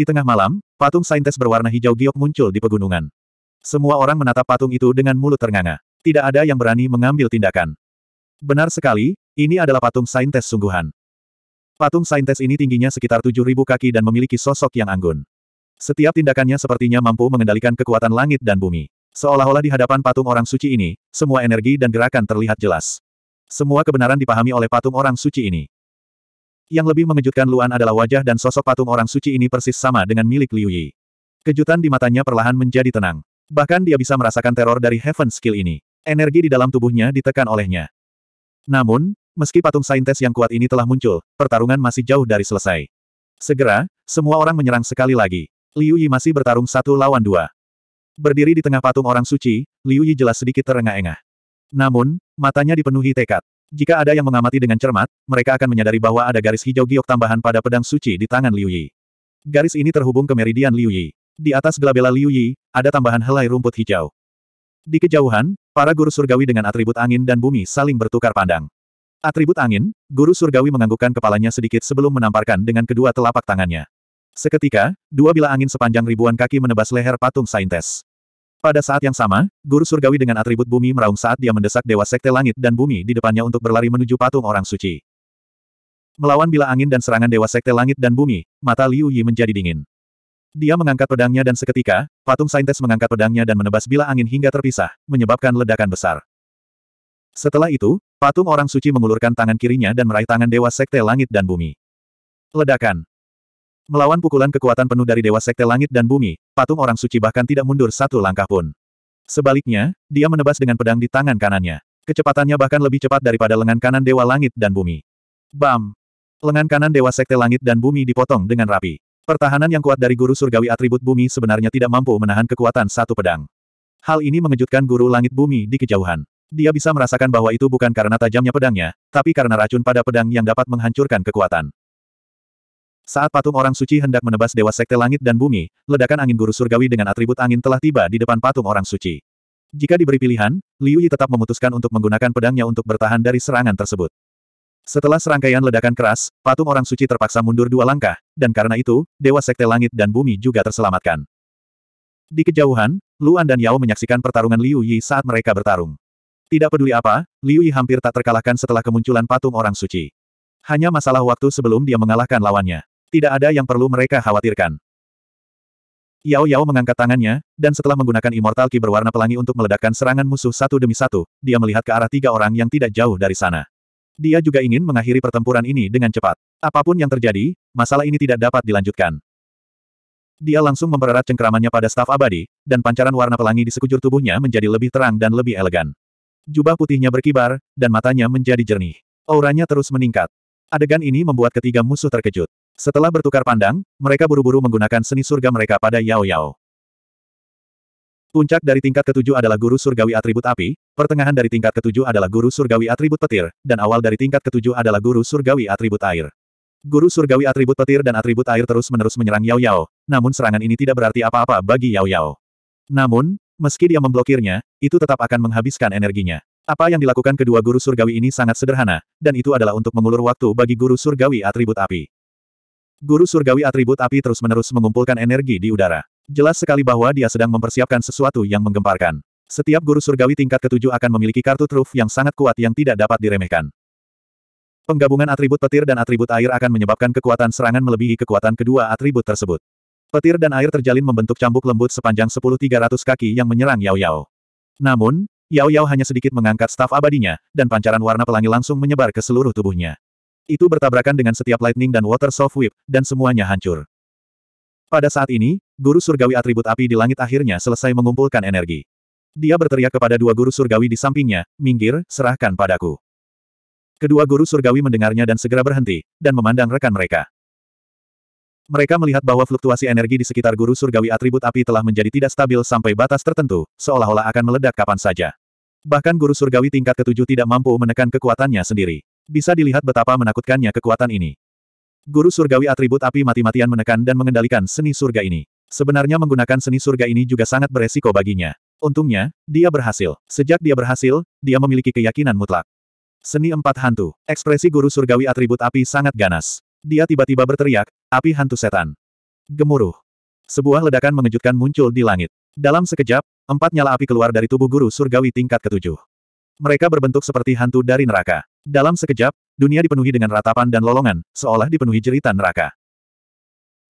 Di tengah malam, patung saintes berwarna hijau giok muncul di pegunungan. Semua orang menatap patung itu dengan mulut ternganga. Tidak ada yang berani mengambil tindakan. Benar sekali, ini adalah patung saintes sungguhan. Patung saintes ini tingginya sekitar 7.000 kaki dan memiliki sosok yang anggun. Setiap tindakannya sepertinya mampu mengendalikan kekuatan langit dan bumi. Seolah-olah di hadapan patung orang suci ini, semua energi dan gerakan terlihat jelas. Semua kebenaran dipahami oleh patung orang suci ini. Yang lebih mengejutkan Luan adalah wajah dan sosok patung orang suci ini persis sama dengan milik Liu Yi. Kejutan di matanya perlahan menjadi tenang. Bahkan dia bisa merasakan teror dari Heaven Skill ini. Energi di dalam tubuhnya ditekan olehnya. Namun, meski patung saintes yang kuat ini telah muncul, pertarungan masih jauh dari selesai. Segera, semua orang menyerang sekali lagi. Liu Yi masih bertarung satu lawan dua. Berdiri di tengah patung orang suci, Liu Yi jelas sedikit terengah-engah. Namun, matanya dipenuhi tekad. Jika ada yang mengamati dengan cermat, mereka akan menyadari bahwa ada garis hijau giok tambahan pada pedang suci di tangan Liu Yi. Garis ini terhubung ke meridian Liu Yi. Di atas gelabela Liu Yi, ada tambahan helai rumput hijau. Di kejauhan, para guru surgawi dengan atribut angin dan bumi saling bertukar pandang. Atribut angin, guru surgawi menganggukkan kepalanya sedikit sebelum menamparkan dengan kedua telapak tangannya. Seketika, dua bila angin sepanjang ribuan kaki menebas leher patung Saintes. Pada saat yang sama, guru surgawi dengan atribut bumi meraung saat dia mendesak dewa sekte langit dan bumi di depannya untuk berlari menuju patung orang suci. Melawan bila angin dan serangan dewa sekte langit dan bumi, mata Liu Yi menjadi dingin. Dia mengangkat pedangnya dan seketika, patung saintes mengangkat pedangnya dan menebas bila angin hingga terpisah, menyebabkan ledakan besar. Setelah itu, patung orang suci mengulurkan tangan kirinya dan meraih tangan dewa sekte langit dan bumi. Ledakan. Melawan pukulan kekuatan penuh dari Dewa Sekte Langit dan Bumi, patung orang suci bahkan tidak mundur satu langkah pun. Sebaliknya, dia menebas dengan pedang di tangan kanannya. Kecepatannya bahkan lebih cepat daripada lengan kanan Dewa Langit dan Bumi. Bam! Lengan kanan Dewa Sekte Langit dan Bumi dipotong dengan rapi. Pertahanan yang kuat dari Guru Surgawi Atribut Bumi sebenarnya tidak mampu menahan kekuatan satu pedang. Hal ini mengejutkan Guru Langit Bumi di kejauhan. Dia bisa merasakan bahwa itu bukan karena tajamnya pedangnya, tapi karena racun pada pedang yang dapat menghancurkan kekuatan. Saat patung orang suci hendak menebas dewa sekte langit dan bumi, ledakan angin guru surgawi dengan atribut angin telah tiba di depan patung orang suci. Jika diberi pilihan, Liu Yi tetap memutuskan untuk menggunakan pedangnya untuk bertahan dari serangan tersebut. Setelah serangkaian ledakan keras, patung orang suci terpaksa mundur dua langkah, dan karena itu, dewa sekte langit dan bumi juga terselamatkan. Di kejauhan, Luan dan Yao menyaksikan pertarungan Liu Yi saat mereka bertarung. Tidak peduli apa, Liu Yi hampir tak terkalahkan setelah kemunculan patung orang suci. Hanya masalah waktu sebelum dia mengalahkan lawannya. Tidak ada yang perlu mereka khawatirkan. Yao Yao mengangkat tangannya, dan setelah menggunakan Immortal Ki berwarna pelangi untuk meledakkan serangan musuh satu demi satu, dia melihat ke arah tiga orang yang tidak jauh dari sana. Dia juga ingin mengakhiri pertempuran ini dengan cepat. Apapun yang terjadi, masalah ini tidak dapat dilanjutkan. Dia langsung mempererat cengkeramannya pada staf abadi, dan pancaran warna pelangi di sekujur tubuhnya menjadi lebih terang dan lebih elegan. Jubah putihnya berkibar, dan matanya menjadi jernih. Auranya terus meningkat. Adegan ini membuat ketiga musuh terkejut. Setelah bertukar pandang, mereka buru-buru menggunakan seni surga mereka pada Yao Yao. Puncak dari tingkat ketujuh adalah guru surgawi atribut api, pertengahan dari tingkat ketujuh adalah guru surgawi atribut petir, dan awal dari tingkat ketujuh adalah guru surgawi atribut air. Guru surgawi atribut petir dan atribut air terus-menerus menyerang Yao Yao, namun serangan ini tidak berarti apa-apa bagi Yao Yao. Namun, meski dia memblokirnya, itu tetap akan menghabiskan energinya. Apa yang dilakukan kedua guru surgawi ini sangat sederhana, dan itu adalah untuk mengulur waktu bagi guru surgawi atribut api. Guru surgawi atribut api terus-menerus mengumpulkan energi di udara. Jelas sekali bahwa dia sedang mempersiapkan sesuatu yang menggemparkan. Setiap guru surgawi tingkat ketujuh akan memiliki kartu truf yang sangat kuat yang tidak dapat diremehkan. Penggabungan atribut petir dan atribut air akan menyebabkan kekuatan serangan melebihi kekuatan kedua atribut tersebut. Petir dan air terjalin membentuk cambuk lembut sepanjang 10.300 kaki yang menyerang Yao Yao. Namun, Yao Yao hanya sedikit mengangkat staf abadinya, dan pancaran warna pelangi langsung menyebar ke seluruh tubuhnya. Itu bertabrakan dengan setiap lightning dan water soft whip, dan semuanya hancur. Pada saat ini, guru surgawi atribut api di langit akhirnya selesai mengumpulkan energi. Dia berteriak kepada dua guru surgawi di sampingnya, minggir, serahkan padaku. Kedua guru surgawi mendengarnya dan segera berhenti, dan memandang rekan mereka. Mereka melihat bahwa fluktuasi energi di sekitar guru surgawi atribut api telah menjadi tidak stabil sampai batas tertentu, seolah-olah akan meledak kapan saja. Bahkan guru surgawi tingkat ketujuh tidak mampu menekan kekuatannya sendiri. Bisa dilihat betapa menakutkannya kekuatan ini. Guru surgawi atribut api mati-matian menekan dan mengendalikan seni surga ini. Sebenarnya menggunakan seni surga ini juga sangat beresiko baginya. Untungnya, dia berhasil. Sejak dia berhasil, dia memiliki keyakinan mutlak. Seni empat hantu. Ekspresi guru surgawi atribut api sangat ganas. Dia tiba-tiba berteriak, api hantu setan. Gemuruh. Sebuah ledakan mengejutkan muncul di langit. Dalam sekejap, empat nyala api keluar dari tubuh guru surgawi tingkat ketujuh. Mereka berbentuk seperti hantu dari neraka. Dalam sekejap, dunia dipenuhi dengan ratapan dan lolongan, seolah dipenuhi jeritan neraka.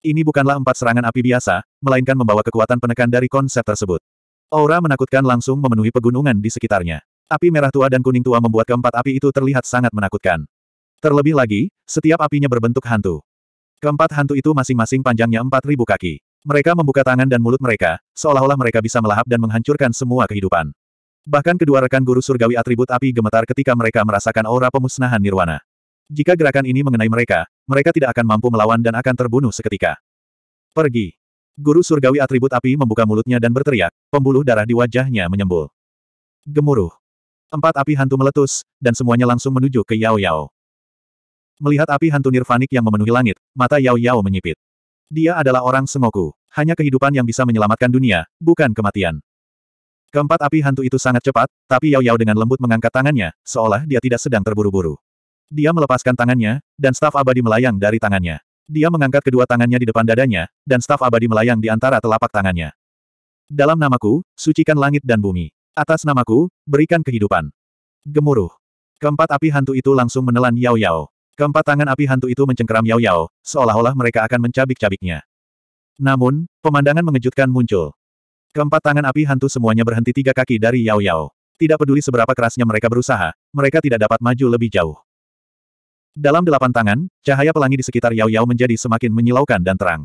Ini bukanlah empat serangan api biasa, melainkan membawa kekuatan penekan dari konsep tersebut. Aura menakutkan langsung memenuhi pegunungan di sekitarnya. Api merah tua dan kuning tua membuat keempat api itu terlihat sangat menakutkan. Terlebih lagi, setiap apinya berbentuk hantu. Keempat hantu itu masing-masing panjangnya empat ribu kaki. Mereka membuka tangan dan mulut mereka, seolah-olah mereka bisa melahap dan menghancurkan semua kehidupan. Bahkan kedua rekan guru surgawi atribut api gemetar ketika mereka merasakan aura pemusnahan nirwana. Jika gerakan ini mengenai mereka, mereka tidak akan mampu melawan dan akan terbunuh seketika. Pergi. Guru surgawi atribut api membuka mulutnya dan berteriak, pembuluh darah di wajahnya menyembul. Gemuruh. Empat api hantu meletus, dan semuanya langsung menuju ke Yao Yao. Melihat api hantu nirvanik yang memenuhi langit, mata Yao Yao menyipit. Dia adalah orang Sengoku. Hanya kehidupan yang bisa menyelamatkan dunia, bukan kematian. Keempat api hantu itu sangat cepat, tapi Yao Yao dengan lembut mengangkat tangannya, seolah dia tidak sedang terburu-buru. Dia melepaskan tangannya, dan staf abadi melayang dari tangannya. Dia mengangkat kedua tangannya di depan dadanya, dan staf abadi melayang di antara telapak tangannya. Dalam namaku, sucikan langit dan bumi. Atas namaku, berikan kehidupan. Gemuruh. Keempat api hantu itu langsung menelan Yao Yao. Keempat tangan api hantu itu mencengkeram Yao Yao, seolah-olah mereka akan mencabik-cabiknya. Namun, pemandangan mengejutkan muncul. Keempat tangan api hantu semuanya berhenti tiga kaki dari Yao Yao. Tidak peduli seberapa kerasnya mereka berusaha, mereka tidak dapat maju lebih jauh. Dalam delapan tangan, cahaya pelangi di sekitar Yao Yao menjadi semakin menyilaukan dan terang.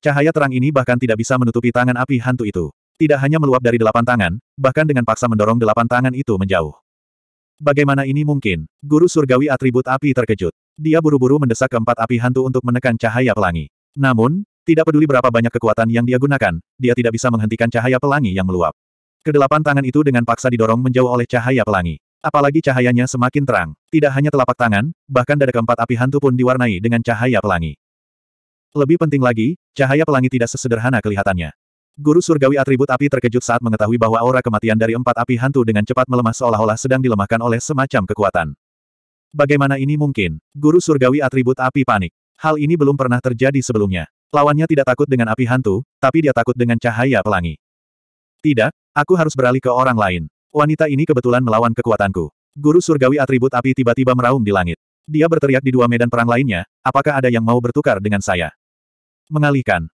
Cahaya terang ini bahkan tidak bisa menutupi tangan api hantu itu. Tidak hanya meluap dari delapan tangan, bahkan dengan paksa mendorong delapan tangan itu menjauh. Bagaimana ini mungkin? Guru surgawi atribut api terkejut. Dia buru-buru mendesak keempat api hantu untuk menekan cahaya pelangi. Namun, tidak peduli berapa banyak kekuatan yang dia gunakan, dia tidak bisa menghentikan cahaya pelangi yang meluap. Kedelapan tangan itu dengan paksa didorong menjauh oleh cahaya pelangi. Apalagi cahayanya semakin terang. Tidak hanya telapak tangan, bahkan dada keempat api hantu pun diwarnai dengan cahaya pelangi. Lebih penting lagi, cahaya pelangi tidak sesederhana kelihatannya. Guru surgawi atribut api terkejut saat mengetahui bahwa aura kematian dari empat api hantu dengan cepat melemah seolah-olah sedang dilemahkan oleh semacam kekuatan. Bagaimana ini mungkin? Guru surgawi atribut api panik. Hal ini belum pernah terjadi sebelumnya. Lawannya tidak takut dengan api hantu, tapi dia takut dengan cahaya pelangi. Tidak, aku harus beralih ke orang lain. Wanita ini kebetulan melawan kekuatanku. Guru surgawi atribut api tiba-tiba meraung di langit. Dia berteriak di dua medan perang lainnya, apakah ada yang mau bertukar dengan saya? Mengalihkan.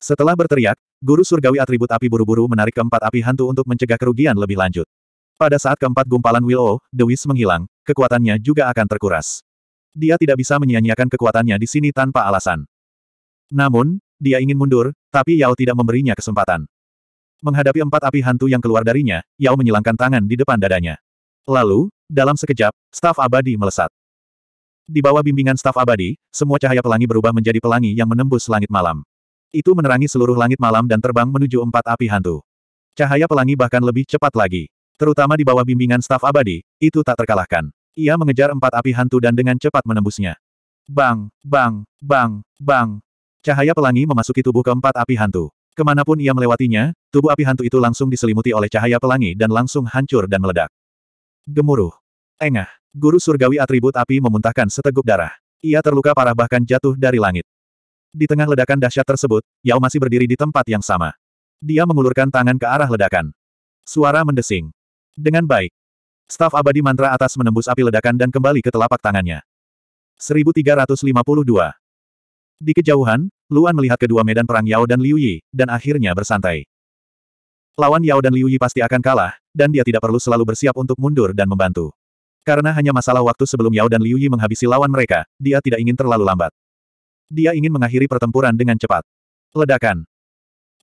Setelah berteriak, guru surgawi atribut api buru-buru menarik keempat api hantu untuk mencegah kerugian lebih lanjut. Pada saat keempat gumpalan Willow, The Wiz menghilang, kekuatannya juga akan terkuras. Dia tidak bisa menyia-nyiakan kekuatannya di sini tanpa alasan. Namun, dia ingin mundur, tapi Yao tidak memberinya kesempatan. Menghadapi empat api hantu yang keluar darinya, Yao menyilangkan tangan di depan dadanya. Lalu, dalam sekejap, staf abadi melesat. Di bawah bimbingan staf abadi, semua cahaya pelangi berubah menjadi pelangi yang menembus langit malam. Itu menerangi seluruh langit malam dan terbang menuju empat api hantu. Cahaya pelangi bahkan lebih cepat lagi. Terutama di bawah bimbingan staf abadi, itu tak terkalahkan. Ia mengejar empat api hantu dan dengan cepat menembusnya. Bang, bang, bang, bang, Cahaya pelangi memasuki tubuh keempat api hantu. Kemanapun ia melewatinya, tubuh api hantu itu langsung diselimuti oleh cahaya pelangi dan langsung hancur dan meledak. Gemuruh. Engah. Guru surgawi atribut api memuntahkan seteguk darah. Ia terluka parah bahkan jatuh dari langit. Di tengah ledakan dahsyat tersebut, Yao masih berdiri di tempat yang sama. Dia mengulurkan tangan ke arah ledakan. Suara mendesing. Dengan baik. Staf abadi mantra atas menembus api ledakan dan kembali ke telapak tangannya. 1352. Di kejauhan, Luan melihat kedua medan perang Yao dan Liu Yi, dan akhirnya bersantai. Lawan Yao dan Liu Yi pasti akan kalah, dan dia tidak perlu selalu bersiap untuk mundur dan membantu. Karena hanya masalah waktu sebelum Yao dan Liu Yi menghabisi lawan mereka, dia tidak ingin terlalu lambat. Dia ingin mengakhiri pertempuran dengan cepat. Ledakan.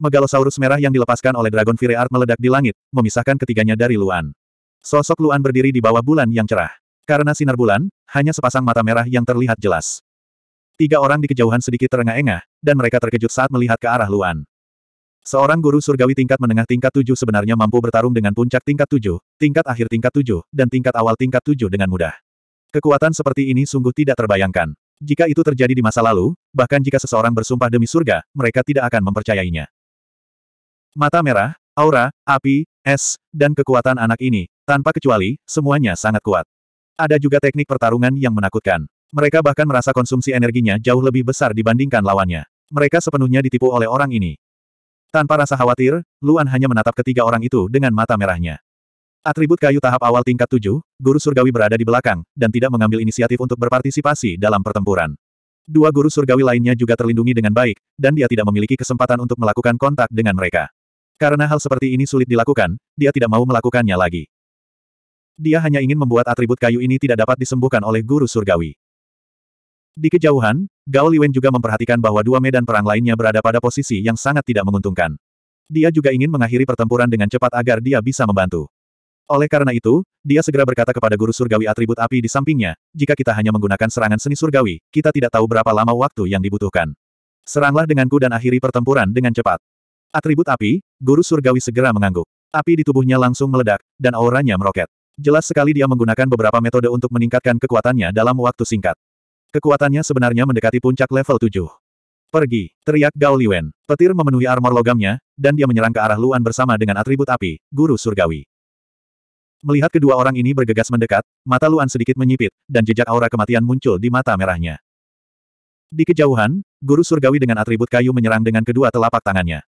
Megalosaurus merah yang dilepaskan oleh Dragon Fire Art meledak di langit, memisahkan ketiganya dari Luan. Sosok Luan berdiri di bawah bulan yang cerah. Karena sinar bulan, hanya sepasang mata merah yang terlihat jelas. Tiga orang di kejauhan sedikit terengah-engah, dan mereka terkejut saat melihat ke arah Luan. Seorang guru surgawi tingkat menengah tingkat tujuh sebenarnya mampu bertarung dengan puncak tingkat tujuh, tingkat akhir tingkat tujuh, dan tingkat awal tingkat tujuh dengan mudah. Kekuatan seperti ini sungguh tidak terbayangkan. Jika itu terjadi di masa lalu, bahkan jika seseorang bersumpah demi surga, mereka tidak akan mempercayainya. Mata merah, aura, api, es, dan kekuatan anak ini, tanpa kecuali, semuanya sangat kuat. Ada juga teknik pertarungan yang menakutkan. Mereka bahkan merasa konsumsi energinya jauh lebih besar dibandingkan lawannya. Mereka sepenuhnya ditipu oleh orang ini. Tanpa rasa khawatir, Luan hanya menatap ketiga orang itu dengan mata merahnya. Atribut kayu tahap awal tingkat 7, guru surgawi berada di belakang, dan tidak mengambil inisiatif untuk berpartisipasi dalam pertempuran. Dua guru surgawi lainnya juga terlindungi dengan baik, dan dia tidak memiliki kesempatan untuk melakukan kontak dengan mereka. Karena hal seperti ini sulit dilakukan, dia tidak mau melakukannya lagi. Dia hanya ingin membuat atribut kayu ini tidak dapat disembuhkan oleh guru surgawi. Di kejauhan, Gao Liwen juga memperhatikan bahwa dua medan perang lainnya berada pada posisi yang sangat tidak menguntungkan. Dia juga ingin mengakhiri pertempuran dengan cepat agar dia bisa membantu. Oleh karena itu, dia segera berkata kepada guru surgawi atribut api di sampingnya, jika kita hanya menggunakan serangan seni surgawi, kita tidak tahu berapa lama waktu yang dibutuhkan. Seranglah denganku dan akhiri pertempuran dengan cepat. Atribut api, guru surgawi segera mengangguk. Api di tubuhnya langsung meledak, dan auranya meroket. Jelas sekali dia menggunakan beberapa metode untuk meningkatkan kekuatannya dalam waktu singkat. Kekuatannya sebenarnya mendekati puncak level 7. Pergi, teriak Gao Liwen. Petir memenuhi armor logamnya, dan dia menyerang ke arah Luan bersama dengan atribut api, guru surgawi. Melihat kedua orang ini bergegas mendekat, mata Luan sedikit menyipit, dan jejak aura kematian muncul di mata merahnya. Di kejauhan, guru surgawi dengan atribut kayu menyerang dengan kedua telapak tangannya.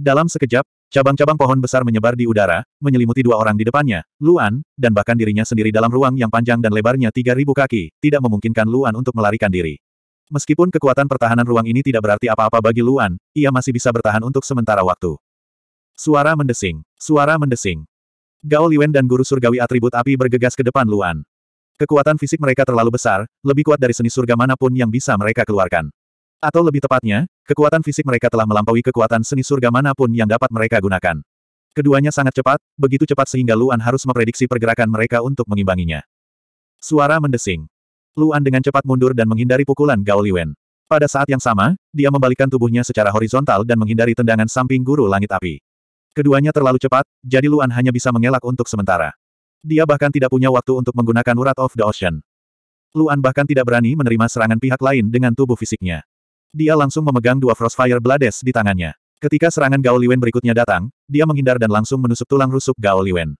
Dalam sekejap, Cabang-cabang pohon besar menyebar di udara, menyelimuti dua orang di depannya, Luan, dan bahkan dirinya sendiri dalam ruang yang panjang dan lebarnya 3.000 kaki, tidak memungkinkan Luan untuk melarikan diri. Meskipun kekuatan pertahanan ruang ini tidak berarti apa-apa bagi Luan, ia masih bisa bertahan untuk sementara waktu. Suara mendesing. Suara mendesing. Gao Liwen dan Guru Surgawi atribut api bergegas ke depan Luan. Kekuatan fisik mereka terlalu besar, lebih kuat dari seni surga manapun yang bisa mereka keluarkan. Atau lebih tepatnya, kekuatan fisik mereka telah melampaui kekuatan seni surga manapun yang dapat mereka gunakan. Keduanya sangat cepat, begitu cepat sehingga Luan harus memprediksi pergerakan mereka untuk mengimbanginya. Suara mendesing. Luan dengan cepat mundur dan menghindari pukulan Gao Liwen. Pada saat yang sama, dia membalikkan tubuhnya secara horizontal dan menghindari tendangan samping guru langit api. Keduanya terlalu cepat, jadi Luan hanya bisa mengelak untuk sementara. Dia bahkan tidak punya waktu untuk menggunakan urat of the ocean. Luan bahkan tidak berani menerima serangan pihak lain dengan tubuh fisiknya. Dia langsung memegang dua Frostfire Blades di tangannya. Ketika serangan Gao Liwen berikutnya datang, dia menghindar dan langsung menusuk tulang rusuk Gao Liwen.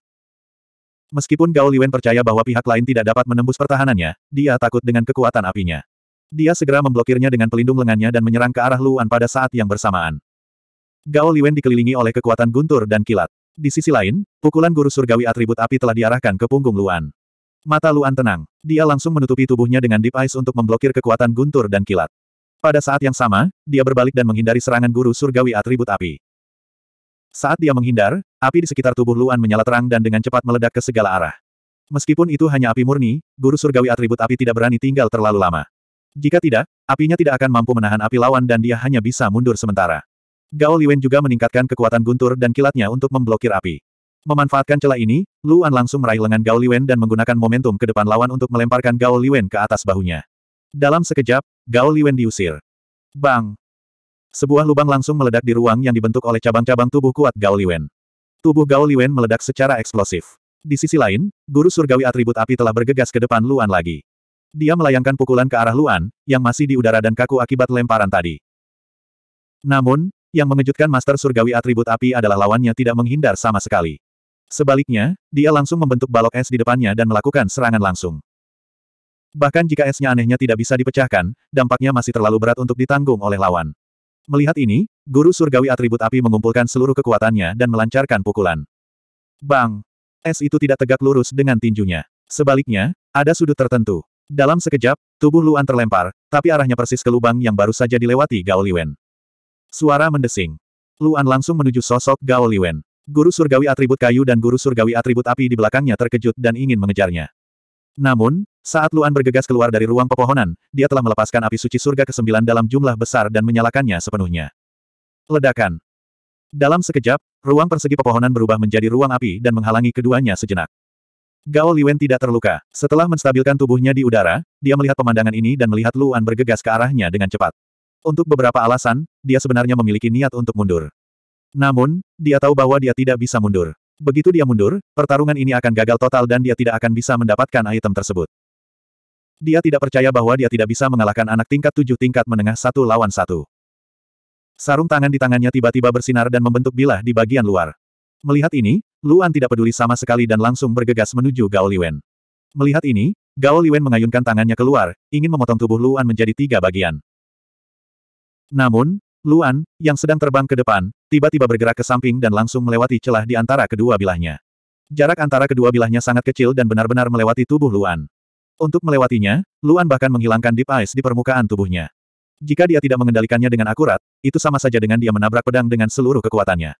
Meskipun Gao Liwen percaya bahwa pihak lain tidak dapat menembus pertahanannya, dia takut dengan kekuatan apinya. Dia segera memblokirnya dengan pelindung lengannya dan menyerang ke arah Luan pada saat yang bersamaan. Gao Liwen dikelilingi oleh kekuatan guntur dan kilat. Di sisi lain, pukulan guru surgawi atribut api telah diarahkan ke punggung Luan. Mata Luan tenang. Dia langsung menutupi tubuhnya dengan Deep Ice untuk memblokir kekuatan guntur dan kilat. Pada saat yang sama, dia berbalik dan menghindari serangan guru surgawi atribut api. Saat dia menghindar, api di sekitar tubuh Luan menyala terang dan dengan cepat meledak ke segala arah. Meskipun itu hanya api murni, guru surgawi atribut api tidak berani tinggal terlalu lama. Jika tidak, apinya tidak akan mampu menahan api lawan dan dia hanya bisa mundur sementara. Gao Liwen juga meningkatkan kekuatan guntur dan kilatnya untuk memblokir api. Memanfaatkan celah ini, Luan langsung meraih lengan Gao Liwen dan menggunakan momentum ke depan lawan untuk melemparkan Gao Liwen ke atas bahunya. Dalam sekejap, Gao Liwen diusir. Bang! Sebuah lubang langsung meledak di ruang yang dibentuk oleh cabang-cabang tubuh kuat Gao Liwen. Tubuh Gao Liwen meledak secara eksplosif. Di sisi lain, guru surgawi atribut api telah bergegas ke depan Luan lagi. Dia melayangkan pukulan ke arah Luan, yang masih di udara dan kaku akibat lemparan tadi. Namun, yang mengejutkan master surgawi atribut api adalah lawannya tidak menghindar sama sekali. Sebaliknya, dia langsung membentuk balok es di depannya dan melakukan serangan langsung. Bahkan jika esnya anehnya tidak bisa dipecahkan, dampaknya masih terlalu berat untuk ditanggung oleh lawan. Melihat ini, guru surgawi atribut api mengumpulkan seluruh kekuatannya dan melancarkan pukulan. Bang! Es itu tidak tegak lurus dengan tinjunya. Sebaliknya, ada sudut tertentu. Dalam sekejap, tubuh Luan terlempar, tapi arahnya persis ke lubang yang baru saja dilewati Gao Liwen. Suara mendesing. Luan langsung menuju sosok Gao Liwen. Guru surgawi atribut kayu dan guru surgawi atribut api di belakangnya terkejut dan ingin mengejarnya. Namun, saat Luan bergegas keluar dari ruang pepohonan, dia telah melepaskan api suci surga ke-9 dalam jumlah besar dan menyalakannya sepenuhnya. Ledakan. Dalam sekejap, ruang persegi pepohonan berubah menjadi ruang api dan menghalangi keduanya sejenak. Gao Liwen tidak terluka. Setelah menstabilkan tubuhnya di udara, dia melihat pemandangan ini dan melihat Luan bergegas ke arahnya dengan cepat. Untuk beberapa alasan, dia sebenarnya memiliki niat untuk mundur. Namun, dia tahu bahwa dia tidak bisa mundur. Begitu dia mundur, pertarungan ini akan gagal total dan dia tidak akan bisa mendapatkan item tersebut. Dia tidak percaya bahwa dia tidak bisa mengalahkan anak tingkat tujuh tingkat menengah satu lawan satu. Sarung tangan di tangannya tiba-tiba bersinar dan membentuk bilah di bagian luar. Melihat ini, Luan tidak peduli sama sekali dan langsung bergegas menuju Gao Liwen. Melihat ini, Gao Liwen mengayunkan tangannya keluar, ingin memotong tubuh Luan menjadi tiga bagian. Namun, Luan, yang sedang terbang ke depan, tiba-tiba bergerak ke samping dan langsung melewati celah di antara kedua bilahnya. Jarak antara kedua bilahnya sangat kecil dan benar-benar melewati tubuh Luan. Untuk melewatinya, Luan bahkan menghilangkan Deep Ice di permukaan tubuhnya. Jika dia tidak mengendalikannya dengan akurat, itu sama saja dengan dia menabrak pedang dengan seluruh kekuatannya.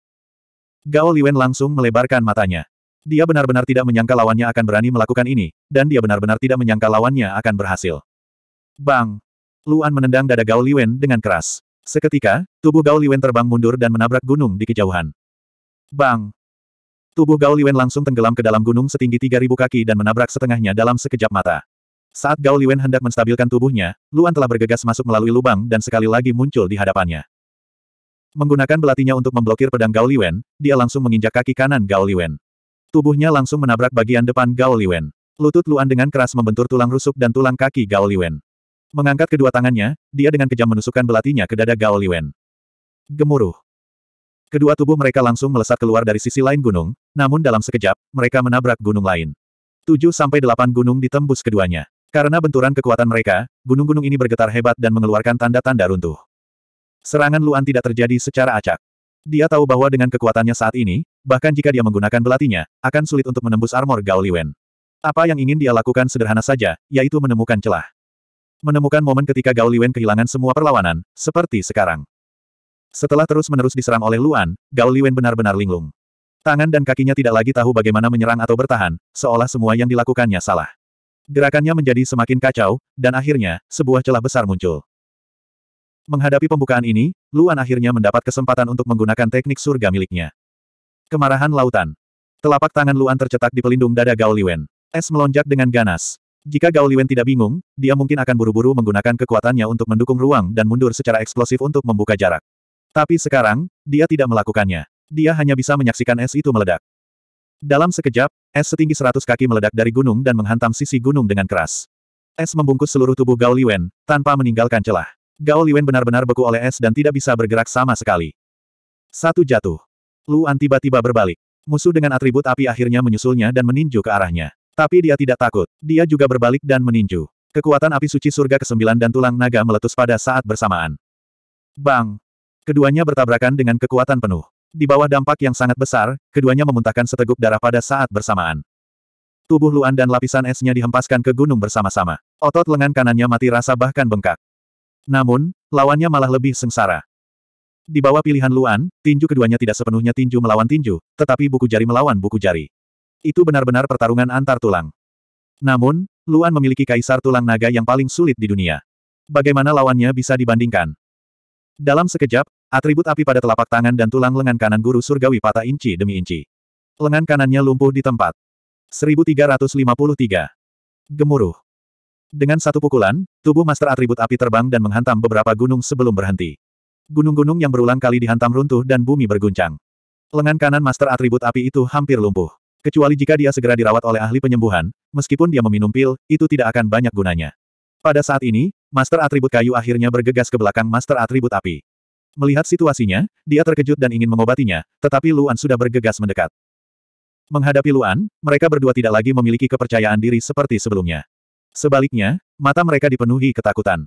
Gao Liwen langsung melebarkan matanya. Dia benar-benar tidak menyangka lawannya akan berani melakukan ini, dan dia benar-benar tidak menyangka lawannya akan berhasil. Bang! Luan menendang dada Gao Liwen dengan keras. Seketika, tubuh Gao Liwen terbang mundur dan menabrak gunung di kejauhan. Bang! Tubuh Gao Liwen langsung tenggelam ke dalam gunung setinggi 3000 kaki dan menabrak setengahnya dalam sekejap mata. Saat Gao Liwen hendak menstabilkan tubuhnya, Luan telah bergegas masuk melalui lubang dan sekali lagi muncul di hadapannya. Menggunakan belatinya untuk memblokir pedang Gao Liwen, dia langsung menginjak kaki kanan Gao Liwen. Tubuhnya langsung menabrak bagian depan Gao Liwen. Lutut Luan dengan keras membentur tulang rusuk dan tulang kaki Gao Liwen. Mengangkat kedua tangannya, dia dengan kejam menusukkan belatinya ke dada Gao Liwen. Gemuruh. Kedua tubuh mereka langsung melesat keluar dari sisi lain gunung, namun dalam sekejap, mereka menabrak gunung lain. Tujuh sampai delapan gunung ditembus keduanya. Karena benturan kekuatan mereka, gunung-gunung ini bergetar hebat dan mengeluarkan tanda-tanda runtuh. Serangan Luan tidak terjadi secara acak. Dia tahu bahwa dengan kekuatannya saat ini, bahkan jika dia menggunakan belatinya, akan sulit untuk menembus armor Gao Liwen. Apa yang ingin dia lakukan sederhana saja, yaitu menemukan celah. Menemukan momen ketika Gao Liwen kehilangan semua perlawanan, seperti sekarang. Setelah terus-menerus diserang oleh Luan, Gao Liwen benar-benar linglung. Tangan dan kakinya tidak lagi tahu bagaimana menyerang atau bertahan, seolah semua yang dilakukannya salah. Gerakannya menjadi semakin kacau, dan akhirnya, sebuah celah besar muncul. Menghadapi pembukaan ini, Luan akhirnya mendapat kesempatan untuk menggunakan teknik surga miliknya. Kemarahan lautan. Telapak tangan Luan tercetak di pelindung dada Gao Liwen. Es melonjak dengan ganas. Jika Gao Liwen tidak bingung, dia mungkin akan buru-buru menggunakan kekuatannya untuk mendukung ruang dan mundur secara eksplosif untuk membuka jarak. Tapi sekarang, dia tidak melakukannya dia hanya bisa menyaksikan es itu meledak. Dalam sekejap, es setinggi seratus kaki meledak dari gunung dan menghantam sisi gunung dengan keras. Es membungkus seluruh tubuh Gao Liwen, tanpa meninggalkan celah. Gao Liwen benar-benar beku oleh es dan tidak bisa bergerak sama sekali. Satu jatuh. Luan tiba-tiba berbalik. Musuh dengan atribut api akhirnya menyusulnya dan meninju ke arahnya. Tapi dia tidak takut. Dia juga berbalik dan meninju. Kekuatan api suci surga ke-9 dan tulang naga meletus pada saat bersamaan. Bang! Keduanya bertabrakan dengan kekuatan penuh. Di bawah dampak yang sangat besar, keduanya memuntahkan seteguk darah pada saat bersamaan. Tubuh Luan dan lapisan esnya dihempaskan ke gunung bersama-sama. Otot lengan kanannya mati rasa bahkan bengkak. Namun, lawannya malah lebih sengsara. Di bawah pilihan Luan, tinju keduanya tidak sepenuhnya tinju melawan tinju, tetapi buku jari melawan buku jari. Itu benar-benar pertarungan antar tulang. Namun, Luan memiliki kaisar tulang naga yang paling sulit di dunia. Bagaimana lawannya bisa dibandingkan? Dalam sekejap, atribut api pada telapak tangan dan tulang lengan kanan guru surgawi patah inci demi inci. Lengan kanannya lumpuh di tempat. 1353. Gemuruh. Dengan satu pukulan, tubuh master atribut api terbang dan menghantam beberapa gunung sebelum berhenti. Gunung-gunung yang berulang kali dihantam runtuh dan bumi berguncang. Lengan kanan master atribut api itu hampir lumpuh. Kecuali jika dia segera dirawat oleh ahli penyembuhan, meskipun dia meminum pil, itu tidak akan banyak gunanya. Pada saat ini, Master Atribut Kayu akhirnya bergegas ke belakang Master Atribut Api. Melihat situasinya, dia terkejut dan ingin mengobatinya, tetapi Luan sudah bergegas mendekat. Menghadapi Luan, mereka berdua tidak lagi memiliki kepercayaan diri seperti sebelumnya. Sebaliknya, mata mereka dipenuhi ketakutan.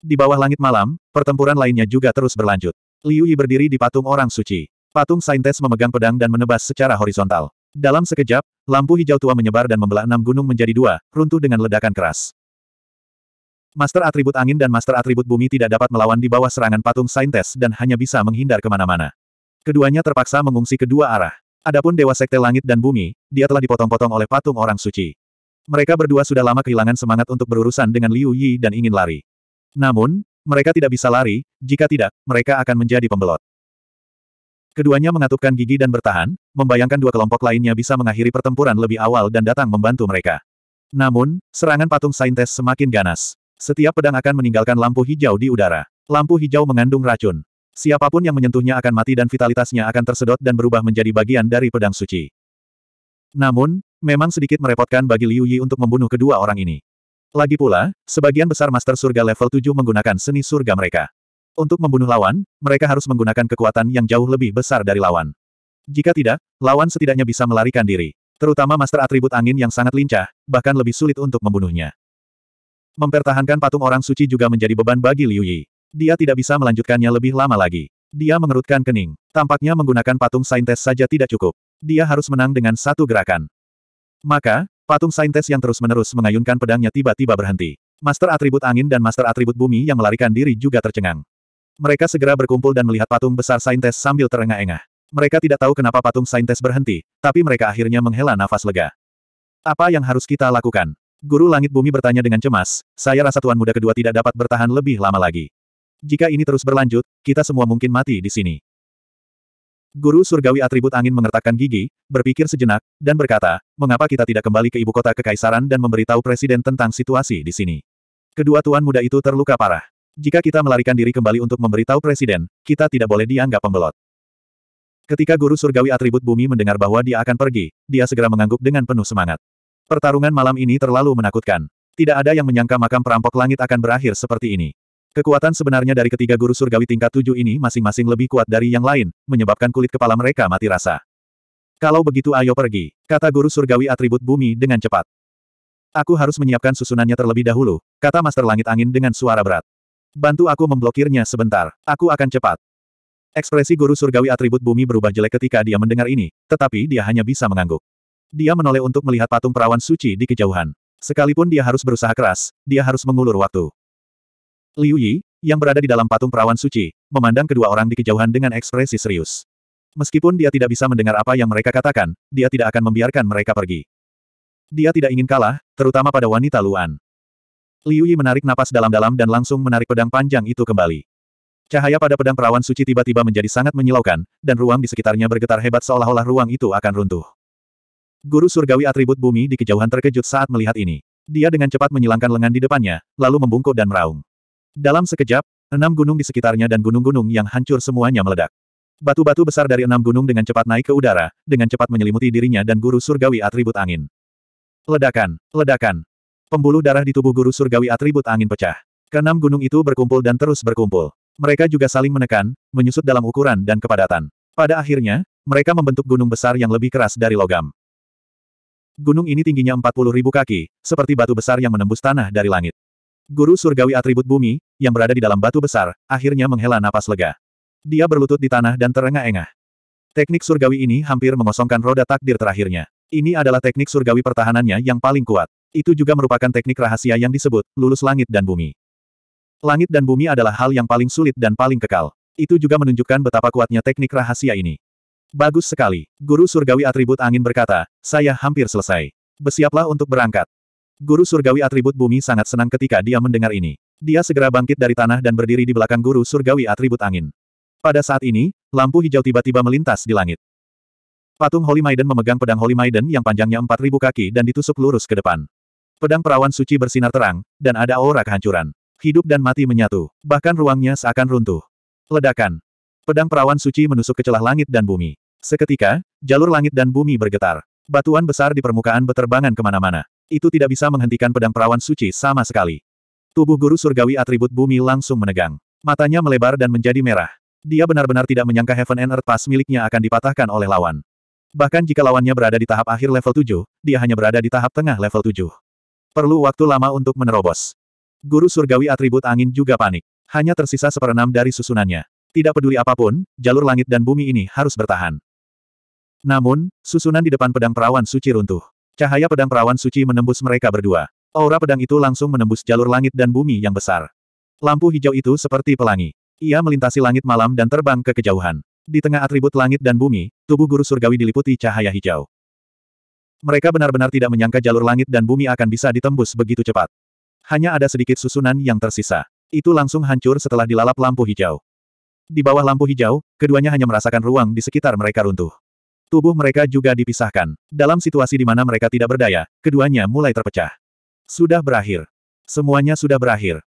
Di bawah langit malam, pertempuran lainnya juga terus berlanjut. Liu Yi berdiri di patung orang suci. Patung Saintes memegang pedang dan menebas secara horizontal. Dalam sekejap, lampu hijau tua menyebar dan membelah enam gunung menjadi dua, runtuh dengan ledakan keras. Master atribut angin dan master atribut bumi tidak dapat melawan di bawah serangan patung saintes dan hanya bisa menghindar kemana-mana. Keduanya terpaksa mengungsi ke dua arah. Adapun Dewa Sekte Langit dan Bumi, dia telah dipotong-potong oleh patung orang suci. Mereka berdua sudah lama kehilangan semangat untuk berurusan dengan Liu Yi dan ingin lari. Namun, mereka tidak bisa lari, jika tidak, mereka akan menjadi pembelot. Keduanya mengatupkan gigi dan bertahan, membayangkan dua kelompok lainnya bisa mengakhiri pertempuran lebih awal dan datang membantu mereka. Namun, serangan patung Saintes semakin ganas. Setiap pedang akan meninggalkan lampu hijau di udara. Lampu hijau mengandung racun. Siapapun yang menyentuhnya akan mati dan vitalitasnya akan tersedot dan berubah menjadi bagian dari pedang suci. Namun, memang sedikit merepotkan bagi Liu Yi untuk membunuh kedua orang ini. Lagi pula, sebagian besar Master Surga level 7 menggunakan seni surga mereka. Untuk membunuh lawan, mereka harus menggunakan kekuatan yang jauh lebih besar dari lawan. Jika tidak, lawan setidaknya bisa melarikan diri. Terutama master atribut angin yang sangat lincah, bahkan lebih sulit untuk membunuhnya. Mempertahankan patung orang suci juga menjadi beban bagi Liu Yi. Dia tidak bisa melanjutkannya lebih lama lagi. Dia mengerutkan kening. Tampaknya menggunakan patung saintes saja tidak cukup. Dia harus menang dengan satu gerakan. Maka, patung saintes yang terus-menerus mengayunkan pedangnya tiba-tiba berhenti. Master atribut angin dan master atribut bumi yang melarikan diri juga tercengang. Mereka segera berkumpul dan melihat patung besar saintes sambil terengah-engah. Mereka tidak tahu kenapa patung saintes berhenti, tapi mereka akhirnya menghela nafas lega. Apa yang harus kita lakukan? Guru Langit Bumi bertanya dengan cemas, saya rasa Tuan Muda kedua tidak dapat bertahan lebih lama lagi. Jika ini terus berlanjut, kita semua mungkin mati di sini. Guru Surgawi Atribut Angin mengertakkan gigi, berpikir sejenak, dan berkata, mengapa kita tidak kembali ke ibu kota kekaisaran dan memberitahu Presiden tentang situasi di sini. Kedua Tuan Muda itu terluka parah. Jika kita melarikan diri kembali untuk memberitahu Presiden, kita tidak boleh dianggap pembelot. Ketika Guru Surgawi Atribut Bumi mendengar bahwa dia akan pergi, dia segera mengangguk dengan penuh semangat. Pertarungan malam ini terlalu menakutkan. Tidak ada yang menyangka makam perampok langit akan berakhir seperti ini. Kekuatan sebenarnya dari ketiga guru surgawi tingkat tujuh ini masing-masing lebih kuat dari yang lain, menyebabkan kulit kepala mereka mati rasa. Kalau begitu ayo pergi, kata guru surgawi atribut bumi dengan cepat. Aku harus menyiapkan susunannya terlebih dahulu, kata Master Langit Angin dengan suara berat. Bantu aku memblokirnya sebentar, aku akan cepat. Ekspresi guru surgawi atribut bumi berubah jelek ketika dia mendengar ini, tetapi dia hanya bisa mengangguk. Dia menoleh untuk melihat patung perawan suci di kejauhan. Sekalipun dia harus berusaha keras, dia harus mengulur waktu. Liu Yi, yang berada di dalam patung perawan suci, memandang kedua orang di kejauhan dengan ekspresi serius. Meskipun dia tidak bisa mendengar apa yang mereka katakan, dia tidak akan membiarkan mereka pergi. Dia tidak ingin kalah, terutama pada wanita Luan. Liu Yi menarik napas dalam-dalam dan langsung menarik pedang panjang itu kembali. Cahaya pada pedang perawan suci tiba-tiba menjadi sangat menyilaukan, dan ruang di sekitarnya bergetar hebat seolah-olah ruang itu akan runtuh. Guru surgawi atribut bumi di kejauhan terkejut saat melihat ini. Dia dengan cepat menyilangkan lengan di depannya, lalu membungkuk dan meraung. Dalam sekejap, enam gunung di sekitarnya dan gunung-gunung yang hancur semuanya meledak. Batu-batu besar dari enam gunung dengan cepat naik ke udara, dengan cepat menyelimuti dirinya dan guru surgawi atribut angin. Ledakan, ledakan. Pembuluh darah di tubuh guru surgawi atribut angin pecah. Keenam gunung itu berkumpul dan terus berkumpul. Mereka juga saling menekan, menyusut dalam ukuran dan kepadatan. Pada akhirnya, mereka membentuk gunung besar yang lebih keras dari logam. Gunung ini tingginya ribu kaki, seperti batu besar yang menembus tanah dari langit. Guru surgawi atribut bumi, yang berada di dalam batu besar, akhirnya menghela napas lega. Dia berlutut di tanah dan terengah-engah. Teknik surgawi ini hampir mengosongkan roda takdir terakhirnya. Ini adalah teknik surgawi pertahanannya yang paling kuat. Itu juga merupakan teknik rahasia yang disebut lulus langit dan bumi. Langit dan bumi adalah hal yang paling sulit dan paling kekal. Itu juga menunjukkan betapa kuatnya teknik rahasia ini. Bagus sekali. Guru Surgawi Atribut Angin berkata, saya hampir selesai. Bersiaplah untuk berangkat. Guru Surgawi Atribut Bumi sangat senang ketika dia mendengar ini. Dia segera bangkit dari tanah dan berdiri di belakang Guru Surgawi Atribut Angin. Pada saat ini, lampu hijau tiba-tiba melintas di langit. Patung Holy Maiden memegang pedang Holy Maiden yang panjangnya 4.000 kaki dan ditusuk lurus ke depan. Pedang perawan suci bersinar terang, dan ada aura kehancuran. Hidup dan mati menyatu, bahkan ruangnya seakan runtuh. Ledakan, Pedang perawan suci menusuk ke celah langit dan bumi. Seketika, jalur langit dan bumi bergetar. Batuan besar di permukaan beterbangan kemana-mana. Itu tidak bisa menghentikan pedang perawan suci sama sekali. Tubuh guru surgawi atribut bumi langsung menegang. Matanya melebar dan menjadi merah. Dia benar-benar tidak menyangka Heaven and Earth Pass miliknya akan dipatahkan oleh lawan. Bahkan jika lawannya berada di tahap akhir level 7, dia hanya berada di tahap tengah level 7. Perlu waktu lama untuk menerobos. Guru surgawi atribut angin juga panik. Hanya tersisa seperenam dari susunannya. Tidak peduli apapun, jalur langit dan bumi ini harus bertahan. Namun, susunan di depan pedang perawan suci runtuh. Cahaya pedang perawan suci menembus mereka berdua. Aura pedang itu langsung menembus jalur langit dan bumi yang besar. Lampu hijau itu seperti pelangi. Ia melintasi langit malam dan terbang ke kejauhan. Di tengah atribut langit dan bumi, tubuh guru surgawi diliputi cahaya hijau. Mereka benar-benar tidak menyangka jalur langit dan bumi akan bisa ditembus begitu cepat. Hanya ada sedikit susunan yang tersisa. Itu langsung hancur setelah dilalap lampu hijau. Di bawah lampu hijau, keduanya hanya merasakan ruang di sekitar mereka runtuh. Tubuh mereka juga dipisahkan. Dalam situasi di mana mereka tidak berdaya, keduanya mulai terpecah. Sudah berakhir. Semuanya sudah berakhir.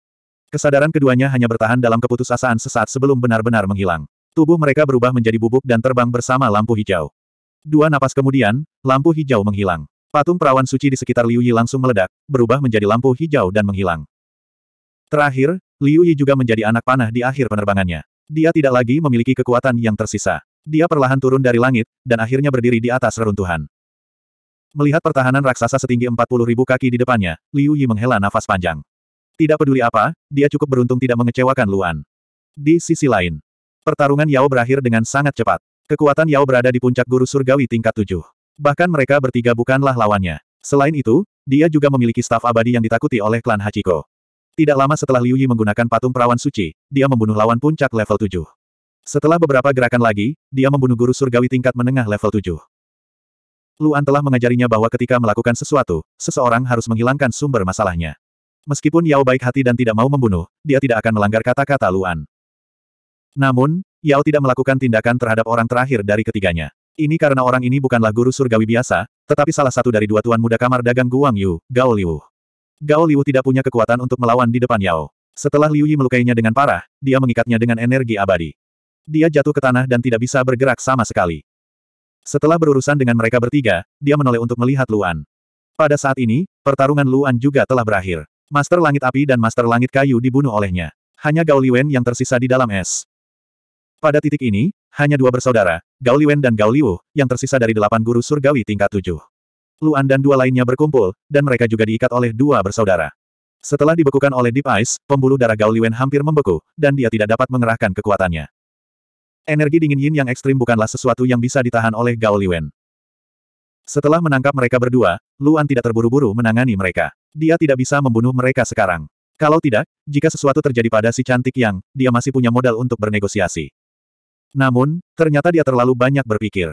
Kesadaran keduanya hanya bertahan dalam keputusasaan sesaat sebelum benar-benar menghilang. Tubuh mereka berubah menjadi bubuk dan terbang bersama lampu hijau. Dua napas kemudian, lampu hijau menghilang. Patung perawan suci di sekitar Liu Yi langsung meledak, berubah menjadi lampu hijau dan menghilang. Terakhir, Liu Yi juga menjadi anak panah di akhir penerbangannya. Dia tidak lagi memiliki kekuatan yang tersisa. Dia perlahan turun dari langit, dan akhirnya berdiri di atas reruntuhan. Melihat pertahanan raksasa setinggi 40 ribu kaki di depannya, Liu Yi menghela nafas panjang. Tidak peduli apa, dia cukup beruntung tidak mengecewakan Luan. Di sisi lain, pertarungan Yao berakhir dengan sangat cepat. Kekuatan Yao berada di puncak guru surgawi tingkat tujuh. Bahkan mereka bertiga bukanlah lawannya. Selain itu, dia juga memiliki staf abadi yang ditakuti oleh klan Hachiko. Tidak lama setelah Liu Yi menggunakan patung perawan suci, dia membunuh lawan puncak level 7. Setelah beberapa gerakan lagi, dia membunuh guru surgawi tingkat menengah level 7. Luan telah mengajarinya bahwa ketika melakukan sesuatu, seseorang harus menghilangkan sumber masalahnya. Meskipun Yao baik hati dan tidak mau membunuh, dia tidak akan melanggar kata-kata Luan. Namun, Yao tidak melakukan tindakan terhadap orang terakhir dari ketiganya. Ini karena orang ini bukanlah guru surgawi biasa, tetapi salah satu dari dua tuan muda kamar dagang Guang Yu, Gao Liu. Gao Liu tidak punya kekuatan untuk melawan di depan Yao. Setelah Liu Yi melukainya dengan parah, dia mengikatnya dengan energi abadi. Dia jatuh ke tanah dan tidak bisa bergerak sama sekali. Setelah berurusan dengan mereka bertiga, dia menoleh untuk melihat Luan. Pada saat ini, pertarungan Luan juga telah berakhir. Master Langit Api dan Master Langit Kayu dibunuh olehnya. Hanya Gao Liwen yang tersisa di dalam es. Pada titik ini, hanya dua bersaudara, Gao Liwen dan Gao Liu, yang tersisa dari delapan guru surgawi tingkat tujuh. Luan dan dua lainnya berkumpul, dan mereka juga diikat oleh dua bersaudara. Setelah dibekukan oleh Deep Ice, pembuluh darah Gao Liwen hampir membeku, dan dia tidak dapat mengerahkan kekuatannya. Energi dingin yin yang ekstrim bukanlah sesuatu yang bisa ditahan oleh Gao Liwen. Setelah menangkap mereka berdua, Luan tidak terburu-buru menangani mereka. Dia tidak bisa membunuh mereka sekarang. Kalau tidak, jika sesuatu terjadi pada si cantik yang, dia masih punya modal untuk bernegosiasi. Namun, ternyata dia terlalu banyak berpikir.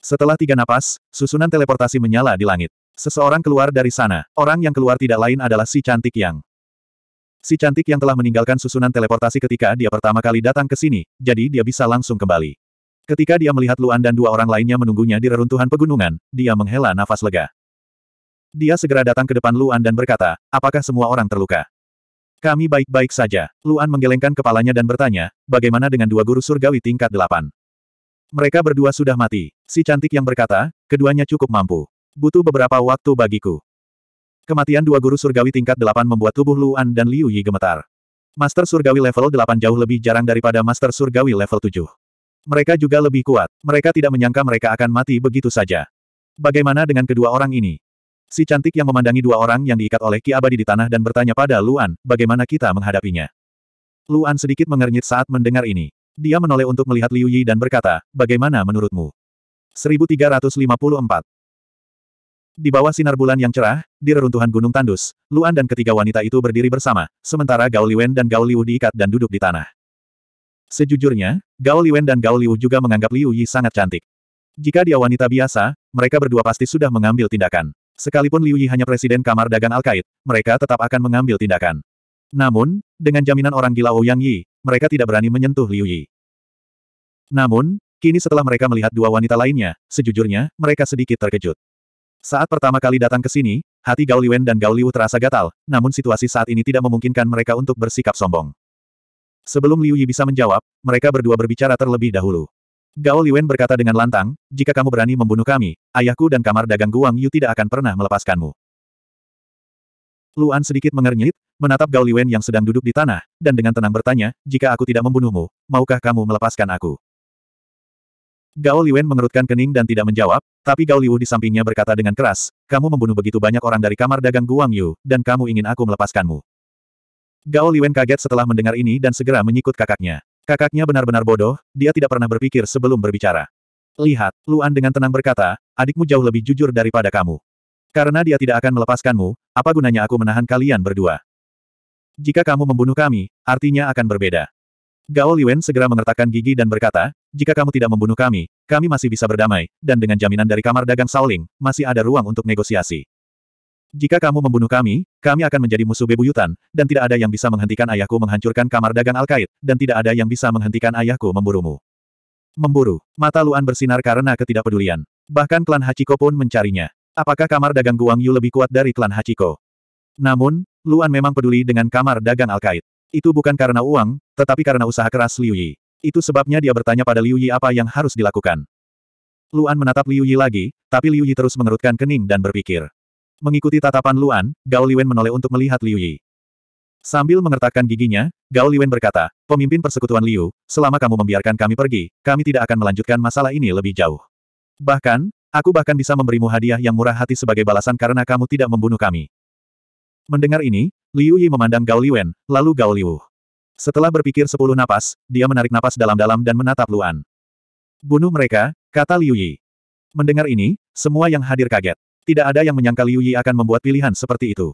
Setelah tiga napas, susunan teleportasi menyala di langit. Seseorang keluar dari sana. Orang yang keluar tidak lain adalah si cantik yang. Si cantik yang telah meninggalkan susunan teleportasi ketika dia pertama kali datang ke sini, jadi dia bisa langsung kembali. Ketika dia melihat Luan dan dua orang lainnya menunggunya di reruntuhan pegunungan, dia menghela nafas lega. Dia segera datang ke depan Luan dan berkata, apakah semua orang terluka? Kami baik-baik saja. Luan menggelengkan kepalanya dan bertanya, bagaimana dengan dua guru surgawi tingkat delapan? Mereka berdua sudah mati. Si cantik yang berkata, keduanya cukup mampu. Butuh beberapa waktu bagiku. Kematian dua guru surgawi tingkat delapan membuat tubuh Luan dan Liu Yi gemetar. Master surgawi level delapan jauh lebih jarang daripada master surgawi level tujuh. Mereka juga lebih kuat. Mereka tidak menyangka mereka akan mati begitu saja. Bagaimana dengan kedua orang ini? Si cantik yang memandangi dua orang yang diikat oleh Ki Abadi di tanah dan bertanya pada Luan, bagaimana kita menghadapinya? Luan sedikit mengernyit saat mendengar ini. Dia menoleh untuk melihat Liu Yi dan berkata, bagaimana menurutmu? 1354 Di bawah sinar bulan yang cerah, di reruntuhan Gunung Tandus, Luan dan ketiga wanita itu berdiri bersama, sementara Gao Liwen dan Gao Liu diikat dan duduk di tanah. Sejujurnya, Gao Liwen dan Gao Liu juga menganggap Liu Yi sangat cantik. Jika dia wanita biasa, mereka berdua pasti sudah mengambil tindakan. Sekalipun Liu Yi hanya presiden kamar dagang al Alkait, mereka tetap akan mengambil tindakan. Namun, dengan jaminan orang gila Ouyang oh Yi, mereka tidak berani menyentuh Liu Yi. Namun, kini setelah mereka melihat dua wanita lainnya, sejujurnya, mereka sedikit terkejut. Saat pertama kali datang ke sini, hati Gao Liwen dan Gao Liu terasa gatal, namun situasi saat ini tidak memungkinkan mereka untuk bersikap sombong. Sebelum Liu Yi bisa menjawab, mereka berdua berbicara terlebih dahulu. Gao Liwen berkata dengan lantang, jika kamu berani membunuh kami, ayahku dan kamar dagang Guang Yu tidak akan pernah melepaskanmu. Luan sedikit mengernyit, menatap Gao Liwen yang sedang duduk di tanah, dan dengan tenang bertanya, jika aku tidak membunuhmu, maukah kamu melepaskan aku? Gao Liwen mengerutkan kening dan tidak menjawab, tapi Gao Liwu di sampingnya berkata dengan keras, kamu membunuh begitu banyak orang dari kamar dagang Guang Yu, dan kamu ingin aku melepaskanmu. Gao Liwen kaget setelah mendengar ini dan segera menyikut kakaknya. Kakaknya benar-benar bodoh, dia tidak pernah berpikir sebelum berbicara. Lihat, Luan dengan tenang berkata, adikmu jauh lebih jujur daripada kamu. Karena dia tidak akan melepaskanmu, apa gunanya aku menahan kalian berdua? Jika kamu membunuh kami, artinya akan berbeda. Gao Liwen segera mengertakkan gigi dan berkata, jika kamu tidak membunuh kami, kami masih bisa berdamai, dan dengan jaminan dari kamar dagang Saoling, masih ada ruang untuk negosiasi. Jika kamu membunuh kami, kami akan menjadi musuh bebuyutan, dan tidak ada yang bisa menghentikan ayahku menghancurkan kamar dagang Alkait, dan tidak ada yang bisa menghentikan ayahku memburumu. Memburu, mata Luan bersinar karena ketidakpedulian. Bahkan klan Hachiko pun mencarinya. Apakah kamar dagang Guang Yu lebih kuat dari klan Hachiko? Namun, Luan memang peduli dengan kamar dagang Alkait. Itu bukan karena uang, tetapi karena usaha keras Liu Yi. Itu sebabnya dia bertanya pada Liu Yi apa yang harus dilakukan. Luan menatap Liu Yi lagi, tapi Liu Yi terus mengerutkan kening dan berpikir. Mengikuti tatapan Luan, Gao Liwen menoleh untuk melihat Liu Yi. Sambil mengertakkan giginya, Gao Liwen berkata, Pemimpin Persekutuan Liu, selama kamu membiarkan kami pergi, kami tidak akan melanjutkan masalah ini lebih jauh. Bahkan, Aku bahkan bisa memberimu hadiah yang murah hati sebagai balasan karena kamu tidak membunuh kami. Mendengar ini, Liu Yi memandang Gao Liwen, lalu Gao Liu. Setelah berpikir sepuluh napas, dia menarik napas dalam-dalam dan menatap Luan. Bunuh mereka, kata Liu Yi. Mendengar ini, semua yang hadir kaget. Tidak ada yang menyangka Liu Yi akan membuat pilihan seperti itu.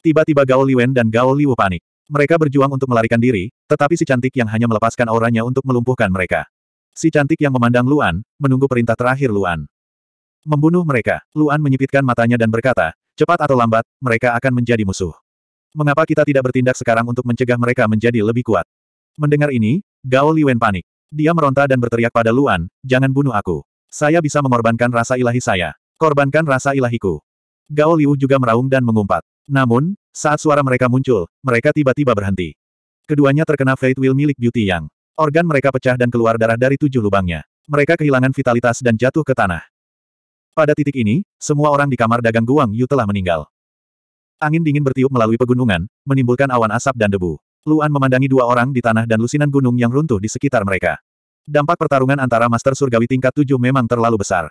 Tiba-tiba Gao Liwen dan Gao Liu panik. Mereka berjuang untuk melarikan diri, tetapi si cantik yang hanya melepaskan auranya untuk melumpuhkan mereka. Si cantik yang memandang Luan, menunggu perintah terakhir Luan. Membunuh mereka, Luan menyipitkan matanya dan berkata, cepat atau lambat, mereka akan menjadi musuh. Mengapa kita tidak bertindak sekarang untuk mencegah mereka menjadi lebih kuat? Mendengar ini, Gao Liwen panik. Dia meronta dan berteriak pada Luan, jangan bunuh aku. Saya bisa mengorbankan rasa ilahi saya. Korbankan rasa ilahiku. Gao Liu juga meraung dan mengumpat. Namun, saat suara mereka muncul, mereka tiba-tiba berhenti. Keduanya terkena Fate Will milik Beauty Yang. Organ mereka pecah dan keluar darah dari tujuh lubangnya. Mereka kehilangan vitalitas dan jatuh ke tanah. Pada titik ini, semua orang di kamar dagang Guang Yu telah meninggal. Angin dingin bertiup melalui pegunungan, menimbulkan awan asap dan debu. Luan memandangi dua orang di tanah dan lusinan gunung yang runtuh di sekitar mereka. Dampak pertarungan antara Master Surgawi tingkat tujuh memang terlalu besar.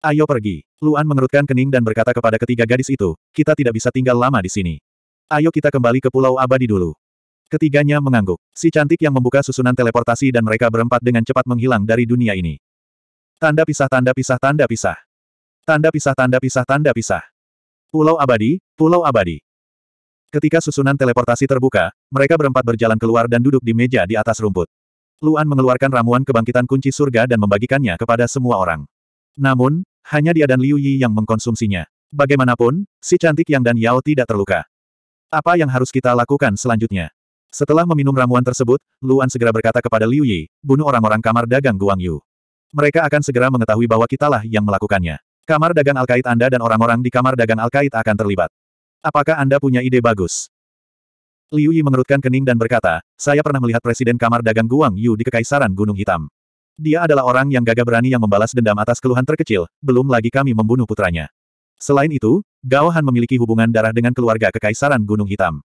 Ayo pergi. Luan mengerutkan kening dan berkata kepada ketiga gadis itu, kita tidak bisa tinggal lama di sini. Ayo kita kembali ke Pulau Abadi dulu. Ketiganya mengangguk. Si cantik yang membuka susunan teleportasi dan mereka berempat dengan cepat menghilang dari dunia ini. Tanda pisah tanda pisah tanda pisah. Tanda pisah tanda pisah tanda pisah. Pulau Abadi, Pulau Abadi. Ketika susunan teleportasi terbuka, mereka berempat berjalan keluar dan duduk di meja di atas rumput. Luan mengeluarkan ramuan kebangkitan kunci surga dan membagikannya kepada semua orang. Namun, hanya dia dan Liu Yi yang mengkonsumsinya. Bagaimanapun, si cantik Yang dan Yao tidak terluka. Apa yang harus kita lakukan selanjutnya? Setelah meminum ramuan tersebut, Luan segera berkata kepada Liu Yi, bunuh orang-orang kamar dagang Guang Yu. Mereka akan segera mengetahui bahwa kitalah yang melakukannya. Kamar dagang Alkait Anda dan orang-orang di kamar dagang Alkait akan terlibat. Apakah Anda punya ide bagus? Liu Yi mengerutkan kening dan berkata, saya pernah melihat Presiden Kamar Dagang Guang Yu di Kekaisaran Gunung Hitam. Dia adalah orang yang gagah berani yang membalas dendam atas keluhan terkecil, belum lagi kami membunuh putranya. Selain itu, Gao Han memiliki hubungan darah dengan keluarga Kekaisaran Gunung Hitam.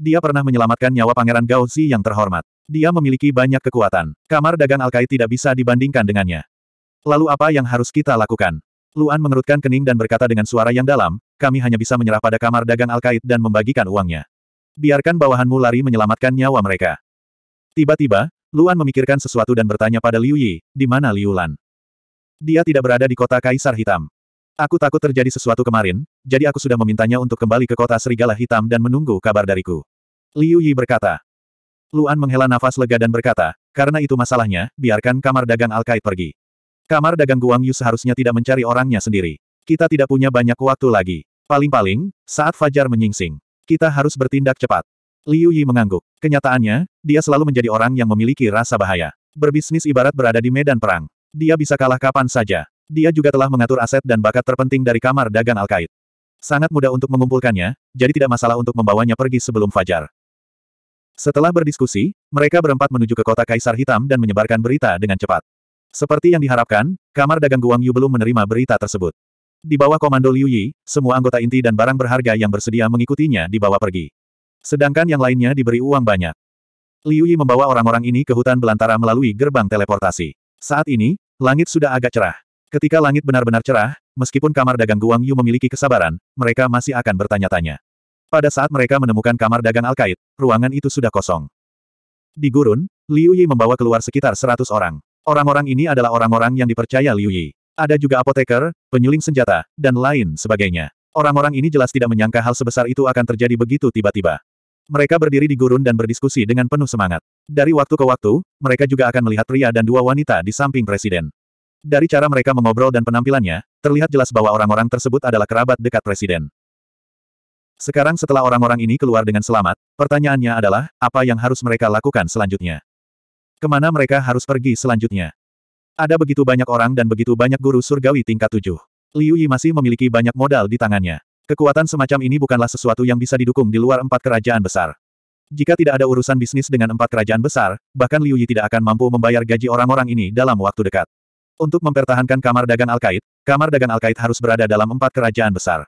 Dia pernah menyelamatkan nyawa Pangeran Gao Zi yang terhormat. Dia memiliki banyak kekuatan. Kamar dagang Alkait tidak bisa dibandingkan dengannya. Lalu apa yang harus kita lakukan? Luan mengerutkan kening dan berkata dengan suara yang dalam, kami hanya bisa menyerah pada kamar dagang Alkait dan membagikan uangnya. Biarkan bawahanmu lari menyelamatkan nyawa mereka. Tiba-tiba, Luan memikirkan sesuatu dan bertanya pada Liu Yi, di mana Liu Lan? Dia tidak berada di kota Kaisar Hitam. Aku takut terjadi sesuatu kemarin, jadi aku sudah memintanya untuk kembali ke kota Serigala Hitam dan menunggu kabar dariku. Liu Yi berkata. Luan menghela nafas lega dan berkata, karena itu masalahnya, biarkan kamar dagang Al-Qaid pergi. Kamar dagang Guang Yu seharusnya tidak mencari orangnya sendiri. Kita tidak punya banyak waktu lagi. Paling-paling, saat Fajar menyingsing. Kita harus bertindak cepat. Liu Yi mengangguk. Kenyataannya, dia selalu menjadi orang yang memiliki rasa bahaya. Berbisnis ibarat berada di medan perang. Dia bisa kalah kapan saja. Dia juga telah mengatur aset dan bakat terpenting dari kamar dagang al Alkait. Sangat mudah untuk mengumpulkannya, jadi tidak masalah untuk membawanya pergi sebelum fajar. Setelah berdiskusi, mereka berempat menuju ke kota Kaisar Hitam dan menyebarkan berita dengan cepat. Seperti yang diharapkan, kamar dagang Guang Yu belum menerima berita tersebut. Di bawah komando Liu Yi, semua anggota inti dan barang berharga yang bersedia mengikutinya dibawa pergi. Sedangkan yang lainnya diberi uang banyak. Liu Yi membawa orang-orang ini ke hutan belantara melalui gerbang teleportasi. Saat ini, langit sudah agak cerah. Ketika langit benar-benar cerah, meskipun kamar dagang Guang Yu memiliki kesabaran, mereka masih akan bertanya-tanya. Pada saat mereka menemukan kamar dagang Alkait, ruangan itu sudah kosong. Di gurun, Liu Yi membawa keluar sekitar 100 orang. Orang-orang ini adalah orang-orang yang dipercaya Liu Yi. Ada juga apoteker, penyuling senjata, dan lain sebagainya. Orang-orang ini jelas tidak menyangka hal sebesar itu akan terjadi begitu tiba-tiba. Mereka berdiri di gurun dan berdiskusi dengan penuh semangat. Dari waktu ke waktu, mereka juga akan melihat pria dan dua wanita di samping presiden. Dari cara mereka mengobrol dan penampilannya, terlihat jelas bahwa orang-orang tersebut adalah kerabat dekat presiden. Sekarang setelah orang-orang ini keluar dengan selamat, pertanyaannya adalah, apa yang harus mereka lakukan selanjutnya? Kemana mereka harus pergi selanjutnya? Ada begitu banyak orang dan begitu banyak guru surgawi tingkat tujuh. Liu Yi masih memiliki banyak modal di tangannya. Kekuatan semacam ini bukanlah sesuatu yang bisa didukung di luar empat kerajaan besar. Jika tidak ada urusan bisnis dengan empat kerajaan besar, bahkan Liu Yi tidak akan mampu membayar gaji orang-orang ini dalam waktu dekat. Untuk mempertahankan kamar dagang al Alkait, kamar dagang al Alkait harus berada dalam empat kerajaan besar.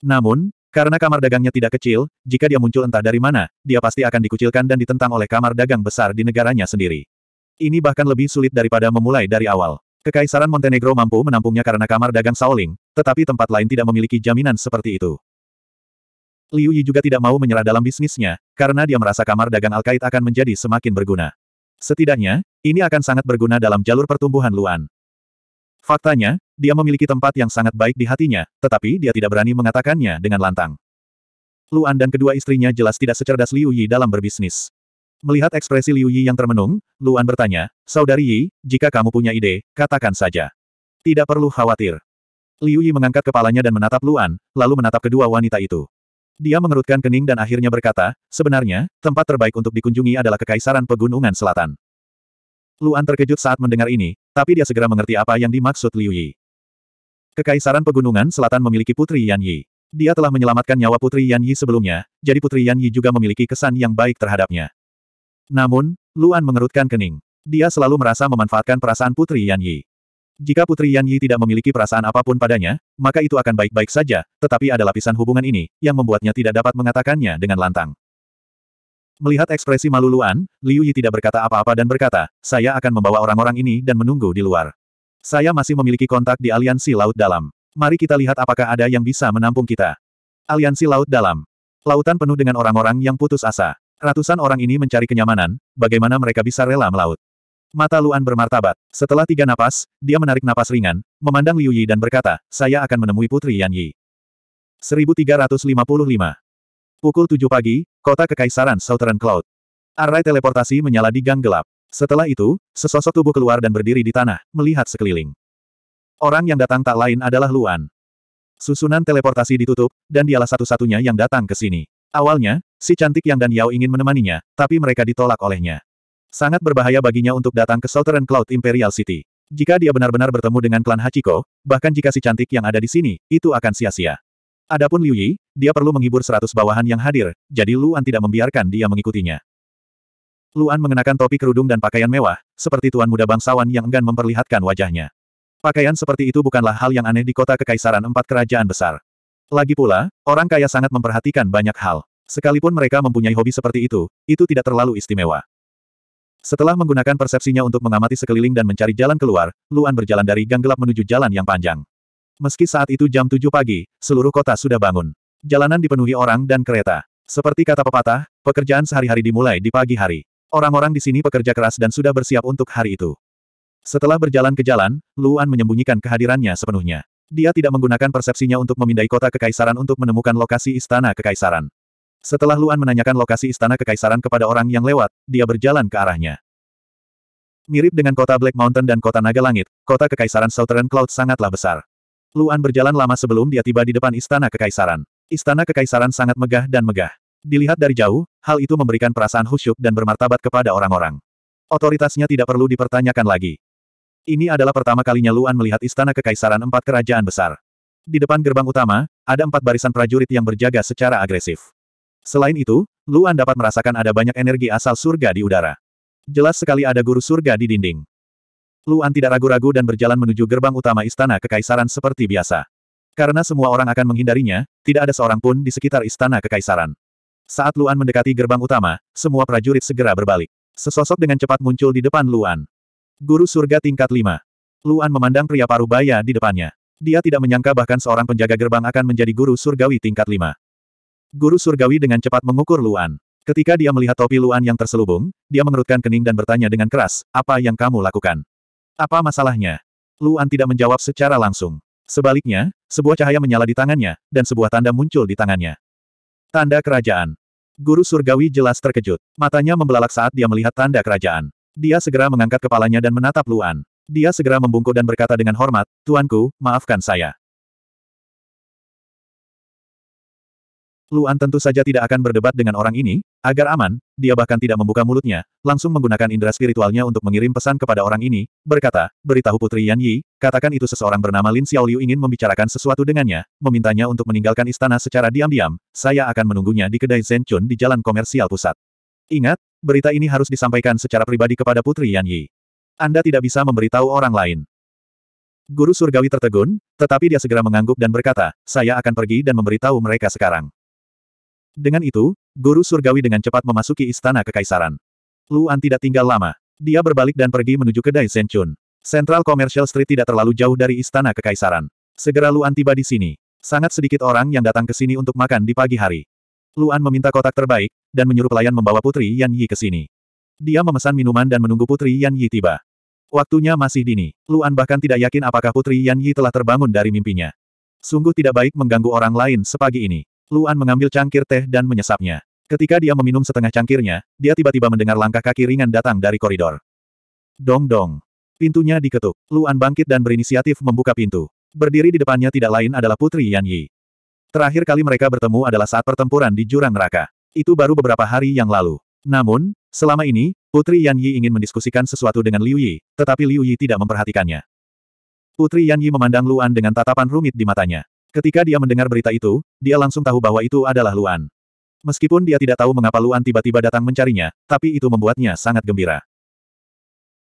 Namun, karena kamar dagangnya tidak kecil, jika dia muncul entah dari mana, dia pasti akan dikucilkan dan ditentang oleh kamar dagang besar di negaranya sendiri. Ini bahkan lebih sulit daripada memulai dari awal. Kekaisaran Montenegro mampu menampungnya karena kamar dagang Saoling, tetapi tempat lain tidak memiliki jaminan seperti itu. Liu Yi juga tidak mau menyerah dalam bisnisnya, karena dia merasa kamar dagang Alkait akan menjadi semakin berguna. Setidaknya, ini akan sangat berguna dalam jalur pertumbuhan Luan. Faktanya, dia memiliki tempat yang sangat baik di hatinya, tetapi dia tidak berani mengatakannya dengan lantang. Luan dan kedua istrinya jelas tidak secerdas Liu Yi dalam berbisnis. Melihat ekspresi Liu Yi yang termenung, Luan bertanya, Saudari Yi, jika kamu punya ide, katakan saja. Tidak perlu khawatir. Liu Yi mengangkat kepalanya dan menatap Luan, lalu menatap kedua wanita itu. Dia mengerutkan kening dan akhirnya berkata, sebenarnya, tempat terbaik untuk dikunjungi adalah Kekaisaran Pegunungan Selatan. Luan terkejut saat mendengar ini, tapi dia segera mengerti apa yang dimaksud Liu Yi. Kekaisaran Pegunungan Selatan memiliki Putri Yan Yi. Dia telah menyelamatkan nyawa Putri Yan Yi sebelumnya, jadi Putri Yan Yi juga memiliki kesan yang baik terhadapnya. Namun, Luan mengerutkan kening. Dia selalu merasa memanfaatkan perasaan Putri Yan Yi. Jika Putri Yan Yi tidak memiliki perasaan apapun padanya, maka itu akan baik-baik saja, tetapi ada lapisan hubungan ini, yang membuatnya tidak dapat mengatakannya dengan lantang. Melihat ekspresi malu Luan, Liu Yi tidak berkata apa-apa dan berkata, saya akan membawa orang-orang ini dan menunggu di luar. Saya masih memiliki kontak di Aliansi Laut Dalam. Mari kita lihat apakah ada yang bisa menampung kita. Aliansi Laut Dalam. Lautan penuh dengan orang-orang yang putus asa. Ratusan orang ini mencari kenyamanan, bagaimana mereka bisa rela melaut. Mata Luan bermartabat. Setelah tiga napas, dia menarik napas ringan, memandang Liu Yi dan berkata, saya akan menemui Putri Yan Yi. 1355 Pukul 7 pagi, kota Kekaisaran Southern Cloud. Array teleportasi menyala di gang gelap. Setelah itu, sesosok tubuh keluar dan berdiri di tanah, melihat sekeliling. Orang yang datang tak lain adalah Luan. Susunan teleportasi ditutup, dan dialah satu-satunya yang datang ke sini. Awalnya, si cantik Yang dan Yao ingin menemaninya, tapi mereka ditolak olehnya. Sangat berbahaya baginya untuk datang ke Southern Cloud Imperial City. Jika dia benar-benar bertemu dengan klan Hachiko, bahkan jika si cantik yang ada di sini, itu akan sia-sia. Adapun Liu Yi, dia perlu menghibur seratus bawahan yang hadir, jadi Luan tidak membiarkan dia mengikutinya. Luan mengenakan topi kerudung dan pakaian mewah, seperti tuan muda bangsawan yang enggan memperlihatkan wajahnya. Pakaian seperti itu bukanlah hal yang aneh di kota kekaisaran empat kerajaan besar. Lagi pula, orang kaya sangat memperhatikan banyak hal. Sekalipun mereka mempunyai hobi seperti itu, itu tidak terlalu istimewa. Setelah menggunakan persepsinya untuk mengamati sekeliling dan mencari jalan keluar, Luan berjalan dari gang gelap menuju jalan yang panjang. Meski saat itu jam 7 pagi, seluruh kota sudah bangun. Jalanan dipenuhi orang dan kereta. Seperti kata pepatah, pekerjaan sehari-hari dimulai di pagi hari. Orang-orang di sini pekerja keras dan sudah bersiap untuk hari itu. Setelah berjalan ke jalan, Luan menyembunyikan kehadirannya sepenuhnya. Dia tidak menggunakan persepsinya untuk memindai kota kekaisaran untuk menemukan lokasi istana kekaisaran. Setelah Luan menanyakan lokasi istana kekaisaran kepada orang yang lewat, dia berjalan ke arahnya. Mirip dengan kota Black Mountain dan kota Naga Langit, kota kekaisaran Southern Cloud sangatlah besar. Luan berjalan lama sebelum dia tiba di depan istana kekaisaran. Istana kekaisaran sangat megah dan megah. Dilihat dari jauh, hal itu memberikan perasaan khusyuk dan bermartabat kepada orang-orang. Otoritasnya tidak perlu dipertanyakan lagi. Ini adalah pertama kalinya Luan melihat istana kekaisaran empat kerajaan besar. Di depan gerbang utama, ada empat barisan prajurit yang berjaga secara agresif. Selain itu, Luan dapat merasakan ada banyak energi asal surga di udara. Jelas sekali ada guru surga di dinding. Luan tidak ragu-ragu dan berjalan menuju gerbang utama istana kekaisaran seperti biasa. Karena semua orang akan menghindarinya, tidak ada seorang pun di sekitar istana kekaisaran. Saat Luan mendekati gerbang utama, semua prajurit segera berbalik. Sesosok dengan cepat muncul di depan Luan. Guru surga tingkat 5. Luan memandang pria paruh baya di depannya. Dia tidak menyangka bahkan seorang penjaga gerbang akan menjadi guru surgawi tingkat 5. Guru surgawi dengan cepat mengukur Luan. Ketika dia melihat topi Luan yang terselubung, dia mengerutkan kening dan bertanya dengan keras, apa yang kamu lakukan? Apa masalahnya? Luan tidak menjawab secara langsung. Sebaliknya, sebuah cahaya menyala di tangannya, dan sebuah tanda muncul di tangannya. Tanda kerajaan. Guru surgawi jelas terkejut. Matanya membelalak saat dia melihat tanda kerajaan. Dia segera mengangkat kepalanya dan menatap Luan. Dia segera membungkuk dan berkata dengan hormat, Tuanku, maafkan saya. Luan tentu saja tidak akan berdebat dengan orang ini, agar aman, dia bahkan tidak membuka mulutnya, langsung menggunakan indera spiritualnya untuk mengirim pesan kepada orang ini, berkata, beritahu Putri Yan Yi, katakan itu seseorang bernama Lin Xiaoliu ingin membicarakan sesuatu dengannya, memintanya untuk meninggalkan istana secara diam-diam, saya akan menunggunya di kedai Zen di jalan komersial pusat. Ingat, berita ini harus disampaikan secara pribadi kepada Putri Yan Yi. Anda tidak bisa memberitahu orang lain. Guru surgawi tertegun, tetapi dia segera mengangguk dan berkata, saya akan pergi dan memberitahu mereka sekarang. Dengan itu, guru surgawi dengan cepat memasuki istana kekaisaran. Luan tidak tinggal lama. Dia berbalik dan pergi menuju kedai Senchun. Central Commercial Street tidak terlalu jauh dari istana kekaisaran. Segera Luan tiba di sini. Sangat sedikit orang yang datang ke sini untuk makan di pagi hari. Luan meminta kotak terbaik, dan menyuruh pelayan membawa Putri Yan Yi ke sini. Dia memesan minuman dan menunggu Putri Yan Yi tiba. Waktunya masih dini. Luan bahkan tidak yakin apakah Putri Yan Yi telah terbangun dari mimpinya. Sungguh tidak baik mengganggu orang lain sepagi ini. Luan mengambil cangkir teh dan menyesapnya. Ketika dia meminum setengah cangkirnya, dia tiba-tiba mendengar langkah kaki ringan datang dari koridor. Dong-dong. Pintunya diketuk. Luan bangkit dan berinisiatif membuka pintu. Berdiri di depannya tidak lain adalah Putri Yan Yi. Terakhir kali mereka bertemu adalah saat pertempuran di jurang neraka. Itu baru beberapa hari yang lalu. Namun, selama ini, Putri Yan Yi ingin mendiskusikan sesuatu dengan Liu Yi, tetapi Liu Yi tidak memperhatikannya. Putri Yan Yi memandang Luan dengan tatapan rumit di matanya. Ketika dia mendengar berita itu, dia langsung tahu bahwa itu adalah Luan. Meskipun dia tidak tahu mengapa Luan tiba-tiba datang mencarinya, tapi itu membuatnya sangat gembira.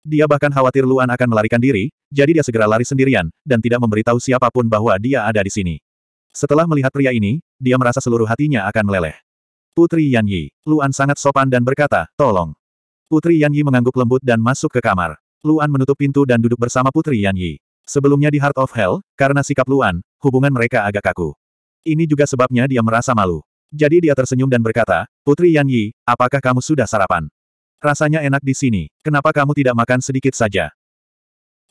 Dia bahkan khawatir Luan akan melarikan diri, jadi dia segera lari sendirian, dan tidak memberitahu siapapun bahwa dia ada di sini. Setelah melihat pria ini, dia merasa seluruh hatinya akan meleleh. Putri Yan Yi, Luan sangat sopan dan berkata, tolong. Putri Yan Yi mengangguk lembut dan masuk ke kamar. Luan menutup pintu dan duduk bersama Putri Yan Yi. Sebelumnya di Heart of Hell, karena sikap Luan, hubungan mereka agak kaku. Ini juga sebabnya dia merasa malu. Jadi dia tersenyum dan berkata, Putri Yan Yi, apakah kamu sudah sarapan? Rasanya enak di sini, kenapa kamu tidak makan sedikit saja?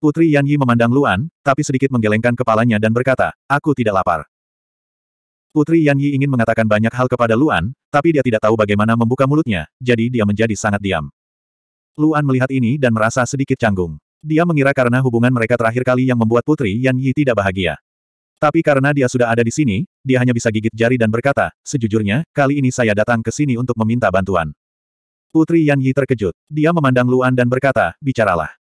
Putri Yan Yi memandang Luan, tapi sedikit menggelengkan kepalanya dan berkata, aku tidak lapar. Putri Yan Yi ingin mengatakan banyak hal kepada Luan, tapi dia tidak tahu bagaimana membuka mulutnya, jadi dia menjadi sangat diam. Luan melihat ini dan merasa sedikit canggung. Dia mengira karena hubungan mereka terakhir kali yang membuat Putri Yan Yi tidak bahagia. Tapi karena dia sudah ada di sini, dia hanya bisa gigit jari dan berkata, sejujurnya, kali ini saya datang ke sini untuk meminta bantuan. Putri Yan Yi terkejut. Dia memandang Luan dan berkata, bicaralah.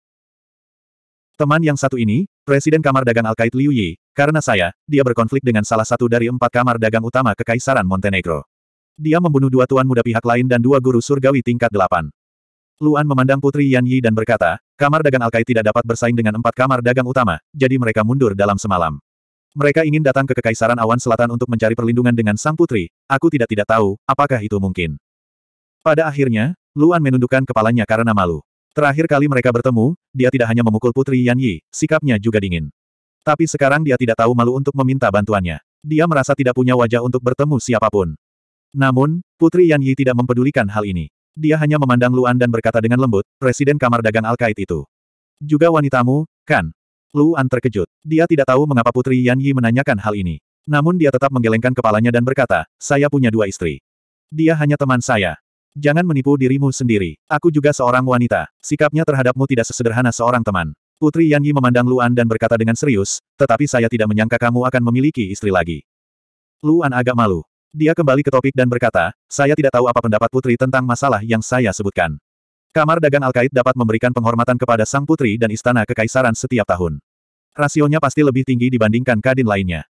Teman yang satu ini, Presiden Kamar Dagang Alkait Liu Yi, karena saya, dia berkonflik dengan salah satu dari empat kamar dagang utama Kekaisaran Montenegro. Dia membunuh dua tuan muda pihak lain dan dua guru surgawi tingkat delapan. Luan memandang Putri Yan Yi dan berkata, kamar dagang Alkai tidak dapat bersaing dengan empat kamar dagang utama, jadi mereka mundur dalam semalam. Mereka ingin datang ke Kekaisaran Awan Selatan untuk mencari perlindungan dengan sang putri, aku tidak tidak tahu, apakah itu mungkin. Pada akhirnya, Luan menundukkan kepalanya karena malu. Terakhir kali mereka bertemu, dia tidak hanya memukul Putri Yan Yi, sikapnya juga dingin. Tapi sekarang dia tidak tahu malu untuk meminta bantuannya. Dia merasa tidak punya wajah untuk bertemu siapapun. Namun, Putri Yan Yi tidak mempedulikan hal ini. Dia hanya memandang Luan dan berkata dengan lembut, Presiden Kamar Dagang Alkait itu. Juga wanitamu, kan? Luan terkejut. Dia tidak tahu mengapa Putri Yan Yi menanyakan hal ini. Namun dia tetap menggelengkan kepalanya dan berkata, saya punya dua istri. Dia hanya teman saya. Jangan menipu dirimu sendiri. Aku juga seorang wanita. Sikapnya terhadapmu tidak sesederhana seorang teman. Putri Yan Yi memandang Luan dan berkata dengan serius, tetapi saya tidak menyangka kamu akan memiliki istri lagi. Luan agak malu. Dia kembali ke topik dan berkata, saya tidak tahu apa pendapat putri tentang masalah yang saya sebutkan. Kamar dagang Alkait dapat memberikan penghormatan kepada sang putri dan istana kekaisaran setiap tahun. Rasionya pasti lebih tinggi dibandingkan kadin lainnya.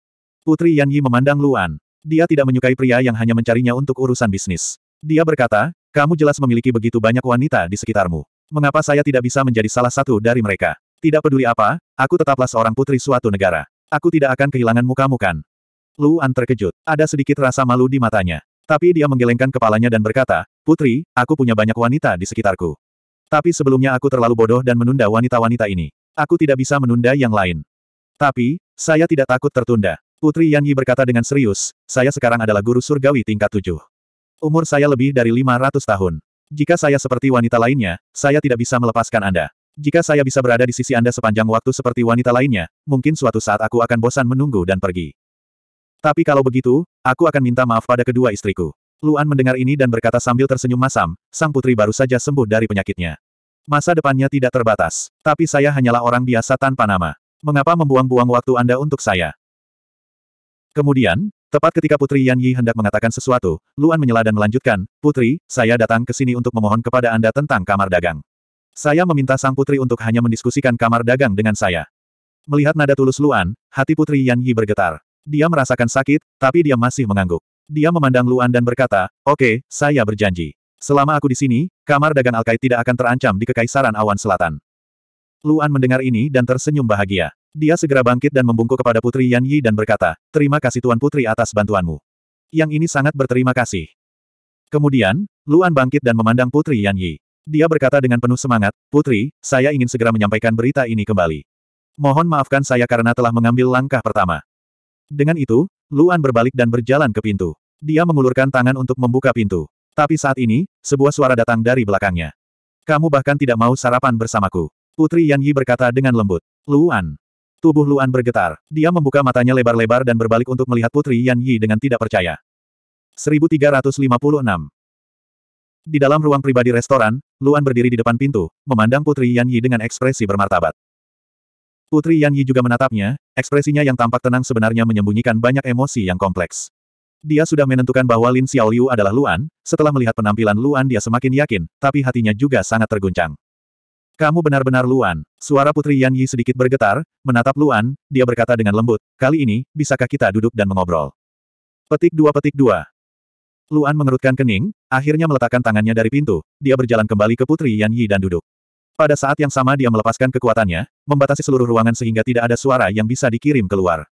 Putri Yan Yi memandang Luan. Dia tidak menyukai pria yang hanya mencarinya untuk urusan bisnis. Dia berkata, kamu jelas memiliki begitu banyak wanita di sekitarmu. Mengapa saya tidak bisa menjadi salah satu dari mereka? Tidak peduli apa, aku tetaplah seorang putri suatu negara. Aku tidak akan kehilanganmu kamu kan? Luan terkejut. Ada sedikit rasa malu di matanya. Tapi dia menggelengkan kepalanya dan berkata, Putri, aku punya banyak wanita di sekitarku. Tapi sebelumnya aku terlalu bodoh dan menunda wanita-wanita ini. Aku tidak bisa menunda yang lain. Tapi, saya tidak takut tertunda. Putri Yan Yi berkata dengan serius, saya sekarang adalah guru surgawi tingkat tujuh. Umur saya lebih dari 500 tahun. Jika saya seperti wanita lainnya, saya tidak bisa melepaskan Anda. Jika saya bisa berada di sisi Anda sepanjang waktu seperti wanita lainnya, mungkin suatu saat aku akan bosan menunggu dan pergi. Tapi kalau begitu, aku akan minta maaf pada kedua istriku. Luan mendengar ini dan berkata sambil tersenyum masam, sang putri baru saja sembuh dari penyakitnya. Masa depannya tidak terbatas. Tapi saya hanyalah orang biasa tanpa nama. Mengapa membuang-buang waktu Anda untuk saya? Kemudian, tepat ketika Putri Yan Yi hendak mengatakan sesuatu, Luan menyela dan melanjutkan, Putri, saya datang ke sini untuk memohon kepada Anda tentang kamar dagang. Saya meminta sang putri untuk hanya mendiskusikan kamar dagang dengan saya. Melihat nada tulus Luan, hati Putri Yan Yi bergetar. Dia merasakan sakit, tapi dia masih mengangguk. Dia memandang Luan dan berkata, Oke, okay, saya berjanji. Selama aku di sini, kamar dagang Alkai tidak akan terancam di Kekaisaran Awan Selatan. Luan mendengar ini dan tersenyum bahagia. Dia segera bangkit dan membungkuk kepada Putri Yan Yi dan berkata, Terima kasih Tuan Putri atas bantuanmu. Yang ini sangat berterima kasih. Kemudian, Luan bangkit dan memandang Putri Yan Yi. Dia berkata dengan penuh semangat, Putri, saya ingin segera menyampaikan berita ini kembali. Mohon maafkan saya karena telah mengambil langkah pertama. Dengan itu, Luan berbalik dan berjalan ke pintu. Dia mengulurkan tangan untuk membuka pintu. Tapi saat ini, sebuah suara datang dari belakangnya. Kamu bahkan tidak mau sarapan bersamaku. Putri Yan Yi berkata dengan lembut. Luan. Tubuh Luan bergetar. Dia membuka matanya lebar-lebar dan berbalik untuk melihat Putri Yan Yi dengan tidak percaya. 1356 Di dalam ruang pribadi restoran, Luan berdiri di depan pintu, memandang Putri Yan Yi dengan ekspresi bermartabat. Putri Yan Yi juga menatapnya, ekspresinya yang tampak tenang sebenarnya menyembunyikan banyak emosi yang kompleks. Dia sudah menentukan bahwa Lin Xiaoliu adalah Luan, setelah melihat penampilan Luan dia semakin yakin, tapi hatinya juga sangat terguncang. Kamu benar-benar Luan. Suara Putri Yan Yi sedikit bergetar, menatap Luan, dia berkata dengan lembut, kali ini, bisakah kita duduk dan mengobrol? Petik dua petik dua. Luan mengerutkan kening, akhirnya meletakkan tangannya dari pintu, dia berjalan kembali ke Putri Yan Yi dan duduk. Pada saat yang sama dia melepaskan kekuatannya, membatasi seluruh ruangan sehingga tidak ada suara yang bisa dikirim keluar.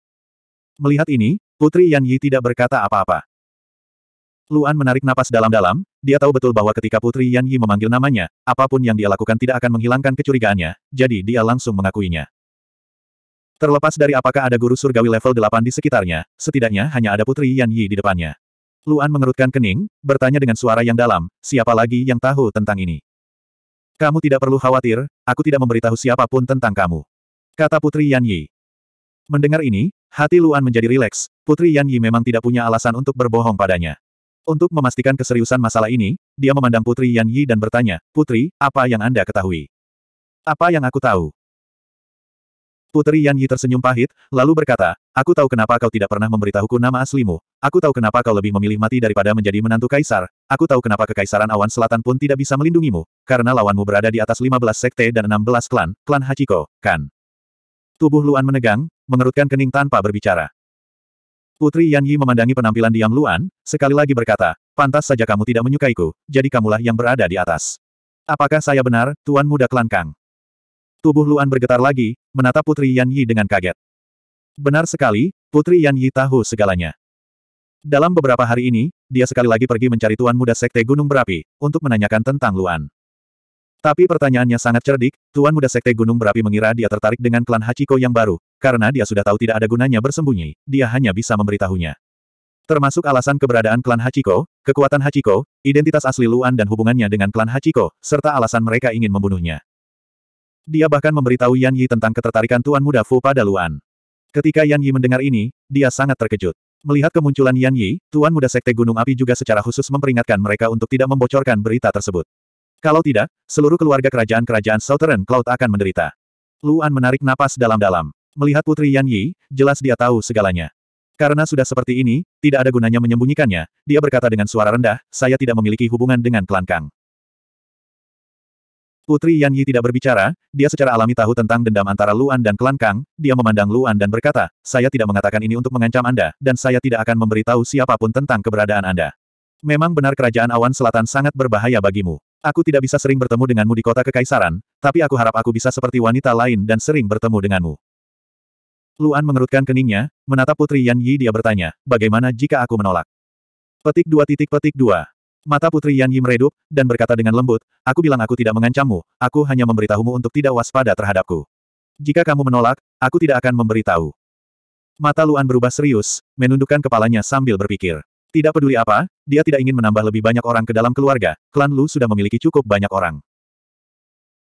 Melihat ini, Putri Yan Yi tidak berkata apa-apa. Luan menarik napas dalam-dalam, dia tahu betul bahwa ketika Putri Yan Yi memanggil namanya, apapun yang dia lakukan tidak akan menghilangkan kecurigaannya, jadi dia langsung mengakuinya. Terlepas dari apakah ada guru surgawi level 8 di sekitarnya, setidaknya hanya ada Putri Yan Yi di depannya. Luan mengerutkan kening, bertanya dengan suara yang dalam, siapa lagi yang tahu tentang ini? Kamu tidak perlu khawatir, aku tidak memberitahu siapapun tentang kamu. Kata Putri Yan Yi. Mendengar ini, hati Luan menjadi rileks, Putri Yan Yi memang tidak punya alasan untuk berbohong padanya. Untuk memastikan keseriusan masalah ini, dia memandang Putri Yan Yi dan bertanya, Putri, apa yang Anda ketahui? Apa yang aku tahu? Putri Yan Yi tersenyum pahit, lalu berkata, Aku tahu kenapa kau tidak pernah memberitahuku nama aslimu. Aku tahu kenapa kau lebih memilih mati daripada menjadi menantu kaisar. Aku tahu kenapa kekaisaran awan selatan pun tidak bisa melindungimu. Karena lawanmu berada di atas 15 sekte dan 16 klan, klan Hachiko, kan. Tubuh Luan menegang, mengerutkan kening tanpa berbicara. Putri Yan Yi memandangi penampilan diam Luan, sekali lagi berkata, Pantas saja kamu tidak menyukaiku, jadi kamulah yang berada di atas. Apakah saya benar, Tuan Muda Klan Kang? Tubuh Luan bergetar lagi, menatap Putri Yan Yi dengan kaget. Benar sekali, Putri Yan Yi tahu segalanya. Dalam beberapa hari ini, dia sekali lagi pergi mencari Tuan Muda Sekte Gunung Berapi, untuk menanyakan tentang Luan. Tapi pertanyaannya sangat cerdik, Tuan Muda Sekte Gunung Berapi mengira dia tertarik dengan klan Hachiko yang baru, karena dia sudah tahu tidak ada gunanya bersembunyi, dia hanya bisa memberitahunya. Termasuk alasan keberadaan klan Hachiko, kekuatan Hachiko, identitas asli Luan dan hubungannya dengan klan Hachiko, serta alasan mereka ingin membunuhnya. Dia bahkan memberitahu Yan Yi tentang ketertarikan Tuan Muda Fu pada Luan. Ketika Yan Yi mendengar ini, dia sangat terkejut. Melihat kemunculan Yan Yi, Tuan Muda Sekte Gunung Api juga secara khusus memperingatkan mereka untuk tidak membocorkan berita tersebut. Kalau tidak, seluruh keluarga kerajaan-kerajaan Southern Cloud akan menderita. Luan menarik napas dalam-dalam. Melihat putri Yan Yi, jelas dia tahu segalanya. Karena sudah seperti ini, tidak ada gunanya menyembunyikannya, dia berkata dengan suara rendah, saya tidak memiliki hubungan dengan klan Kang. Putri Yan Yi tidak berbicara, dia secara alami tahu tentang dendam antara Luan dan klan Kang, dia memandang Luan dan berkata, saya tidak mengatakan ini untuk mengancam Anda, dan saya tidak akan memberitahu siapapun tentang keberadaan Anda. Memang benar kerajaan awan selatan sangat berbahaya bagimu. Aku tidak bisa sering bertemu denganmu di kota kekaisaran, tapi aku harap aku bisa seperti wanita lain dan sering bertemu denganmu. Luan mengerutkan keningnya, menatap Putri Yan Yi dia bertanya, bagaimana jika aku menolak? Petik dua titik petik dua. Mata Putri Yan Yi meredup, dan berkata dengan lembut, aku bilang aku tidak mengancammu, aku hanya memberitahumu untuk tidak waspada terhadapku. Jika kamu menolak, aku tidak akan memberitahu. Mata Luan berubah serius, menundukkan kepalanya sambil berpikir. Tidak peduli apa, dia tidak ingin menambah lebih banyak orang ke dalam keluarga, klan Lu sudah memiliki cukup banyak orang.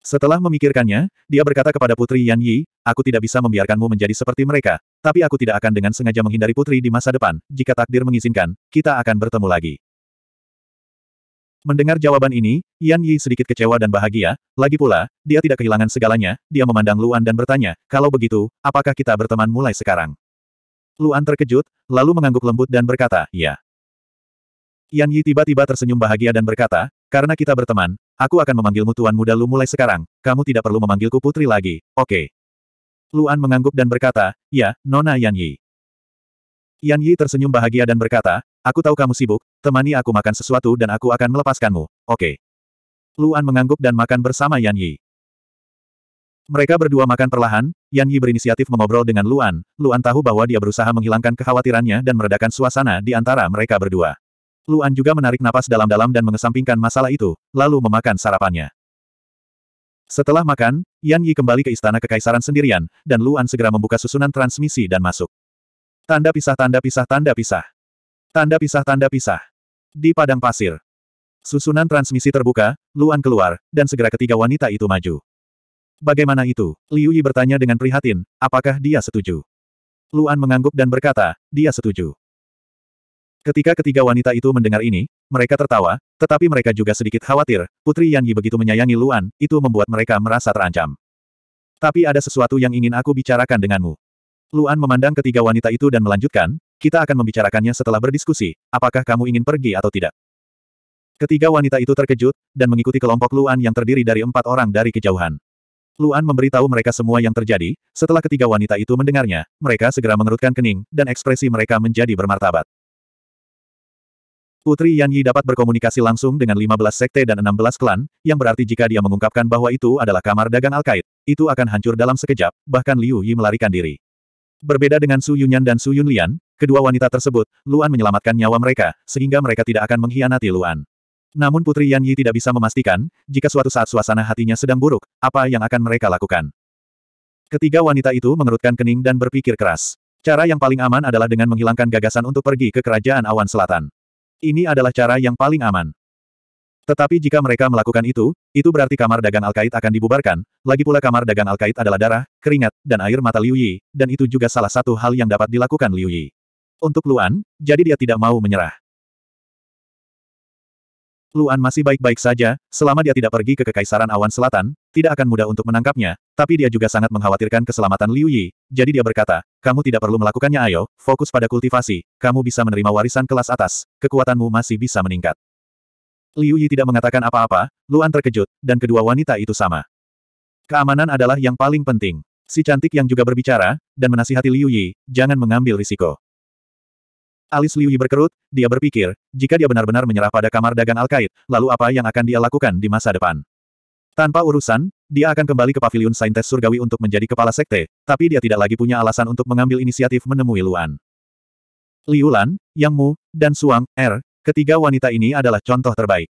Setelah memikirkannya, dia berkata kepada Putri Yan Yi, aku tidak bisa membiarkanmu menjadi seperti mereka, tapi aku tidak akan dengan sengaja menghindari Putri di masa depan, jika takdir mengizinkan, kita akan bertemu lagi. Mendengar jawaban ini, Yan Yi sedikit kecewa dan bahagia, lagi pula, dia tidak kehilangan segalanya, dia memandang Luan dan bertanya, kalau begitu, apakah kita berteman mulai sekarang? Luan terkejut, lalu mengangguk lembut dan berkata, ya. Yan Yi tiba-tiba tersenyum bahagia dan berkata, karena kita berteman, aku akan memanggilmu Tuan Muda Lu mulai sekarang, kamu tidak perlu memanggilku putri lagi, oke. Okay. Luan mengangguk dan berkata, ya, Nona Yan Yi. Yan Yi tersenyum bahagia dan berkata, aku tahu kamu sibuk, Temani aku makan sesuatu dan aku akan melepaskanmu, oke. Okay. Luan mengangguk dan makan bersama Yan Yi. Mereka berdua makan perlahan, Yan Yi berinisiatif mengobrol dengan Luan, Luan tahu bahwa dia berusaha menghilangkan kekhawatirannya dan meredakan suasana di antara mereka berdua. Luan juga menarik napas dalam-dalam dan mengesampingkan masalah itu, lalu memakan sarapannya. Setelah makan, Yan Yi kembali ke istana kekaisaran sendirian, dan Luan segera membuka susunan transmisi dan masuk. Tanda pisah tanda pisah tanda pisah. Tanda pisah-tanda pisah. Di padang pasir. Susunan transmisi terbuka, Luan keluar, dan segera ketiga wanita itu maju. Bagaimana itu? Liu Yi bertanya dengan prihatin, apakah dia setuju? Luan mengangguk dan berkata, dia setuju. Ketika ketiga wanita itu mendengar ini, mereka tertawa, tetapi mereka juga sedikit khawatir, Putri Yan Yi begitu menyayangi Luan, itu membuat mereka merasa terancam. Tapi ada sesuatu yang ingin aku bicarakan denganmu. Luan memandang ketiga wanita itu dan melanjutkan, kita akan membicarakannya setelah berdiskusi, apakah kamu ingin pergi atau tidak. Ketiga wanita itu terkejut, dan mengikuti kelompok Luan yang terdiri dari empat orang dari kejauhan. Luan memberitahu mereka semua yang terjadi, setelah ketiga wanita itu mendengarnya, mereka segera mengerutkan kening, dan ekspresi mereka menjadi bermartabat. Putri Yan Yi dapat berkomunikasi langsung dengan 15 sekte dan 16 klan, yang berarti jika dia mengungkapkan bahwa itu adalah kamar dagang Alkait, itu akan hancur dalam sekejap, bahkan Liu Yi melarikan diri. Berbeda dengan Su Yunyan dan Su Yunlian, Kedua wanita tersebut, Luan menyelamatkan nyawa mereka, sehingga mereka tidak akan mengkhianati Luan. Namun Putri Yan Yi tidak bisa memastikan, jika suatu saat suasana hatinya sedang buruk, apa yang akan mereka lakukan. Ketiga wanita itu mengerutkan kening dan berpikir keras. Cara yang paling aman adalah dengan menghilangkan gagasan untuk pergi ke kerajaan awan selatan. Ini adalah cara yang paling aman. Tetapi jika mereka melakukan itu, itu berarti kamar dagang Alkait akan dibubarkan, lagi pula kamar dagang Alkait adalah darah, keringat, dan air mata Liu Yi, dan itu juga salah satu hal yang dapat dilakukan Liu Yi. Untuk Luan, jadi dia tidak mau menyerah. Luan masih baik-baik saja, selama dia tidak pergi ke Kekaisaran Awan Selatan, tidak akan mudah untuk menangkapnya, tapi dia juga sangat mengkhawatirkan keselamatan Liu Yi, jadi dia berkata, kamu tidak perlu melakukannya ayo, fokus pada kultivasi, kamu bisa menerima warisan kelas atas, kekuatanmu masih bisa meningkat. Liu Yi tidak mengatakan apa-apa, Luan terkejut, dan kedua wanita itu sama. Keamanan adalah yang paling penting. Si cantik yang juga berbicara, dan menasihati Liu Yi, jangan mengambil risiko. Alis Liu Liuyi berkerut, dia berpikir, jika dia benar-benar menyerah pada kamar dagang Alkait, lalu apa yang akan dia lakukan di masa depan? Tanpa urusan, dia akan kembali ke paviliun saintes surgawi untuk menjadi kepala sekte, tapi dia tidak lagi punya alasan untuk mengambil inisiatif menemui Luan. Liu Lan, Yang Mu, dan Suang, Er, ketiga wanita ini adalah contoh terbaik.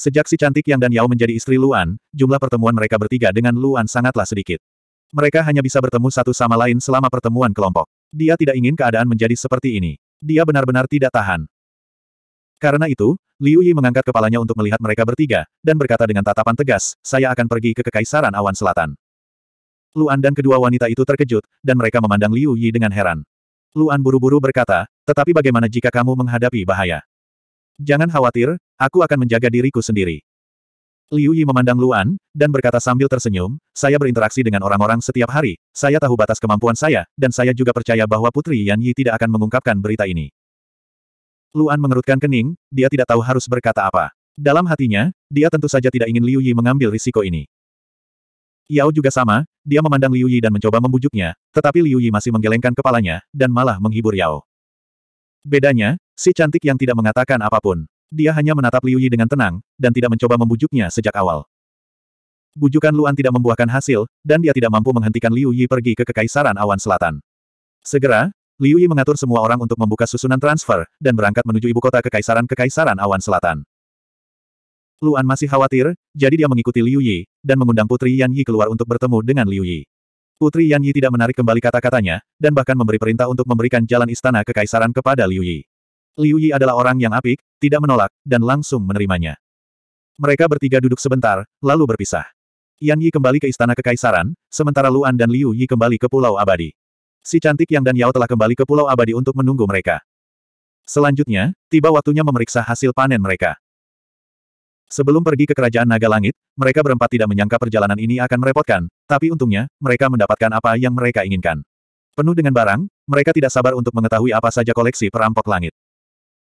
Sejak si cantik Yang dan Yao menjadi istri Luan, jumlah pertemuan mereka bertiga dengan Luan sangatlah sedikit. Mereka hanya bisa bertemu satu sama lain selama pertemuan kelompok. Dia tidak ingin keadaan menjadi seperti ini dia benar-benar tidak tahan. Karena itu, Liu Yi mengangkat kepalanya untuk melihat mereka bertiga, dan berkata dengan tatapan tegas, saya akan pergi ke Kekaisaran Awan Selatan. Luan dan kedua wanita itu terkejut, dan mereka memandang Liu Yi dengan heran. Luan buru-buru berkata, tetapi bagaimana jika kamu menghadapi bahaya? Jangan khawatir, aku akan menjaga diriku sendiri. Liu Yi memandang Luan, dan berkata sambil tersenyum, saya berinteraksi dengan orang-orang setiap hari, saya tahu batas kemampuan saya, dan saya juga percaya bahwa Putri Yan Yi tidak akan mengungkapkan berita ini. Luan mengerutkan kening, dia tidak tahu harus berkata apa. Dalam hatinya, dia tentu saja tidak ingin Liu Yi mengambil risiko ini. Yao juga sama, dia memandang Liu Yi dan mencoba membujuknya, tetapi Liu Yi masih menggelengkan kepalanya, dan malah menghibur Yao. Bedanya, si cantik yang tidak mengatakan apapun. Dia hanya menatap Liu Yi dengan tenang, dan tidak mencoba membujuknya sejak awal. Bujukan Luan tidak membuahkan hasil, dan dia tidak mampu menghentikan Liu Yi pergi ke Kekaisaran Awan Selatan. Segera, Liu Yi mengatur semua orang untuk membuka susunan transfer, dan berangkat menuju ibu kota Kekaisaran-Kekaisaran Awan Selatan. Luan masih khawatir, jadi dia mengikuti Liu Yi, dan mengundang Putri Yan Yi keluar untuk bertemu dengan Liu Yi. Putri Yan Yi tidak menarik kembali kata-katanya, dan bahkan memberi perintah untuk memberikan jalan istana kekaisaran kepada Liu Yi. Liu Yi adalah orang yang apik, tidak menolak, dan langsung menerimanya. Mereka bertiga duduk sebentar, lalu berpisah. Yan Yi kembali ke istana kekaisaran, sementara Luan dan Liu Yi kembali ke Pulau Abadi. Si cantik Yang dan Yao telah kembali ke Pulau Abadi untuk menunggu mereka. Selanjutnya, tiba waktunya memeriksa hasil panen mereka. Sebelum pergi ke kerajaan Naga Langit, mereka berempat tidak menyangka perjalanan ini akan merepotkan, tapi untungnya, mereka mendapatkan apa yang mereka inginkan. Penuh dengan barang, mereka tidak sabar untuk mengetahui apa saja koleksi perampok langit.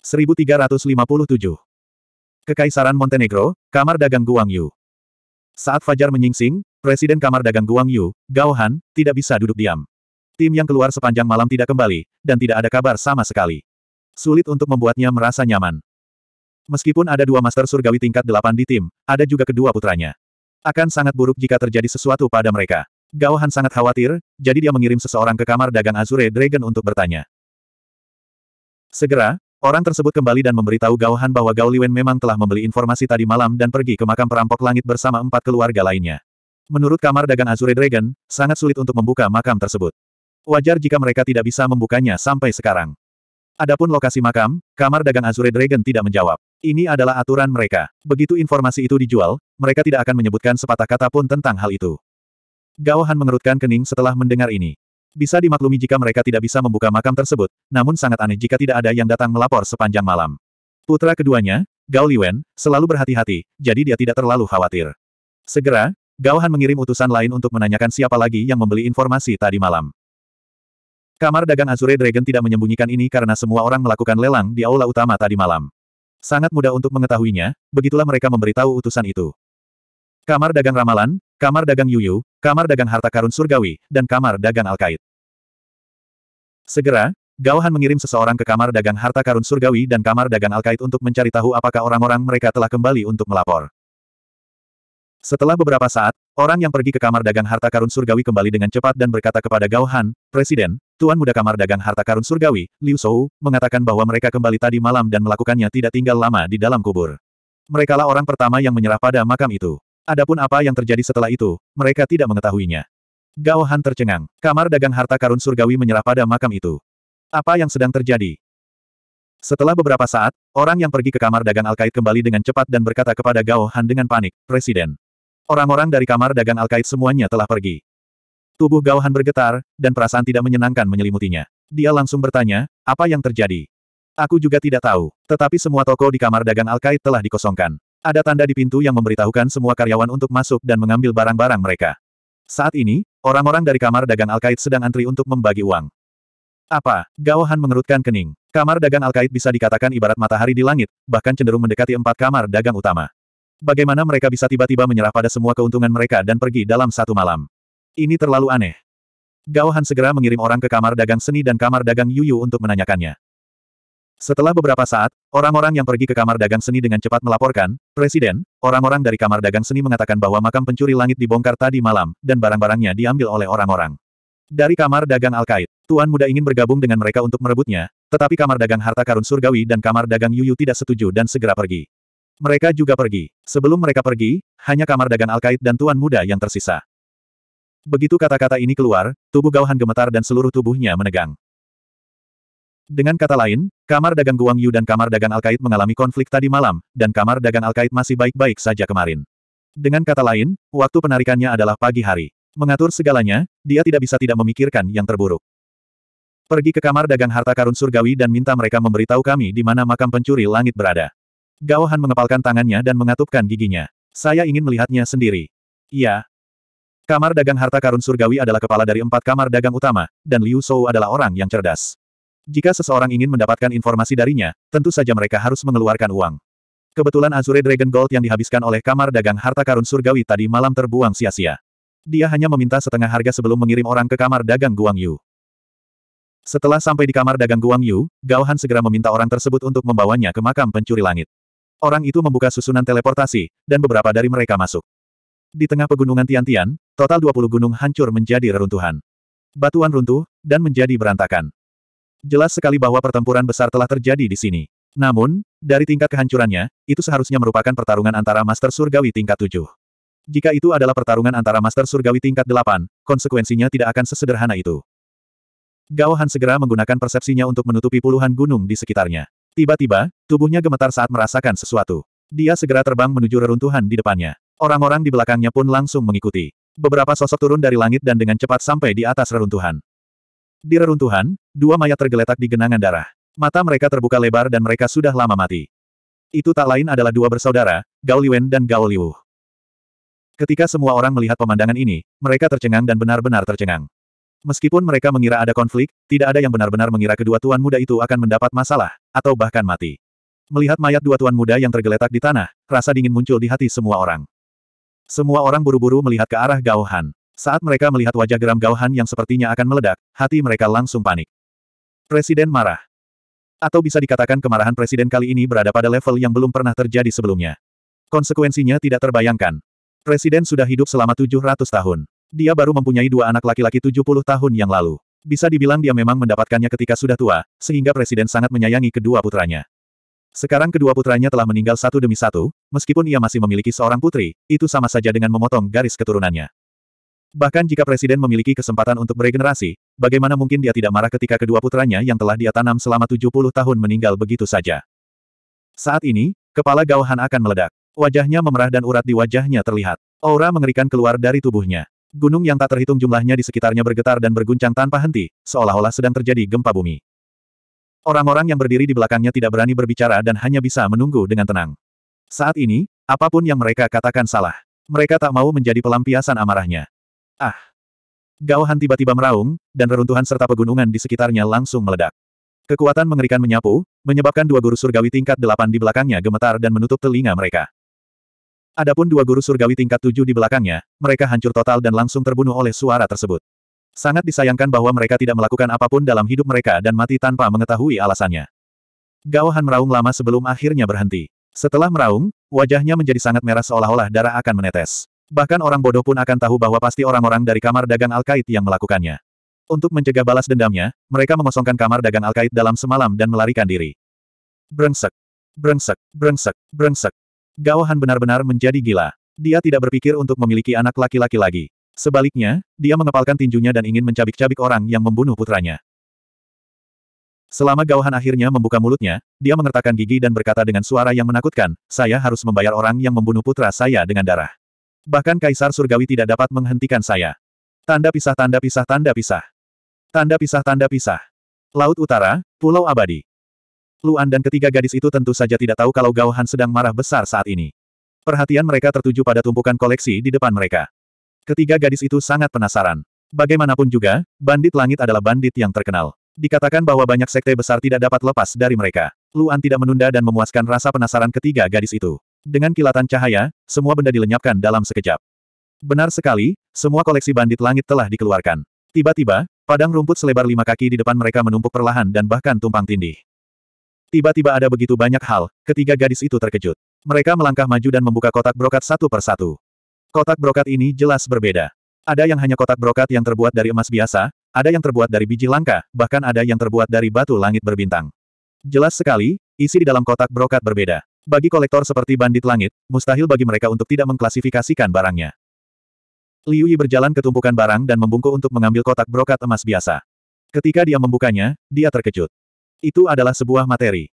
1357. Kekaisaran Montenegro, Kamar Dagang Guangyu. Saat Fajar menyingsing, Presiden Kamar Dagang Guangyu, Gao Han, tidak bisa duduk diam. Tim yang keluar sepanjang malam tidak kembali, dan tidak ada kabar sama sekali. Sulit untuk membuatnya merasa nyaman. Meskipun ada dua master surgawi tingkat delapan di tim, ada juga kedua putranya. Akan sangat buruk jika terjadi sesuatu pada mereka. Gao Han sangat khawatir, jadi dia mengirim seseorang ke kamar dagang Azure Dragon untuk bertanya. Segera, Orang tersebut kembali dan memberitahu Gao Han bahwa Gao Liwen memang telah membeli informasi tadi malam dan pergi ke makam perampok langit bersama empat keluarga lainnya. Menurut kamar dagang Azure Dragon, sangat sulit untuk membuka makam tersebut. Wajar jika mereka tidak bisa membukanya sampai sekarang. Adapun lokasi makam, kamar dagang Azure Dragon tidak menjawab. Ini adalah aturan mereka. Begitu informasi itu dijual, mereka tidak akan menyebutkan sepatah kata pun tentang hal itu. Gao Han mengerutkan kening setelah mendengar ini. Bisa dimaklumi jika mereka tidak bisa membuka makam tersebut, namun sangat aneh jika tidak ada yang datang melapor sepanjang malam. Putra keduanya, Gao Liwen, selalu berhati-hati, jadi dia tidak terlalu khawatir. Segera, Gao Han mengirim utusan lain untuk menanyakan siapa lagi yang membeli informasi tadi malam. Kamar dagang Azure Dragon tidak menyembunyikan ini karena semua orang melakukan lelang di aula utama tadi malam. Sangat mudah untuk mengetahuinya, begitulah mereka memberitahu utusan itu. Kamar dagang ramalan, kamar dagang Yuyu, kamar dagang harta karun surgawi, dan kamar dagang Alkait. Segera, Gauhan mengirim seseorang ke kamar dagang harta karun surgawi dan kamar dagang Alkait untuk mencari tahu apakah orang-orang mereka telah kembali untuk melapor. Setelah beberapa saat, orang yang pergi ke kamar dagang harta karun surgawi kembali dengan cepat dan berkata kepada Gauhan, Presiden, Tuan Muda Kamar Dagang Harta Karun Surgawi, Liu Shou, mengatakan bahwa mereka kembali tadi malam dan melakukannya tidak tinggal lama di dalam kubur. Merekalah orang pertama yang menyerah pada makam itu. Adapun apa yang terjadi setelah itu, mereka tidak mengetahuinya. Gao Han tercengang. Kamar dagang harta karun surgawi menyerah pada makam itu. Apa yang sedang terjadi? Setelah beberapa saat, orang yang pergi ke kamar dagang Alkait kembali dengan cepat dan berkata kepada Gao Han dengan panik, Presiden. Orang-orang dari kamar dagang Alkait semuanya telah pergi. Tubuh Gao Han bergetar, dan perasaan tidak menyenangkan menyelimutinya. Dia langsung bertanya, apa yang terjadi? Aku juga tidak tahu, tetapi semua toko di kamar dagang Alkait telah dikosongkan. Ada tanda di pintu yang memberitahukan semua karyawan untuk masuk dan mengambil barang-barang mereka. Saat ini, orang-orang dari kamar dagang Alkait sedang antri untuk membagi uang. Apa? Gao Han mengerutkan kening. Kamar dagang Alkait bisa dikatakan ibarat matahari di langit, bahkan cenderung mendekati empat kamar dagang utama. Bagaimana mereka bisa tiba-tiba menyerah pada semua keuntungan mereka dan pergi dalam satu malam? Ini terlalu aneh. Gao Han segera mengirim orang ke kamar dagang seni dan kamar dagang Yuyu untuk menanyakannya. Setelah beberapa saat, orang-orang yang pergi ke kamar dagang seni dengan cepat melaporkan, Presiden, orang-orang dari kamar dagang seni mengatakan bahwa makam pencuri langit dibongkar tadi malam, dan barang-barangnya diambil oleh orang-orang. Dari kamar dagang Al-Qaid, Tuan Muda ingin bergabung dengan mereka untuk merebutnya, tetapi kamar dagang harta karun surgawi dan kamar dagang Yuyu tidak setuju dan segera pergi. Mereka juga pergi. Sebelum mereka pergi, hanya kamar dagang Al-Qaid dan Tuan Muda yang tersisa. Begitu kata-kata ini keluar, tubuh Gauhan gemetar dan seluruh tubuhnya menegang. Dengan kata lain, kamar dagang Guang Yu dan kamar dagang Alkait mengalami konflik tadi malam, dan kamar dagang Alkait masih baik-baik saja kemarin. Dengan kata lain, waktu penarikannya adalah pagi hari. Mengatur segalanya, dia tidak bisa tidak memikirkan yang terburuk. Pergi ke kamar dagang harta karun surgawi dan minta mereka memberitahu kami di mana makam pencuri langit berada. Gao Han mengepalkan tangannya dan mengatupkan giginya. Saya ingin melihatnya sendiri. Iya. Kamar dagang harta karun surgawi adalah kepala dari empat kamar dagang utama, dan Liu Shou adalah orang yang cerdas. Jika seseorang ingin mendapatkan informasi darinya, tentu saja mereka harus mengeluarkan uang. Kebetulan Azure Dragon Gold yang dihabiskan oleh kamar dagang harta karun surgawi tadi malam terbuang sia-sia. Dia hanya meminta setengah harga sebelum mengirim orang ke kamar dagang Guang Yu. Setelah sampai di kamar dagang Guang Yu, Gao Han segera meminta orang tersebut untuk membawanya ke makam pencuri langit. Orang itu membuka susunan teleportasi, dan beberapa dari mereka masuk. Di tengah pegunungan Tian Tian, total 20 gunung hancur menjadi reruntuhan. Batuan runtuh, dan menjadi berantakan. Jelas sekali bahwa pertempuran besar telah terjadi di sini. Namun, dari tingkat kehancurannya, itu seharusnya merupakan pertarungan antara Master Surgawi tingkat 7. Jika itu adalah pertarungan antara Master Surgawi tingkat 8, konsekuensinya tidak akan sesederhana itu. Gao Han segera menggunakan persepsinya untuk menutupi puluhan gunung di sekitarnya. Tiba-tiba, tubuhnya gemetar saat merasakan sesuatu. Dia segera terbang menuju reruntuhan di depannya. Orang-orang di belakangnya pun langsung mengikuti. Beberapa sosok turun dari langit dan dengan cepat sampai di atas reruntuhan. Di reruntuhan, dua mayat tergeletak di genangan darah. Mata mereka terbuka lebar dan mereka sudah lama mati. Itu tak lain adalah dua bersaudara, Gao Liwen dan Gao Liu. Ketika semua orang melihat pemandangan ini, mereka tercengang dan benar-benar tercengang. Meskipun mereka mengira ada konflik, tidak ada yang benar-benar mengira kedua tuan muda itu akan mendapat masalah, atau bahkan mati. Melihat mayat dua tuan muda yang tergeletak di tanah, rasa dingin muncul di hati semua orang. Semua orang buru-buru melihat ke arah Gao Han. Saat mereka melihat wajah geram Gauhan yang sepertinya akan meledak, hati mereka langsung panik. Presiden marah. Atau bisa dikatakan kemarahan Presiden kali ini berada pada level yang belum pernah terjadi sebelumnya. Konsekuensinya tidak terbayangkan. Presiden sudah hidup selama 700 tahun. Dia baru mempunyai dua anak laki-laki 70 tahun yang lalu. Bisa dibilang dia memang mendapatkannya ketika sudah tua, sehingga Presiden sangat menyayangi kedua putranya. Sekarang kedua putranya telah meninggal satu demi satu, meskipun ia masih memiliki seorang putri, itu sama saja dengan memotong garis keturunannya. Bahkan jika Presiden memiliki kesempatan untuk beregenerasi, bagaimana mungkin dia tidak marah ketika kedua putranya yang telah dia tanam selama 70 tahun meninggal begitu saja. Saat ini, kepala Gauhan akan meledak. Wajahnya memerah dan urat di wajahnya terlihat. Aura mengerikan keluar dari tubuhnya. Gunung yang tak terhitung jumlahnya di sekitarnya bergetar dan berguncang tanpa henti, seolah-olah sedang terjadi gempa bumi. Orang-orang yang berdiri di belakangnya tidak berani berbicara dan hanya bisa menunggu dengan tenang. Saat ini, apapun yang mereka katakan salah. Mereka tak mau menjadi pelampiasan amarahnya. Ah! Gao Han tiba-tiba meraung, dan reruntuhan serta pegunungan di sekitarnya langsung meledak. Kekuatan mengerikan menyapu, menyebabkan dua guru surgawi tingkat delapan di belakangnya gemetar dan menutup telinga mereka. Adapun dua guru surgawi tingkat tujuh di belakangnya, mereka hancur total dan langsung terbunuh oleh suara tersebut. Sangat disayangkan bahwa mereka tidak melakukan apapun dalam hidup mereka dan mati tanpa mengetahui alasannya. Gao Han meraung lama sebelum akhirnya berhenti. Setelah meraung, wajahnya menjadi sangat merah seolah-olah darah akan menetes. Bahkan orang bodoh pun akan tahu bahwa pasti orang-orang dari kamar dagang al yang melakukannya. Untuk mencegah balas dendamnya, mereka mengosongkan kamar dagang al dalam semalam dan melarikan diri. Brengsek. Brengsek, brengsek, brengsek. Gao benar-benar menjadi gila. Dia tidak berpikir untuk memiliki anak laki-laki lagi. Sebaliknya, dia mengepalkan tinjunya dan ingin mencabik-cabik orang yang membunuh putranya. Selama Gao akhirnya membuka mulutnya, dia mengertakkan gigi dan berkata dengan suara yang menakutkan, saya harus membayar orang yang membunuh putra saya dengan darah. Bahkan Kaisar Surgawi tidak dapat menghentikan saya. Tanda pisah tanda pisah tanda pisah. Tanda pisah tanda pisah. Laut Utara, Pulau Abadi. Luan dan ketiga gadis itu tentu saja tidak tahu kalau Gao Han sedang marah besar saat ini. Perhatian mereka tertuju pada tumpukan koleksi di depan mereka. Ketiga gadis itu sangat penasaran. Bagaimanapun juga, bandit langit adalah bandit yang terkenal. Dikatakan bahwa banyak sekte besar tidak dapat lepas dari mereka. Luan tidak menunda dan memuaskan rasa penasaran ketiga gadis itu. Dengan kilatan cahaya, semua benda dilenyapkan dalam sekejap. Benar sekali, semua koleksi bandit langit telah dikeluarkan. Tiba-tiba, padang rumput selebar lima kaki di depan mereka menumpuk perlahan dan bahkan tumpang tindih. Tiba-tiba ada begitu banyak hal, ketiga gadis itu terkejut. Mereka melangkah maju dan membuka kotak brokat satu per satu. Kotak brokat ini jelas berbeda. Ada yang hanya kotak brokat yang terbuat dari emas biasa, ada yang terbuat dari biji langka, bahkan ada yang terbuat dari batu langit berbintang. Jelas sekali, isi di dalam kotak brokat berbeda. Bagi kolektor seperti bandit langit, mustahil bagi mereka untuk tidak mengklasifikasikan barangnya. Liu Yi berjalan ke tumpukan barang dan membungkuk untuk mengambil kotak brokat emas biasa. Ketika dia membukanya, dia terkejut. Itu adalah sebuah materi.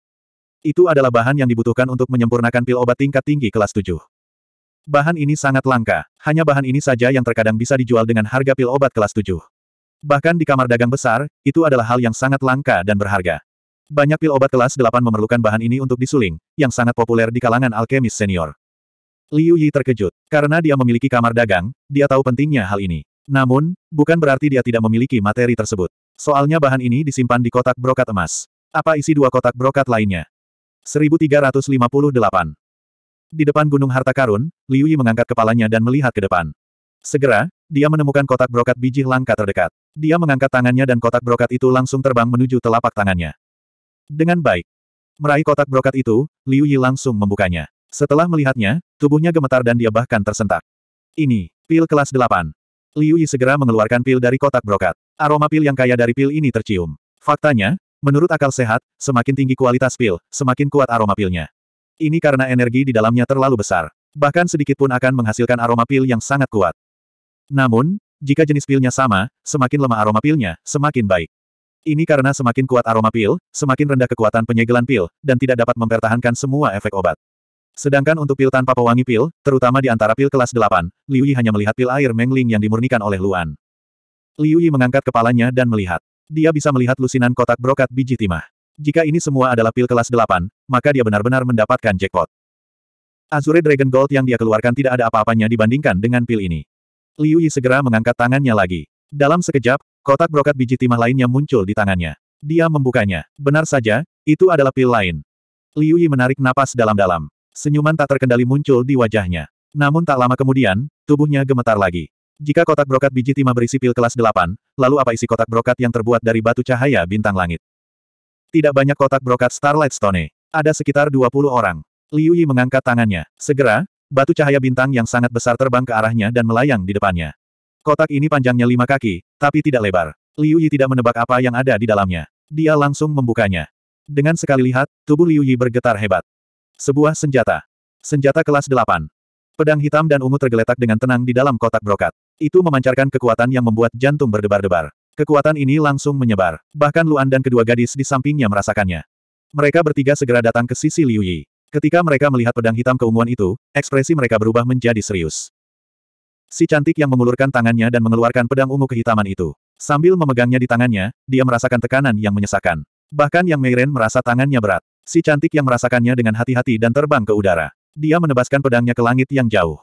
Itu adalah bahan yang dibutuhkan untuk menyempurnakan pil obat tingkat tinggi kelas 7. Bahan ini sangat langka, hanya bahan ini saja yang terkadang bisa dijual dengan harga pil obat kelas 7. Bahkan di kamar dagang besar, itu adalah hal yang sangat langka dan berharga. Banyak pil obat kelas 8 memerlukan bahan ini untuk disuling, yang sangat populer di kalangan alkemis senior. Liu Yi terkejut. Karena dia memiliki kamar dagang, dia tahu pentingnya hal ini. Namun, bukan berarti dia tidak memiliki materi tersebut. Soalnya bahan ini disimpan di kotak brokat emas. Apa isi dua kotak brokat lainnya? 1358. Di depan Gunung Harta Karun, Liu Yi mengangkat kepalanya dan melihat ke depan. Segera, dia menemukan kotak brokat biji langka terdekat. Dia mengangkat tangannya dan kotak brokat itu langsung terbang menuju telapak tangannya. Dengan baik. Meraih kotak brokat itu, Liu Yi langsung membukanya. Setelah melihatnya, tubuhnya gemetar dan dia bahkan tersentak. Ini, pil kelas delapan. Liu Yi segera mengeluarkan pil dari kotak brokat. Aroma pil yang kaya dari pil ini tercium. Faktanya, menurut akal sehat, semakin tinggi kualitas pil, semakin kuat aroma pilnya. Ini karena energi di dalamnya terlalu besar. Bahkan sedikit pun akan menghasilkan aroma pil yang sangat kuat. Namun, jika jenis pilnya sama, semakin lemah aroma pilnya, semakin baik. Ini karena semakin kuat aroma pil, semakin rendah kekuatan penyegelan pil, dan tidak dapat mempertahankan semua efek obat. Sedangkan untuk pil tanpa pewangi pil, terutama di antara pil kelas 8, Liu Yi hanya melihat pil air Mengling yang dimurnikan oleh Luan. Liu Yi mengangkat kepalanya dan melihat. Dia bisa melihat lusinan kotak brokat biji timah. Jika ini semua adalah pil kelas 8, maka dia benar-benar mendapatkan jackpot. Azure Dragon Gold yang dia keluarkan tidak ada apa-apanya dibandingkan dengan pil ini. Liu Yi segera mengangkat tangannya lagi. Dalam sekejap, Kotak brokat biji timah lainnya muncul di tangannya. Dia membukanya. Benar saja, itu adalah pil lain. Liu Yi menarik napas dalam-dalam. Senyuman tak terkendali muncul di wajahnya. Namun tak lama kemudian, tubuhnya gemetar lagi. Jika kotak brokat biji timah berisi pil kelas 8, lalu apa isi kotak brokat yang terbuat dari batu cahaya bintang langit? Tidak banyak kotak brokat Starlight Stone. Ada sekitar 20 orang. Liu Yi mengangkat tangannya. Segera, batu cahaya bintang yang sangat besar terbang ke arahnya dan melayang di depannya. Kotak ini panjangnya lima kaki, tapi tidak lebar. Liu Yi tidak menebak apa yang ada di dalamnya. Dia langsung membukanya. Dengan sekali lihat, tubuh Liu Yi bergetar hebat. Sebuah senjata. Senjata kelas delapan. Pedang hitam dan ungu tergeletak dengan tenang di dalam kotak brokat. Itu memancarkan kekuatan yang membuat jantung berdebar-debar. Kekuatan ini langsung menyebar. Bahkan Luan dan kedua gadis di sampingnya merasakannya. Mereka bertiga segera datang ke sisi Liu Yi. Ketika mereka melihat pedang hitam keunguan itu, ekspresi mereka berubah menjadi serius. Si cantik yang mengulurkan tangannya dan mengeluarkan pedang ungu kehitaman itu. Sambil memegangnya di tangannya, dia merasakan tekanan yang menyesakkan. Bahkan yang Meiren merasa tangannya berat. Si cantik yang merasakannya dengan hati-hati dan terbang ke udara. Dia menebaskan pedangnya ke langit yang jauh.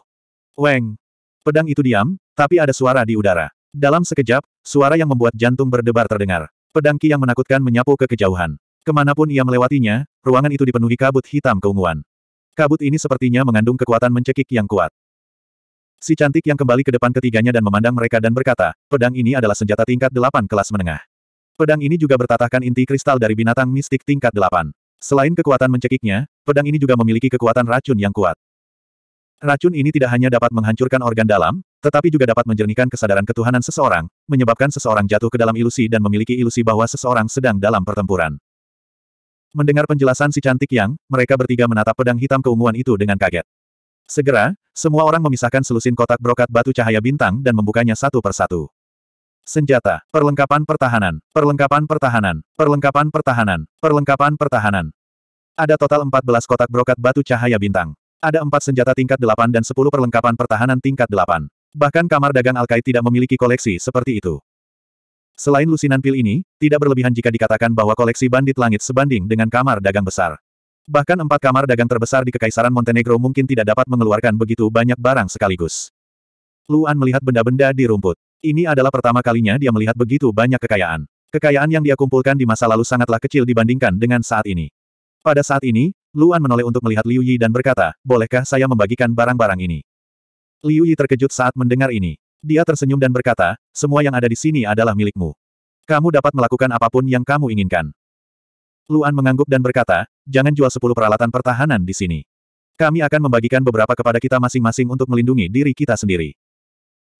Weng! Pedang itu diam, tapi ada suara di udara. Dalam sekejap, suara yang membuat jantung berdebar terdengar. Pedang Ki yang menakutkan menyapu ke kejauhan. Kemanapun ia melewatinya, ruangan itu dipenuhi kabut hitam keunguan. Kabut ini sepertinya mengandung kekuatan mencekik yang kuat. Si cantik yang kembali ke depan ketiganya dan memandang mereka dan berkata, pedang ini adalah senjata tingkat delapan kelas menengah. Pedang ini juga bertatahkan inti kristal dari binatang mistik tingkat delapan. Selain kekuatan mencekiknya, pedang ini juga memiliki kekuatan racun yang kuat. Racun ini tidak hanya dapat menghancurkan organ dalam, tetapi juga dapat menjernihkan kesadaran ketuhanan seseorang, menyebabkan seseorang jatuh ke dalam ilusi dan memiliki ilusi bahwa seseorang sedang dalam pertempuran. Mendengar penjelasan si cantik yang, mereka bertiga menatap pedang hitam keunguan itu dengan kaget. Segera, semua orang memisahkan selusin kotak brokat batu cahaya bintang dan membukanya satu persatu. Senjata, perlengkapan pertahanan, perlengkapan pertahanan, perlengkapan pertahanan, perlengkapan pertahanan. Ada total 14 kotak brokat batu cahaya bintang. Ada empat senjata tingkat 8 dan 10 perlengkapan pertahanan tingkat 8. Bahkan kamar dagang Alkai tidak memiliki koleksi seperti itu. Selain lusinan pil ini, tidak berlebihan jika dikatakan bahwa koleksi bandit langit sebanding dengan kamar dagang besar. Bahkan empat kamar dagang terbesar di Kekaisaran Montenegro mungkin tidak dapat mengeluarkan begitu banyak barang sekaligus. Luan melihat benda-benda di rumput. Ini adalah pertama kalinya dia melihat begitu banyak kekayaan. Kekayaan yang dia kumpulkan di masa lalu sangatlah kecil dibandingkan dengan saat ini. Pada saat ini, Luan menoleh untuk melihat Liu Yi dan berkata, bolehkah saya membagikan barang-barang ini? Liu Yi terkejut saat mendengar ini. Dia tersenyum dan berkata, semua yang ada di sini adalah milikmu. Kamu dapat melakukan apapun yang kamu inginkan. Luan mengangguk dan berkata, jangan jual sepuluh peralatan pertahanan di sini. Kami akan membagikan beberapa kepada kita masing-masing untuk melindungi diri kita sendiri.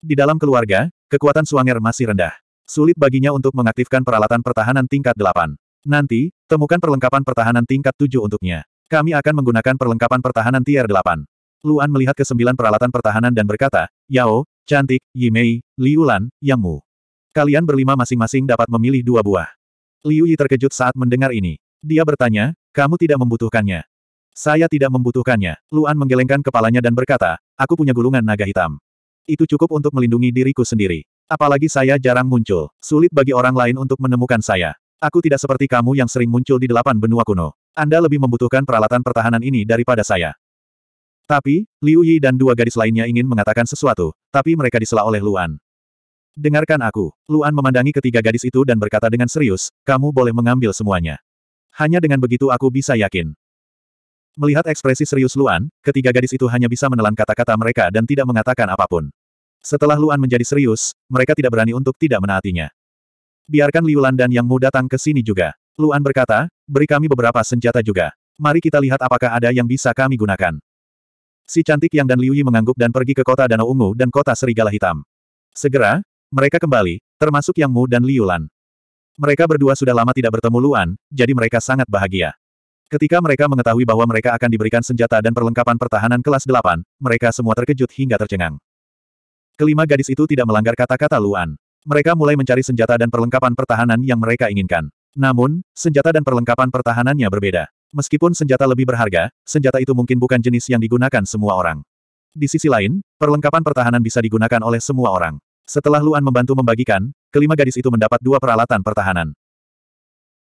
Di dalam keluarga, kekuatan Suanger masih rendah. Sulit baginya untuk mengaktifkan peralatan pertahanan tingkat delapan. Nanti, temukan perlengkapan pertahanan tingkat 7 untuknya. Kami akan menggunakan perlengkapan pertahanan tier 8. Luan melihat kesembilan peralatan pertahanan dan berkata, Yao, Cantik, Yimei, Liulan, Yangmu. Kalian berlima masing-masing dapat memilih dua buah. Liu Yi terkejut saat mendengar ini. Dia bertanya, kamu tidak membutuhkannya. Saya tidak membutuhkannya. Luan menggelengkan kepalanya dan berkata, aku punya gulungan naga hitam. Itu cukup untuk melindungi diriku sendiri. Apalagi saya jarang muncul. Sulit bagi orang lain untuk menemukan saya. Aku tidak seperti kamu yang sering muncul di delapan benua kuno. Anda lebih membutuhkan peralatan pertahanan ini daripada saya. Tapi, Liu Yi dan dua gadis lainnya ingin mengatakan sesuatu, tapi mereka disela oleh Luan. Dengarkan aku. Luan memandangi ketiga gadis itu dan berkata dengan serius, kamu boleh mengambil semuanya. Hanya dengan begitu aku bisa yakin. Melihat ekspresi serius Luan, ketiga gadis itu hanya bisa menelan kata-kata mereka dan tidak mengatakan apapun. Setelah Luan menjadi serius, mereka tidak berani untuk tidak menaatinya. Biarkan Liulan dan Yang Mu datang ke sini juga. Luan berkata, beri kami beberapa senjata juga. Mari kita lihat apakah ada yang bisa kami gunakan. Si cantik Yang dan Liu Yi mengangguk dan pergi ke kota Danau Ungu dan kota Serigala Hitam. Segera, mereka kembali, termasuk Yang Mu dan Liulan. Mereka berdua sudah lama tidak bertemu Luan, jadi mereka sangat bahagia. Ketika mereka mengetahui bahwa mereka akan diberikan senjata dan perlengkapan pertahanan kelas 8, mereka semua terkejut hingga tercengang. Kelima gadis itu tidak melanggar kata-kata Luan. Mereka mulai mencari senjata dan perlengkapan pertahanan yang mereka inginkan. Namun, senjata dan perlengkapan pertahanannya berbeda. Meskipun senjata lebih berharga, senjata itu mungkin bukan jenis yang digunakan semua orang. Di sisi lain, perlengkapan pertahanan bisa digunakan oleh semua orang. Setelah Luan membantu membagikan, kelima gadis itu mendapat dua peralatan pertahanan.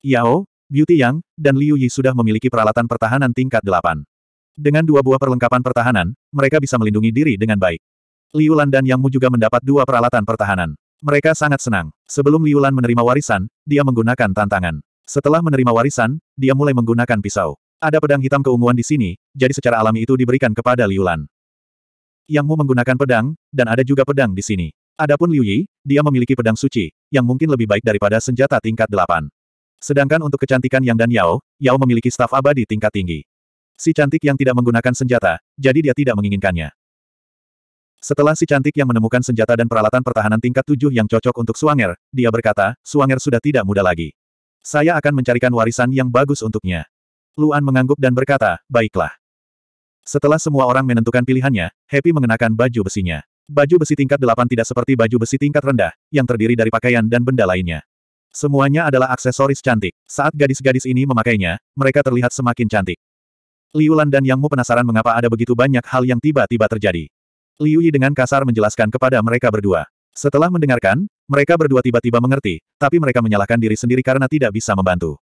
Yao, Beauty Yang, dan Liu Yi sudah memiliki peralatan pertahanan tingkat delapan. Dengan dua buah perlengkapan pertahanan, mereka bisa melindungi diri dengan baik. Liu Lan dan Yang Mu juga mendapat dua peralatan pertahanan. Mereka sangat senang. Sebelum Liu Lan menerima warisan, dia menggunakan tantangan. Setelah menerima warisan, dia mulai menggunakan pisau. Ada pedang hitam keunguan di sini, jadi secara alami itu diberikan kepada Liu Lan. Yang Mu menggunakan pedang, dan ada juga pedang di sini. Adapun Liu Yi, dia memiliki pedang suci, yang mungkin lebih baik daripada senjata tingkat delapan. Sedangkan untuk kecantikan Yang dan Yao, Yao memiliki staf abadi tingkat tinggi. Si cantik yang tidak menggunakan senjata, jadi dia tidak menginginkannya. Setelah si cantik yang menemukan senjata dan peralatan pertahanan tingkat tujuh yang cocok untuk Suanger, dia berkata, Suanger sudah tidak muda lagi. Saya akan mencarikan warisan yang bagus untuknya. Luan mengangguk dan berkata, baiklah. Setelah semua orang menentukan pilihannya, Happy mengenakan baju besinya. Baju besi tingkat delapan tidak seperti baju besi tingkat rendah, yang terdiri dari pakaian dan benda lainnya. Semuanya adalah aksesoris cantik. Saat gadis-gadis ini memakainya, mereka terlihat semakin cantik. Liu Lan dan Yang Mu penasaran mengapa ada begitu banyak hal yang tiba-tiba terjadi. Liu Yi dengan kasar menjelaskan kepada mereka berdua. Setelah mendengarkan, mereka berdua tiba-tiba mengerti, tapi mereka menyalahkan diri sendiri karena tidak bisa membantu.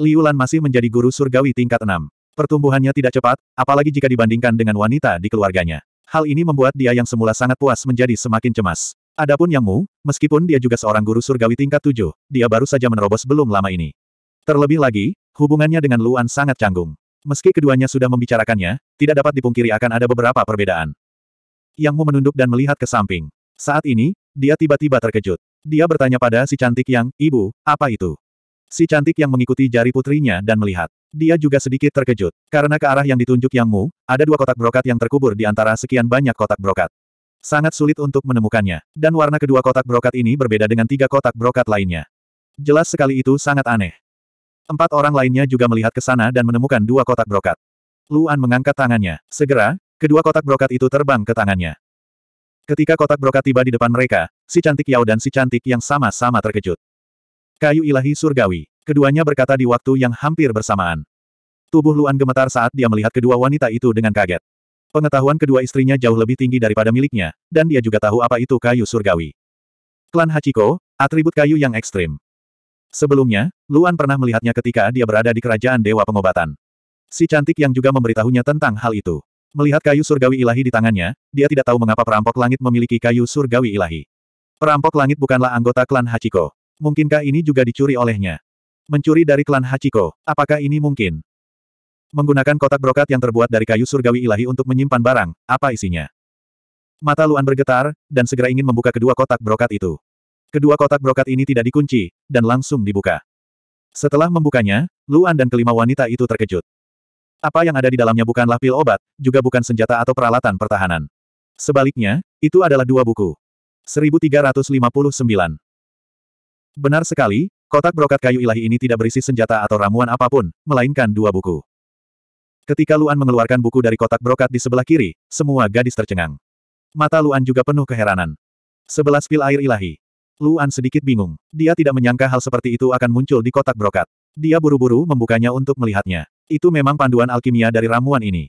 Liu Lan masih menjadi guru surgawi tingkat enam. Pertumbuhannya tidak cepat, apalagi jika dibandingkan dengan wanita di keluarganya. Hal ini membuat dia yang semula sangat puas menjadi semakin cemas. Adapun Yang Mu, meskipun dia juga seorang guru surgawi tingkat tujuh, dia baru saja menerobos belum lama ini. Terlebih lagi, hubungannya dengan Luan sangat canggung. Meski keduanya sudah membicarakannya, tidak dapat dipungkiri akan ada beberapa perbedaan. Yang Mu menunduk dan melihat ke samping. Saat ini, dia tiba-tiba terkejut. Dia bertanya pada si cantik yang, ibu, apa itu? Si cantik yang mengikuti jari putrinya dan melihat. Dia juga sedikit terkejut, karena ke arah yang ditunjuk Yang Mu, ada dua kotak brokat yang terkubur di antara sekian banyak kotak brokat. Sangat sulit untuk menemukannya, dan warna kedua kotak brokat ini berbeda dengan tiga kotak brokat lainnya. Jelas sekali itu sangat aneh. Empat orang lainnya juga melihat ke sana dan menemukan dua kotak brokat. Luan mengangkat tangannya. Segera, kedua kotak brokat itu terbang ke tangannya. Ketika kotak brokat tiba di depan mereka, si cantik Yao dan si cantik yang sama-sama terkejut. Kayu ilahi surgawi. Keduanya berkata di waktu yang hampir bersamaan. Tubuh Luan gemetar saat dia melihat kedua wanita itu dengan kaget. Pengetahuan kedua istrinya jauh lebih tinggi daripada miliknya, dan dia juga tahu apa itu kayu surgawi. Klan Hachiko, atribut kayu yang ekstrim. Sebelumnya, Luan pernah melihatnya ketika dia berada di kerajaan Dewa Pengobatan. Si cantik yang juga memberitahunya tentang hal itu. Melihat kayu surgawi ilahi di tangannya, dia tidak tahu mengapa perampok langit memiliki kayu surgawi ilahi. Perampok langit bukanlah anggota klan Hachiko. Mungkinkah ini juga dicuri olehnya? Mencuri dari klan Hachiko, apakah ini mungkin? Menggunakan kotak brokat yang terbuat dari kayu surgawi ilahi untuk menyimpan barang, apa isinya? Mata Luan bergetar, dan segera ingin membuka kedua kotak brokat itu. Kedua kotak brokat ini tidak dikunci, dan langsung dibuka. Setelah membukanya, Luan dan kelima wanita itu terkejut. Apa yang ada di dalamnya bukanlah pil obat, juga bukan senjata atau peralatan pertahanan. Sebaliknya, itu adalah dua buku. 1359. Benar sekali, Kotak brokat kayu ilahi ini tidak berisi senjata atau ramuan apapun, melainkan dua buku. Ketika Luan mengeluarkan buku dari kotak brokat di sebelah kiri, semua gadis tercengang. Mata Luan juga penuh keheranan. Sebelas pil air ilahi. Luan sedikit bingung. Dia tidak menyangka hal seperti itu akan muncul di kotak brokat. Dia buru-buru membukanya untuk melihatnya. Itu memang panduan alkimia dari ramuan ini.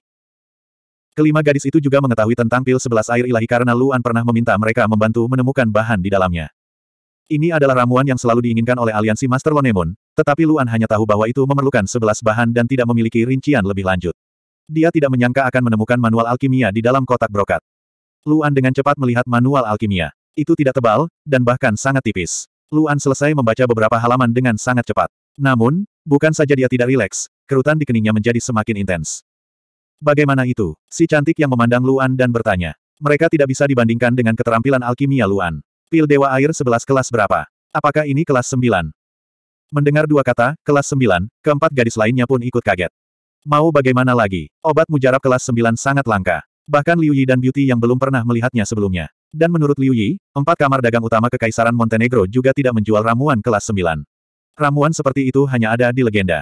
Kelima gadis itu juga mengetahui tentang pil sebelas air ilahi karena Luan pernah meminta mereka membantu menemukan bahan di dalamnya. Ini adalah ramuan yang selalu diinginkan oleh aliansi Master Lonemon, tetapi Luan hanya tahu bahwa itu memerlukan sebelas bahan dan tidak memiliki rincian lebih lanjut. Dia tidak menyangka akan menemukan manual alkimia di dalam kotak brokat. Luan dengan cepat melihat manual alkimia. Itu tidak tebal, dan bahkan sangat tipis. Luan selesai membaca beberapa halaman dengan sangat cepat. Namun, bukan saja dia tidak rileks, kerutan di keningnya menjadi semakin intens. Bagaimana itu? Si cantik yang memandang Luan dan bertanya. Mereka tidak bisa dibandingkan dengan keterampilan alkimia Luan. Pil Dewa Air sebelas kelas berapa? Apakah ini kelas sembilan? Mendengar dua kata, kelas sembilan, keempat gadis lainnya pun ikut kaget. Mau bagaimana lagi, obat mujarab kelas sembilan sangat langka. Bahkan Liu Yi dan Beauty yang belum pernah melihatnya sebelumnya. Dan menurut Liu Yi, empat kamar dagang utama Kekaisaran Montenegro juga tidak menjual ramuan kelas sembilan. Ramuan seperti itu hanya ada di legenda.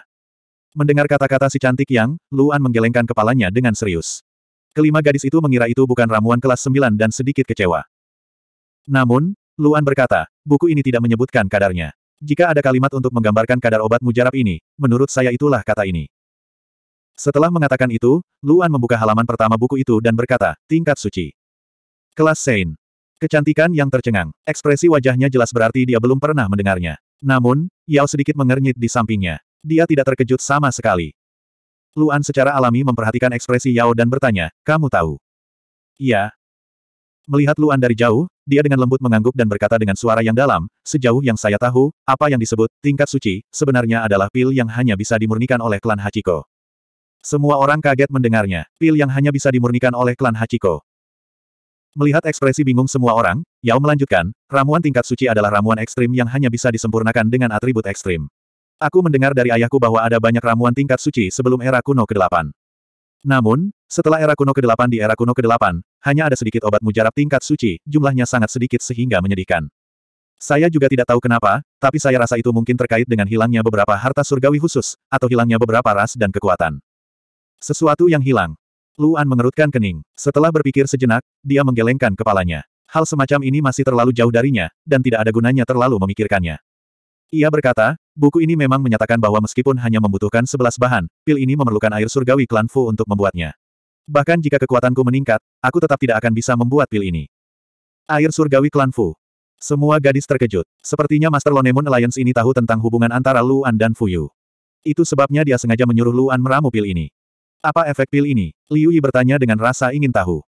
Mendengar kata-kata si cantik yang, Luan menggelengkan kepalanya dengan serius. Kelima gadis itu mengira itu bukan ramuan kelas sembilan dan sedikit kecewa. Namun, Luan berkata, buku ini tidak menyebutkan kadarnya. Jika ada kalimat untuk menggambarkan kadar obat mujarab ini, menurut saya itulah kata ini. Setelah mengatakan itu, Luan membuka halaman pertama buku itu dan berkata, tingkat suci. Kelas Sein. Kecantikan yang tercengang. Ekspresi wajahnya jelas berarti dia belum pernah mendengarnya. Namun, Yao sedikit mengernyit di sampingnya. Dia tidak terkejut sama sekali. Luan secara alami memperhatikan ekspresi Yao dan bertanya, kamu tahu? Iya, Melihat Luan dari jauh, dia dengan lembut mengangguk dan berkata dengan suara yang dalam, sejauh yang saya tahu, apa yang disebut tingkat suci, sebenarnya adalah pil yang hanya bisa dimurnikan oleh klan Hachiko. Semua orang kaget mendengarnya, pil yang hanya bisa dimurnikan oleh klan Hachiko. Melihat ekspresi bingung semua orang, Yao melanjutkan, ramuan tingkat suci adalah ramuan ekstrim yang hanya bisa disempurnakan dengan atribut ekstrim. Aku mendengar dari ayahku bahwa ada banyak ramuan tingkat suci sebelum era kuno ke-8. Namun, setelah era kuno ke-8 di era kuno ke-8, hanya ada sedikit obat mujarab tingkat suci, jumlahnya sangat sedikit sehingga menyedihkan. Saya juga tidak tahu kenapa, tapi saya rasa itu mungkin terkait dengan hilangnya beberapa harta surgawi khusus, atau hilangnya beberapa ras dan kekuatan. Sesuatu yang hilang. Luan mengerutkan kening. Setelah berpikir sejenak, dia menggelengkan kepalanya. Hal semacam ini masih terlalu jauh darinya, dan tidak ada gunanya terlalu memikirkannya. Ia berkata, buku ini memang menyatakan bahwa meskipun hanya membutuhkan sebelas bahan, pil ini memerlukan air surgawi klan Fu untuk membuatnya. Bahkan jika kekuatanku meningkat, aku tetap tidak akan bisa membuat pil ini. Air surgawi klan Fu. Semua gadis terkejut. Sepertinya Master Lonemon Alliance ini tahu tentang hubungan antara Luan dan Fuyu. Itu sebabnya dia sengaja menyuruh Luan meramu pil ini. Apa efek pil ini? Liu Yi bertanya dengan rasa ingin tahu.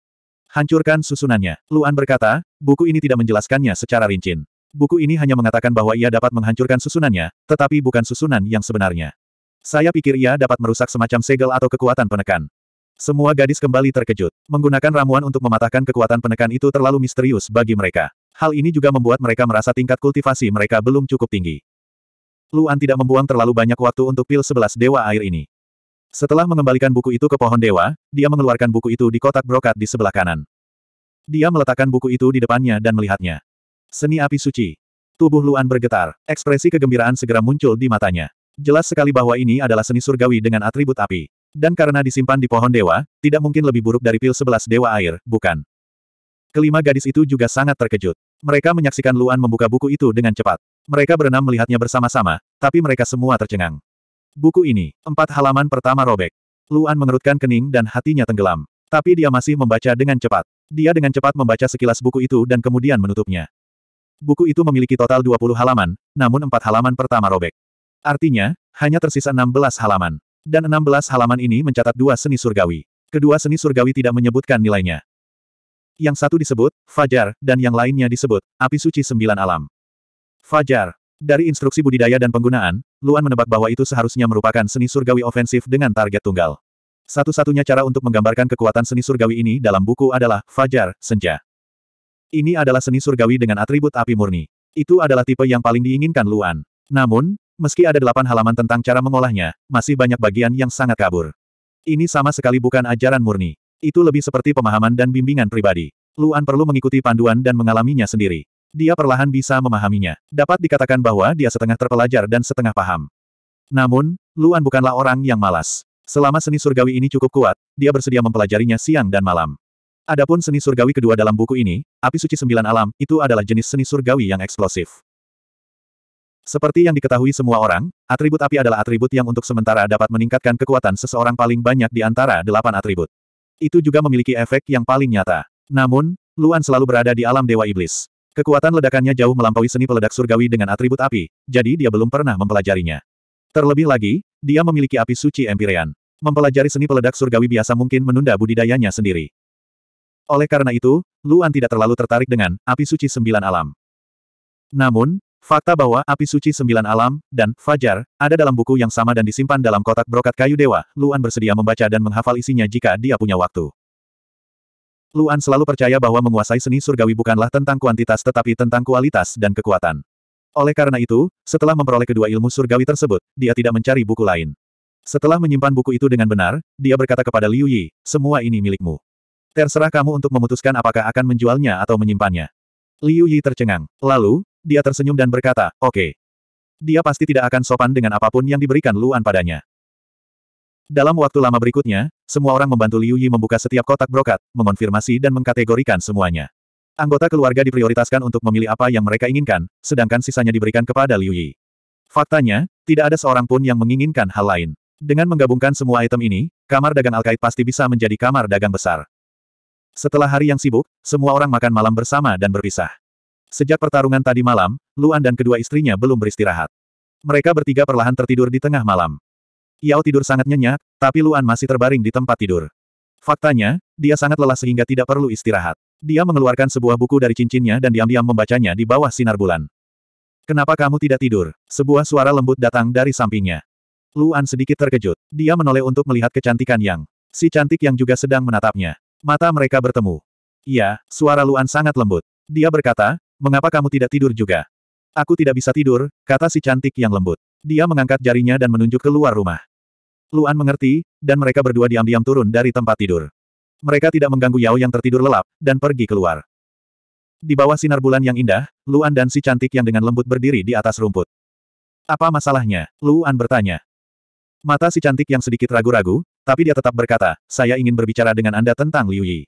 Hancurkan susunannya. Luan berkata, buku ini tidak menjelaskannya secara rinci. Buku ini hanya mengatakan bahwa ia dapat menghancurkan susunannya, tetapi bukan susunan yang sebenarnya. Saya pikir ia dapat merusak semacam segel atau kekuatan penekan. Semua gadis kembali terkejut. Menggunakan ramuan untuk mematahkan kekuatan penekan itu terlalu misterius bagi mereka. Hal ini juga membuat mereka merasa tingkat kultivasi mereka belum cukup tinggi. Luan tidak membuang terlalu banyak waktu untuk pil sebelas dewa air ini. Setelah mengembalikan buku itu ke pohon dewa, dia mengeluarkan buku itu di kotak brokat di sebelah kanan. Dia meletakkan buku itu di depannya dan melihatnya. Seni api suci. Tubuh Luan bergetar, ekspresi kegembiraan segera muncul di matanya. Jelas sekali bahwa ini adalah seni surgawi dengan atribut api. Dan karena disimpan di pohon dewa, tidak mungkin lebih buruk dari pil sebelas dewa air, bukan? Kelima gadis itu juga sangat terkejut. Mereka menyaksikan Luan membuka buku itu dengan cepat. Mereka berenam melihatnya bersama-sama, tapi mereka semua tercengang. Buku ini, empat halaman pertama robek. Luan mengerutkan kening dan hatinya tenggelam. Tapi dia masih membaca dengan cepat. Dia dengan cepat membaca sekilas buku itu dan kemudian menutupnya. Buku itu memiliki total 20 halaman, namun empat halaman pertama robek. Artinya, hanya tersisa 16 halaman. Dan 16 halaman ini mencatat dua seni surgawi. Kedua seni surgawi tidak menyebutkan nilainya. Yang satu disebut, Fajar, dan yang lainnya disebut, Api Suci Sembilan Alam. Fajar. Dari instruksi budidaya dan penggunaan, Luan menebak bahwa itu seharusnya merupakan seni surgawi ofensif dengan target tunggal. Satu-satunya cara untuk menggambarkan kekuatan seni surgawi ini dalam buku adalah, Fajar, Senja. Ini adalah seni surgawi dengan atribut api murni. Itu adalah tipe yang paling diinginkan Luan. Namun, Meski ada delapan halaman tentang cara mengolahnya, masih banyak bagian yang sangat kabur. Ini sama sekali bukan ajaran murni. Itu lebih seperti pemahaman dan bimbingan pribadi. Luan perlu mengikuti panduan dan mengalaminya sendiri. Dia perlahan bisa memahaminya. Dapat dikatakan bahwa dia setengah terpelajar dan setengah paham. Namun, Luan bukanlah orang yang malas. Selama seni surgawi ini cukup kuat, dia bersedia mempelajarinya siang dan malam. Adapun seni surgawi kedua dalam buku ini, Api Suci Sembilan Alam, itu adalah jenis seni surgawi yang eksplosif. Seperti yang diketahui semua orang, atribut api adalah atribut yang untuk sementara dapat meningkatkan kekuatan seseorang paling banyak di antara delapan atribut. Itu juga memiliki efek yang paling nyata. Namun, Luan selalu berada di alam Dewa Iblis. Kekuatan ledakannya jauh melampaui seni peledak surgawi dengan atribut api, jadi dia belum pernah mempelajarinya. Terlebih lagi, dia memiliki api suci Empyrean. Mempelajari seni peledak surgawi biasa mungkin menunda budidayanya sendiri. Oleh karena itu, Luan tidak terlalu tertarik dengan api suci sembilan alam. Namun, Fakta bahwa api suci sembilan alam, dan fajar, ada dalam buku yang sama dan disimpan dalam kotak brokat kayu dewa, Luan bersedia membaca dan menghafal isinya jika dia punya waktu. Luan selalu percaya bahwa menguasai seni surgawi bukanlah tentang kuantitas tetapi tentang kualitas dan kekuatan. Oleh karena itu, setelah memperoleh kedua ilmu surgawi tersebut, dia tidak mencari buku lain. Setelah menyimpan buku itu dengan benar, dia berkata kepada Liu Yi, semua ini milikmu. Terserah kamu untuk memutuskan apakah akan menjualnya atau menyimpannya. Liu Yi tercengang. Lalu, dia tersenyum dan berkata, oke. Okay. Dia pasti tidak akan sopan dengan apapun yang diberikan Luan padanya. Dalam waktu lama berikutnya, semua orang membantu Liu Yi membuka setiap kotak brokat, mengonfirmasi dan mengkategorikan semuanya. Anggota keluarga diprioritaskan untuk memilih apa yang mereka inginkan, sedangkan sisanya diberikan kepada Liu Yi. Faktanya, tidak ada seorang pun yang menginginkan hal lain. Dengan menggabungkan semua item ini, kamar dagang Alkait pasti bisa menjadi kamar dagang besar. Setelah hari yang sibuk, semua orang makan malam bersama dan berpisah. Sejak pertarungan tadi malam, Luan dan kedua istrinya belum beristirahat. Mereka bertiga perlahan tertidur di tengah malam. Yao tidur sangat nyenyak, tapi Luan masih terbaring di tempat tidur. Faktanya, dia sangat lelah sehingga tidak perlu istirahat. Dia mengeluarkan sebuah buku dari cincinnya dan diam-diam membacanya di bawah sinar bulan. Kenapa kamu tidak tidur? Sebuah suara lembut datang dari sampingnya. Luan sedikit terkejut. Dia menoleh untuk melihat kecantikan Yang. Si cantik yang juga sedang menatapnya. Mata mereka bertemu. Iya, suara Luan sangat lembut. Dia berkata, Mengapa kamu tidak tidur juga? Aku tidak bisa tidur, kata si cantik yang lembut. Dia mengangkat jarinya dan menunjuk keluar rumah. Luan mengerti, dan mereka berdua diam-diam turun dari tempat tidur. Mereka tidak mengganggu Yao yang tertidur lelap, dan pergi keluar. Di bawah sinar bulan yang indah, Luan dan si cantik yang dengan lembut berdiri di atas rumput. Apa masalahnya? Luan bertanya. Mata si cantik yang sedikit ragu-ragu, tapi dia tetap berkata, saya ingin berbicara dengan Anda tentang Liu Yi.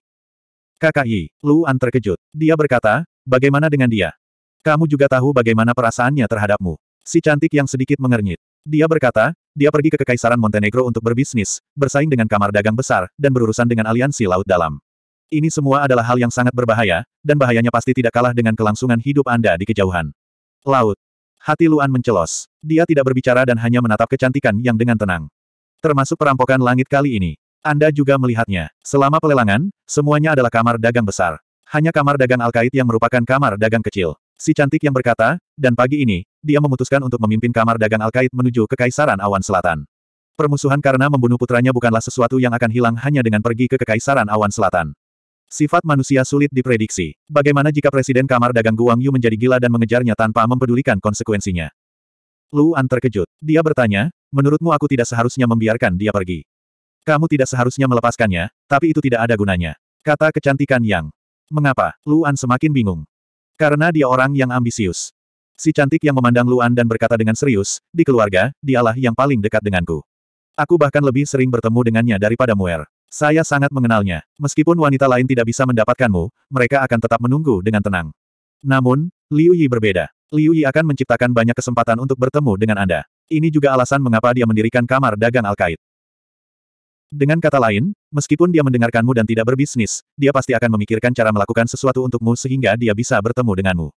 Kakak Yi, Luan terkejut. Dia berkata, Bagaimana dengan dia? Kamu juga tahu bagaimana perasaannya terhadapmu. Si cantik yang sedikit mengernyit. Dia berkata, dia pergi ke Kekaisaran Montenegro untuk berbisnis, bersaing dengan kamar dagang besar, dan berurusan dengan aliansi laut dalam. Ini semua adalah hal yang sangat berbahaya, dan bahayanya pasti tidak kalah dengan kelangsungan hidup Anda di kejauhan. Laut. Hati Luan mencelos. Dia tidak berbicara dan hanya menatap kecantikan yang dengan tenang. Termasuk perampokan langit kali ini. Anda juga melihatnya. Selama pelelangan, semuanya adalah kamar dagang besar. Hanya kamar dagang Alkait yang merupakan kamar dagang kecil. Si cantik yang berkata, dan pagi ini, dia memutuskan untuk memimpin kamar dagang Alkait menuju Kekaisaran Awan Selatan. Permusuhan karena membunuh putranya bukanlah sesuatu yang akan hilang hanya dengan pergi ke Kekaisaran Awan Selatan. Sifat manusia sulit diprediksi. Bagaimana jika Presiden Kamar Dagang Guang Yu menjadi gila dan mengejarnya tanpa mempedulikan konsekuensinya? Luan terkejut. Dia bertanya, menurutmu aku tidak seharusnya membiarkan dia pergi. Kamu tidak seharusnya melepaskannya, tapi itu tidak ada gunanya. Kata kecantikan Yang. Mengapa? Luan semakin bingung. Karena dia orang yang ambisius. Si cantik yang memandang Luan dan berkata dengan serius, di keluarga, dialah yang paling dekat denganku. Aku bahkan lebih sering bertemu dengannya daripada Muer. Saya sangat mengenalnya. Meskipun wanita lain tidak bisa mendapatkanmu, mereka akan tetap menunggu dengan tenang. Namun, Liu Yi berbeda. Liu Yi akan menciptakan banyak kesempatan untuk bertemu dengan Anda. Ini juga alasan mengapa dia mendirikan kamar dagang al Alkait. Dengan kata lain, meskipun dia mendengarkanmu dan tidak berbisnis, dia pasti akan memikirkan cara melakukan sesuatu untukmu sehingga dia bisa bertemu denganmu.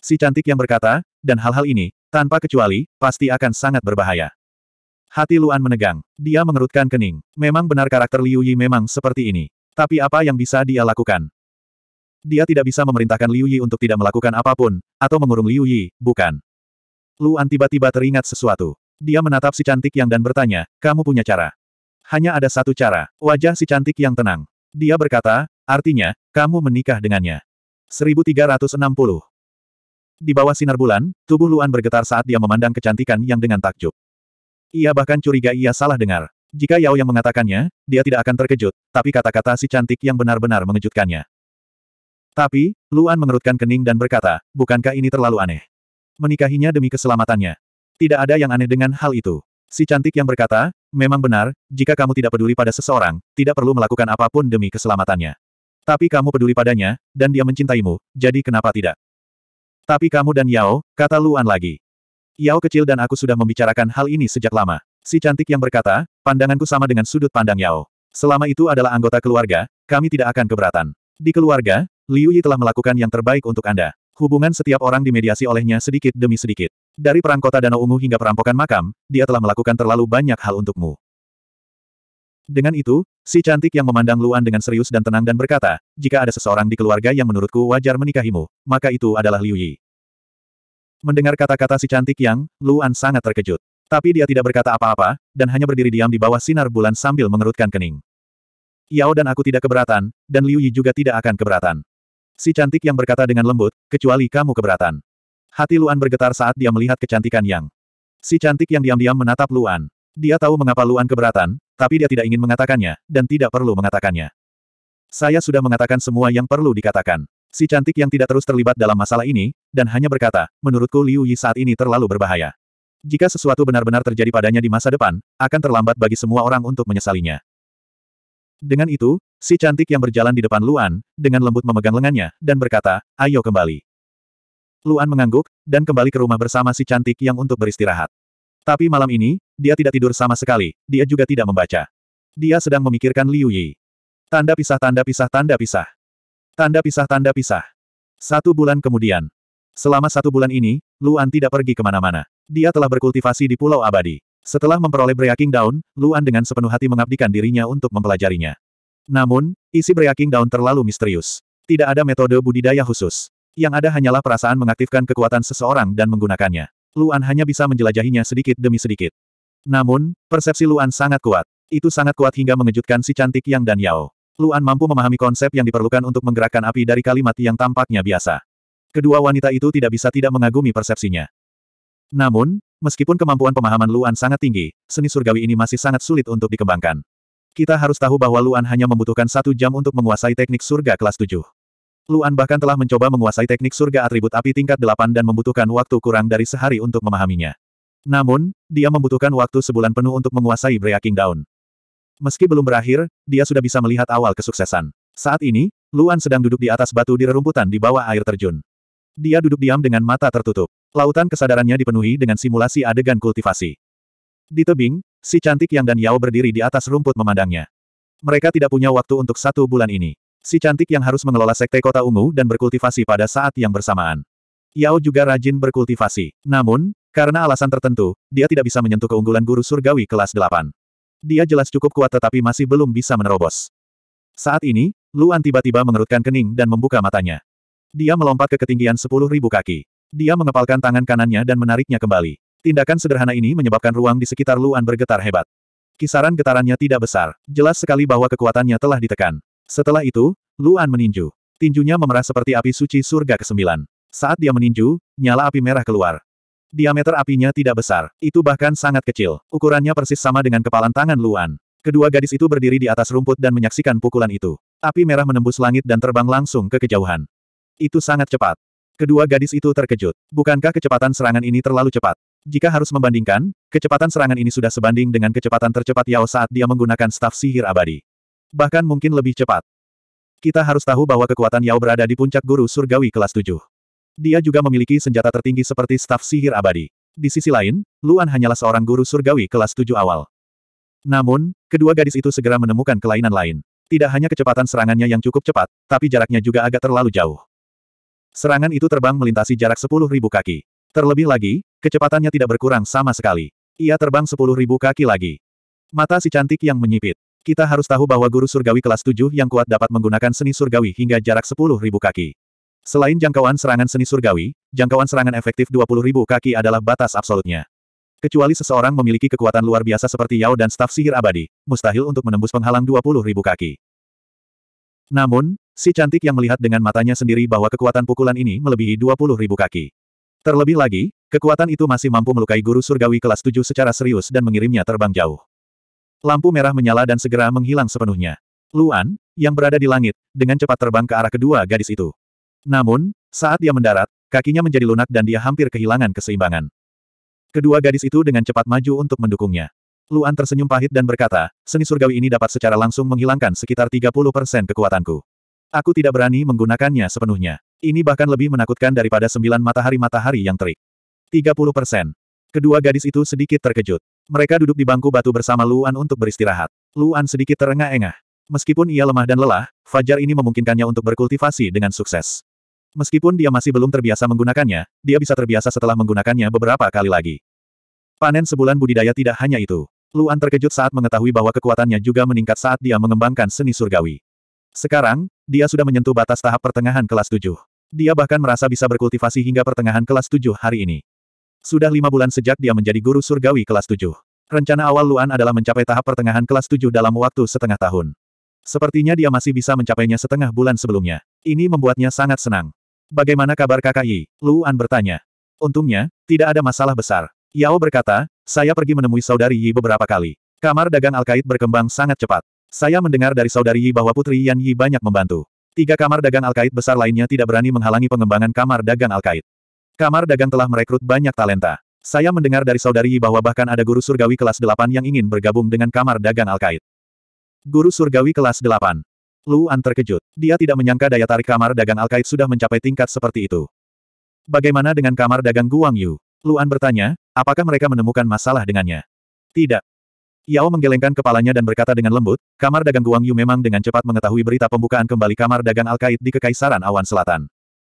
Si cantik yang berkata, dan hal-hal ini, tanpa kecuali, pasti akan sangat berbahaya. Hati Luan menegang. Dia mengerutkan kening. Memang benar karakter Liu Yi memang seperti ini. Tapi apa yang bisa dia lakukan? Dia tidak bisa memerintahkan Liu Yi untuk tidak melakukan apapun, atau mengurung Liu Yi, bukan. Luan tiba-tiba teringat sesuatu. Dia menatap si cantik yang dan bertanya, kamu punya cara. Hanya ada satu cara, wajah si cantik yang tenang. Dia berkata, artinya, kamu menikah dengannya. 1360. Di bawah sinar bulan, tubuh Luan bergetar saat dia memandang kecantikan yang dengan takjub. Ia bahkan curiga ia salah dengar. Jika Yao yang mengatakannya, dia tidak akan terkejut, tapi kata-kata si cantik yang benar-benar mengejutkannya. Tapi, Luan mengerutkan kening dan berkata, bukankah ini terlalu aneh? Menikahinya demi keselamatannya. Tidak ada yang aneh dengan hal itu. Si cantik yang berkata, memang benar, jika kamu tidak peduli pada seseorang, tidak perlu melakukan apapun demi keselamatannya. Tapi kamu peduli padanya, dan dia mencintaimu, jadi kenapa tidak? Tapi kamu dan Yao, kata Luan lagi. Yao kecil dan aku sudah membicarakan hal ini sejak lama. Si cantik yang berkata, pandanganku sama dengan sudut pandang Yao. Selama itu adalah anggota keluarga, kami tidak akan keberatan. Di keluarga, Liu Yi telah melakukan yang terbaik untuk Anda. Hubungan setiap orang dimediasi olehnya sedikit demi sedikit. Dari perang kota Danau Ungu hingga perampokan makam, dia telah melakukan terlalu banyak hal untukmu. Dengan itu, si cantik yang memandang Luan dengan serius dan tenang dan berkata, jika ada seseorang di keluarga yang menurutku wajar menikahimu, maka itu adalah Liu Yi. Mendengar kata-kata si cantik yang, Luan sangat terkejut. Tapi dia tidak berkata apa-apa, dan hanya berdiri diam di bawah sinar bulan sambil mengerutkan kening. Yao dan aku tidak keberatan, dan Liu Yi juga tidak akan keberatan. Si cantik yang berkata dengan lembut, kecuali kamu keberatan. Hati Luan bergetar saat dia melihat kecantikan Yang. Si cantik yang diam-diam menatap Luan. Dia tahu mengapa Luan keberatan, tapi dia tidak ingin mengatakannya, dan tidak perlu mengatakannya. Saya sudah mengatakan semua yang perlu dikatakan. Si cantik yang tidak terus terlibat dalam masalah ini, dan hanya berkata, menurutku Liu Yi saat ini terlalu berbahaya. Jika sesuatu benar-benar terjadi padanya di masa depan, akan terlambat bagi semua orang untuk menyesalinya. Dengan itu, si cantik yang berjalan di depan Luan, dengan lembut memegang lengannya, dan berkata, ayo kembali. Luan mengangguk, dan kembali ke rumah bersama si cantik yang untuk beristirahat. Tapi malam ini, dia tidak tidur sama sekali, dia juga tidak membaca. Dia sedang memikirkan Liu Yi. Tanda pisah tanda pisah tanda pisah. Tanda pisah tanda pisah. Satu bulan kemudian. Selama satu bulan ini, Luan tidak pergi kemana-mana. Dia telah berkultivasi di Pulau Abadi. Setelah memperoleh Breaking Down, Luan dengan sepenuh hati mengabdikan dirinya untuk mempelajarinya. Namun, isi Breaking Down terlalu misterius. Tidak ada metode budidaya khusus. Yang ada hanyalah perasaan mengaktifkan kekuatan seseorang dan menggunakannya. Luan hanya bisa menjelajahinya sedikit demi sedikit. Namun, persepsi Luan sangat kuat. Itu sangat kuat hingga mengejutkan si cantik Yang dan Yao. Luan mampu memahami konsep yang diperlukan untuk menggerakkan api dari kalimat yang tampaknya biasa. Kedua wanita itu tidak bisa tidak mengagumi persepsinya. Namun, meskipun kemampuan pemahaman Luan sangat tinggi, seni surgawi ini masih sangat sulit untuk dikembangkan. Kita harus tahu bahwa Luan hanya membutuhkan satu jam untuk menguasai teknik surga kelas 7. Luan bahkan telah mencoba menguasai teknik surga atribut api tingkat 8 dan membutuhkan waktu kurang dari sehari untuk memahaminya. Namun, dia membutuhkan waktu sebulan penuh untuk menguasai Breaking Down. Meski belum berakhir, dia sudah bisa melihat awal kesuksesan. Saat ini, Luan sedang duduk di atas batu di rerumputan di bawah air terjun. Dia duduk diam dengan mata tertutup. Lautan kesadarannya dipenuhi dengan simulasi adegan kultivasi. Di tebing, si cantik Yang dan Yao berdiri di atas rumput memandangnya. Mereka tidak punya waktu untuk satu bulan ini. Si cantik yang harus mengelola sekte kota ungu dan berkultivasi pada saat yang bersamaan. Yao juga rajin berkultivasi. Namun, karena alasan tertentu, dia tidak bisa menyentuh keunggulan guru surgawi kelas 8. Dia jelas cukup kuat tetapi masih belum bisa menerobos. Saat ini, Luan tiba-tiba mengerutkan kening dan membuka matanya. Dia melompat ke ketinggian 10.000 kaki. Dia mengepalkan tangan kanannya dan menariknya kembali. Tindakan sederhana ini menyebabkan ruang di sekitar Luan bergetar hebat. Kisaran getarannya tidak besar. Jelas sekali bahwa kekuatannya telah ditekan. Setelah itu, Luan meninju. Tinjunya memerah seperti api suci surga ke-9. Saat dia meninju, nyala api merah keluar. Diameter apinya tidak besar, itu bahkan sangat kecil. Ukurannya persis sama dengan kepalan tangan Luan. Kedua gadis itu berdiri di atas rumput dan menyaksikan pukulan itu. Api merah menembus langit dan terbang langsung ke kejauhan. Itu sangat cepat. Kedua gadis itu terkejut. Bukankah kecepatan serangan ini terlalu cepat? Jika harus membandingkan, kecepatan serangan ini sudah sebanding dengan kecepatan tercepat Yao saat dia menggunakan staf sihir abadi bahkan mungkin lebih cepat. Kita harus tahu bahwa kekuatan Yao berada di puncak guru surgawi kelas 7. Dia juga memiliki senjata tertinggi seperti staf sihir abadi. Di sisi lain, Luan hanyalah seorang guru surgawi kelas 7 awal. Namun, kedua gadis itu segera menemukan kelainan lain. Tidak hanya kecepatan serangannya yang cukup cepat, tapi jaraknya juga agak terlalu jauh. Serangan itu terbang melintasi jarak 10.000 kaki. Terlebih lagi, kecepatannya tidak berkurang sama sekali. Ia terbang 10.000 kaki lagi. Mata si cantik yang menyipit. Kita harus tahu bahwa guru surgawi kelas 7 yang kuat dapat menggunakan seni surgawi hingga jarak 10.000 kaki. Selain jangkauan serangan seni surgawi, jangkauan serangan efektif 20.000 kaki adalah batas absolutnya. Kecuali seseorang memiliki kekuatan luar biasa seperti Yao dan staf sihir abadi, mustahil untuk menembus penghalang 20.000 kaki. Namun, si cantik yang melihat dengan matanya sendiri bahwa kekuatan pukulan ini melebihi 20.000 kaki. Terlebih lagi, kekuatan itu masih mampu melukai guru surgawi kelas 7 secara serius dan mengirimnya terbang jauh. Lampu merah menyala dan segera menghilang sepenuhnya. Luan, yang berada di langit, dengan cepat terbang ke arah kedua gadis itu. Namun, saat dia mendarat, kakinya menjadi lunak dan dia hampir kehilangan keseimbangan. Kedua gadis itu dengan cepat maju untuk mendukungnya. Luan tersenyum pahit dan berkata, seni surgawi ini dapat secara langsung menghilangkan sekitar 30% kekuatanku. Aku tidak berani menggunakannya sepenuhnya. Ini bahkan lebih menakutkan daripada sembilan matahari-matahari yang terik. 30%. Kedua gadis itu sedikit terkejut. Mereka duduk di bangku batu bersama Luan untuk beristirahat. Luan sedikit terengah-engah. Meskipun ia lemah dan lelah, Fajar ini memungkinkannya untuk berkultivasi dengan sukses. Meskipun dia masih belum terbiasa menggunakannya, dia bisa terbiasa setelah menggunakannya beberapa kali lagi. Panen sebulan budidaya tidak hanya itu. Luan terkejut saat mengetahui bahwa kekuatannya juga meningkat saat dia mengembangkan seni surgawi. Sekarang, dia sudah menyentuh batas tahap pertengahan kelas 7. Dia bahkan merasa bisa berkultivasi hingga pertengahan kelas 7 hari ini. Sudah lima bulan sejak dia menjadi guru surgawi kelas tujuh. Rencana awal Luan adalah mencapai tahap pertengahan kelas tujuh dalam waktu setengah tahun. Sepertinya dia masih bisa mencapainya setengah bulan sebelumnya. Ini membuatnya sangat senang. Bagaimana kabar kakak Yi? Luan bertanya. Untungnya, tidak ada masalah besar. Yao berkata, saya pergi menemui saudari Yi beberapa kali. Kamar dagang Alkait berkembang sangat cepat. Saya mendengar dari saudari Yi bahwa Putri Yan Yi banyak membantu. Tiga kamar dagang Alkait besar lainnya tidak berani menghalangi pengembangan kamar dagang Alkait. Kamar dagang telah merekrut banyak talenta. Saya mendengar dari saudari bahwa bahkan ada guru surgawi kelas 8 yang ingin bergabung dengan kamar dagang Al-Qaid. Guru surgawi kelas 8. Luan terkejut. Dia tidak menyangka daya tarik kamar dagang Alkait sudah mencapai tingkat seperti itu. Bagaimana dengan kamar dagang Guang Yu? Luan bertanya, apakah mereka menemukan masalah dengannya? Tidak. Yao menggelengkan kepalanya dan berkata dengan lembut, kamar dagang Guang Yu memang dengan cepat mengetahui berita pembukaan kembali kamar dagang Alkait di Kekaisaran Awan Selatan.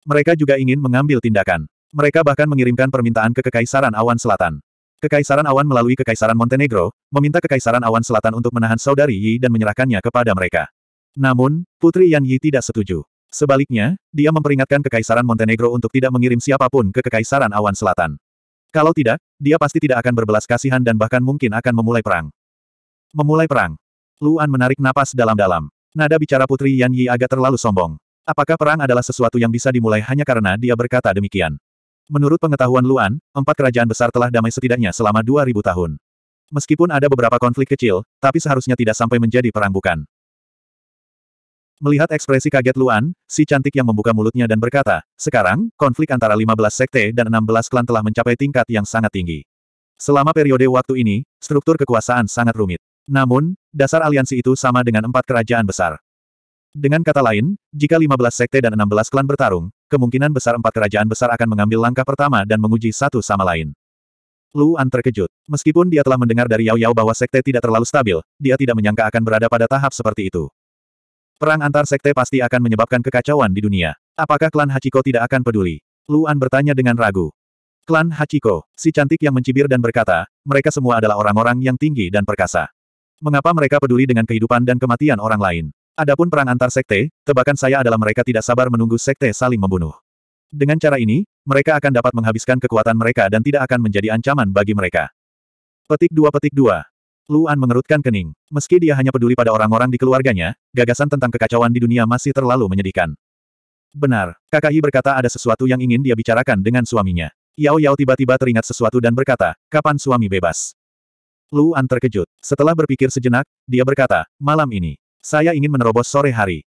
Mereka juga ingin mengambil tindakan. Mereka bahkan mengirimkan permintaan ke Kekaisaran Awan Selatan. Kekaisaran Awan melalui Kekaisaran Montenegro, meminta Kekaisaran Awan Selatan untuk menahan saudari Yi dan menyerahkannya kepada mereka. Namun, Putri Yan Yi tidak setuju. Sebaliknya, dia memperingatkan Kekaisaran Montenegro untuk tidak mengirim siapapun ke Kekaisaran Awan Selatan. Kalau tidak, dia pasti tidak akan berbelas kasihan dan bahkan mungkin akan memulai perang. Memulai perang. Luan menarik napas dalam-dalam. Nada bicara Putri Yan Yi agak terlalu sombong. Apakah perang adalah sesuatu yang bisa dimulai hanya karena dia berkata demikian? Menurut pengetahuan Luan, empat kerajaan besar telah damai setidaknya selama 2000 tahun. Meskipun ada beberapa konflik kecil, tapi seharusnya tidak sampai menjadi perang bukan. Melihat ekspresi kaget Luan, si cantik yang membuka mulutnya dan berkata, sekarang, konflik antara 15 sekte dan 16 klan telah mencapai tingkat yang sangat tinggi. Selama periode waktu ini, struktur kekuasaan sangat rumit. Namun, dasar aliansi itu sama dengan empat kerajaan besar. Dengan kata lain, jika 15 sekte dan 16 klan bertarung, kemungkinan besar empat kerajaan besar akan mengambil langkah pertama dan menguji satu sama lain. Luan terkejut. Meskipun dia telah mendengar dari Yao Yao bahwa sekte tidak terlalu stabil, dia tidak menyangka akan berada pada tahap seperti itu. Perang antar sekte pasti akan menyebabkan kekacauan di dunia. Apakah klan Hachiko tidak akan peduli? Luan bertanya dengan ragu. Klan Hachiko, si cantik yang mencibir dan berkata, mereka semua adalah orang-orang yang tinggi dan perkasa. Mengapa mereka peduli dengan kehidupan dan kematian orang lain? Adapun perang antar sekte, tebakan saya adalah mereka tidak sabar menunggu sekte saling membunuh. Dengan cara ini, mereka akan dapat menghabiskan kekuatan mereka dan tidak akan menjadi ancaman bagi mereka. Petik 2 Petik 2 Luan mengerutkan kening. Meski dia hanya peduli pada orang-orang di keluarganya, gagasan tentang kekacauan di dunia masih terlalu menyedihkan. Benar, kakak Yi berkata ada sesuatu yang ingin dia bicarakan dengan suaminya. Yao Yao tiba-tiba teringat sesuatu dan berkata, kapan suami bebas? Luan terkejut. Setelah berpikir sejenak, dia berkata, malam ini. Saya ingin menerobos sore hari.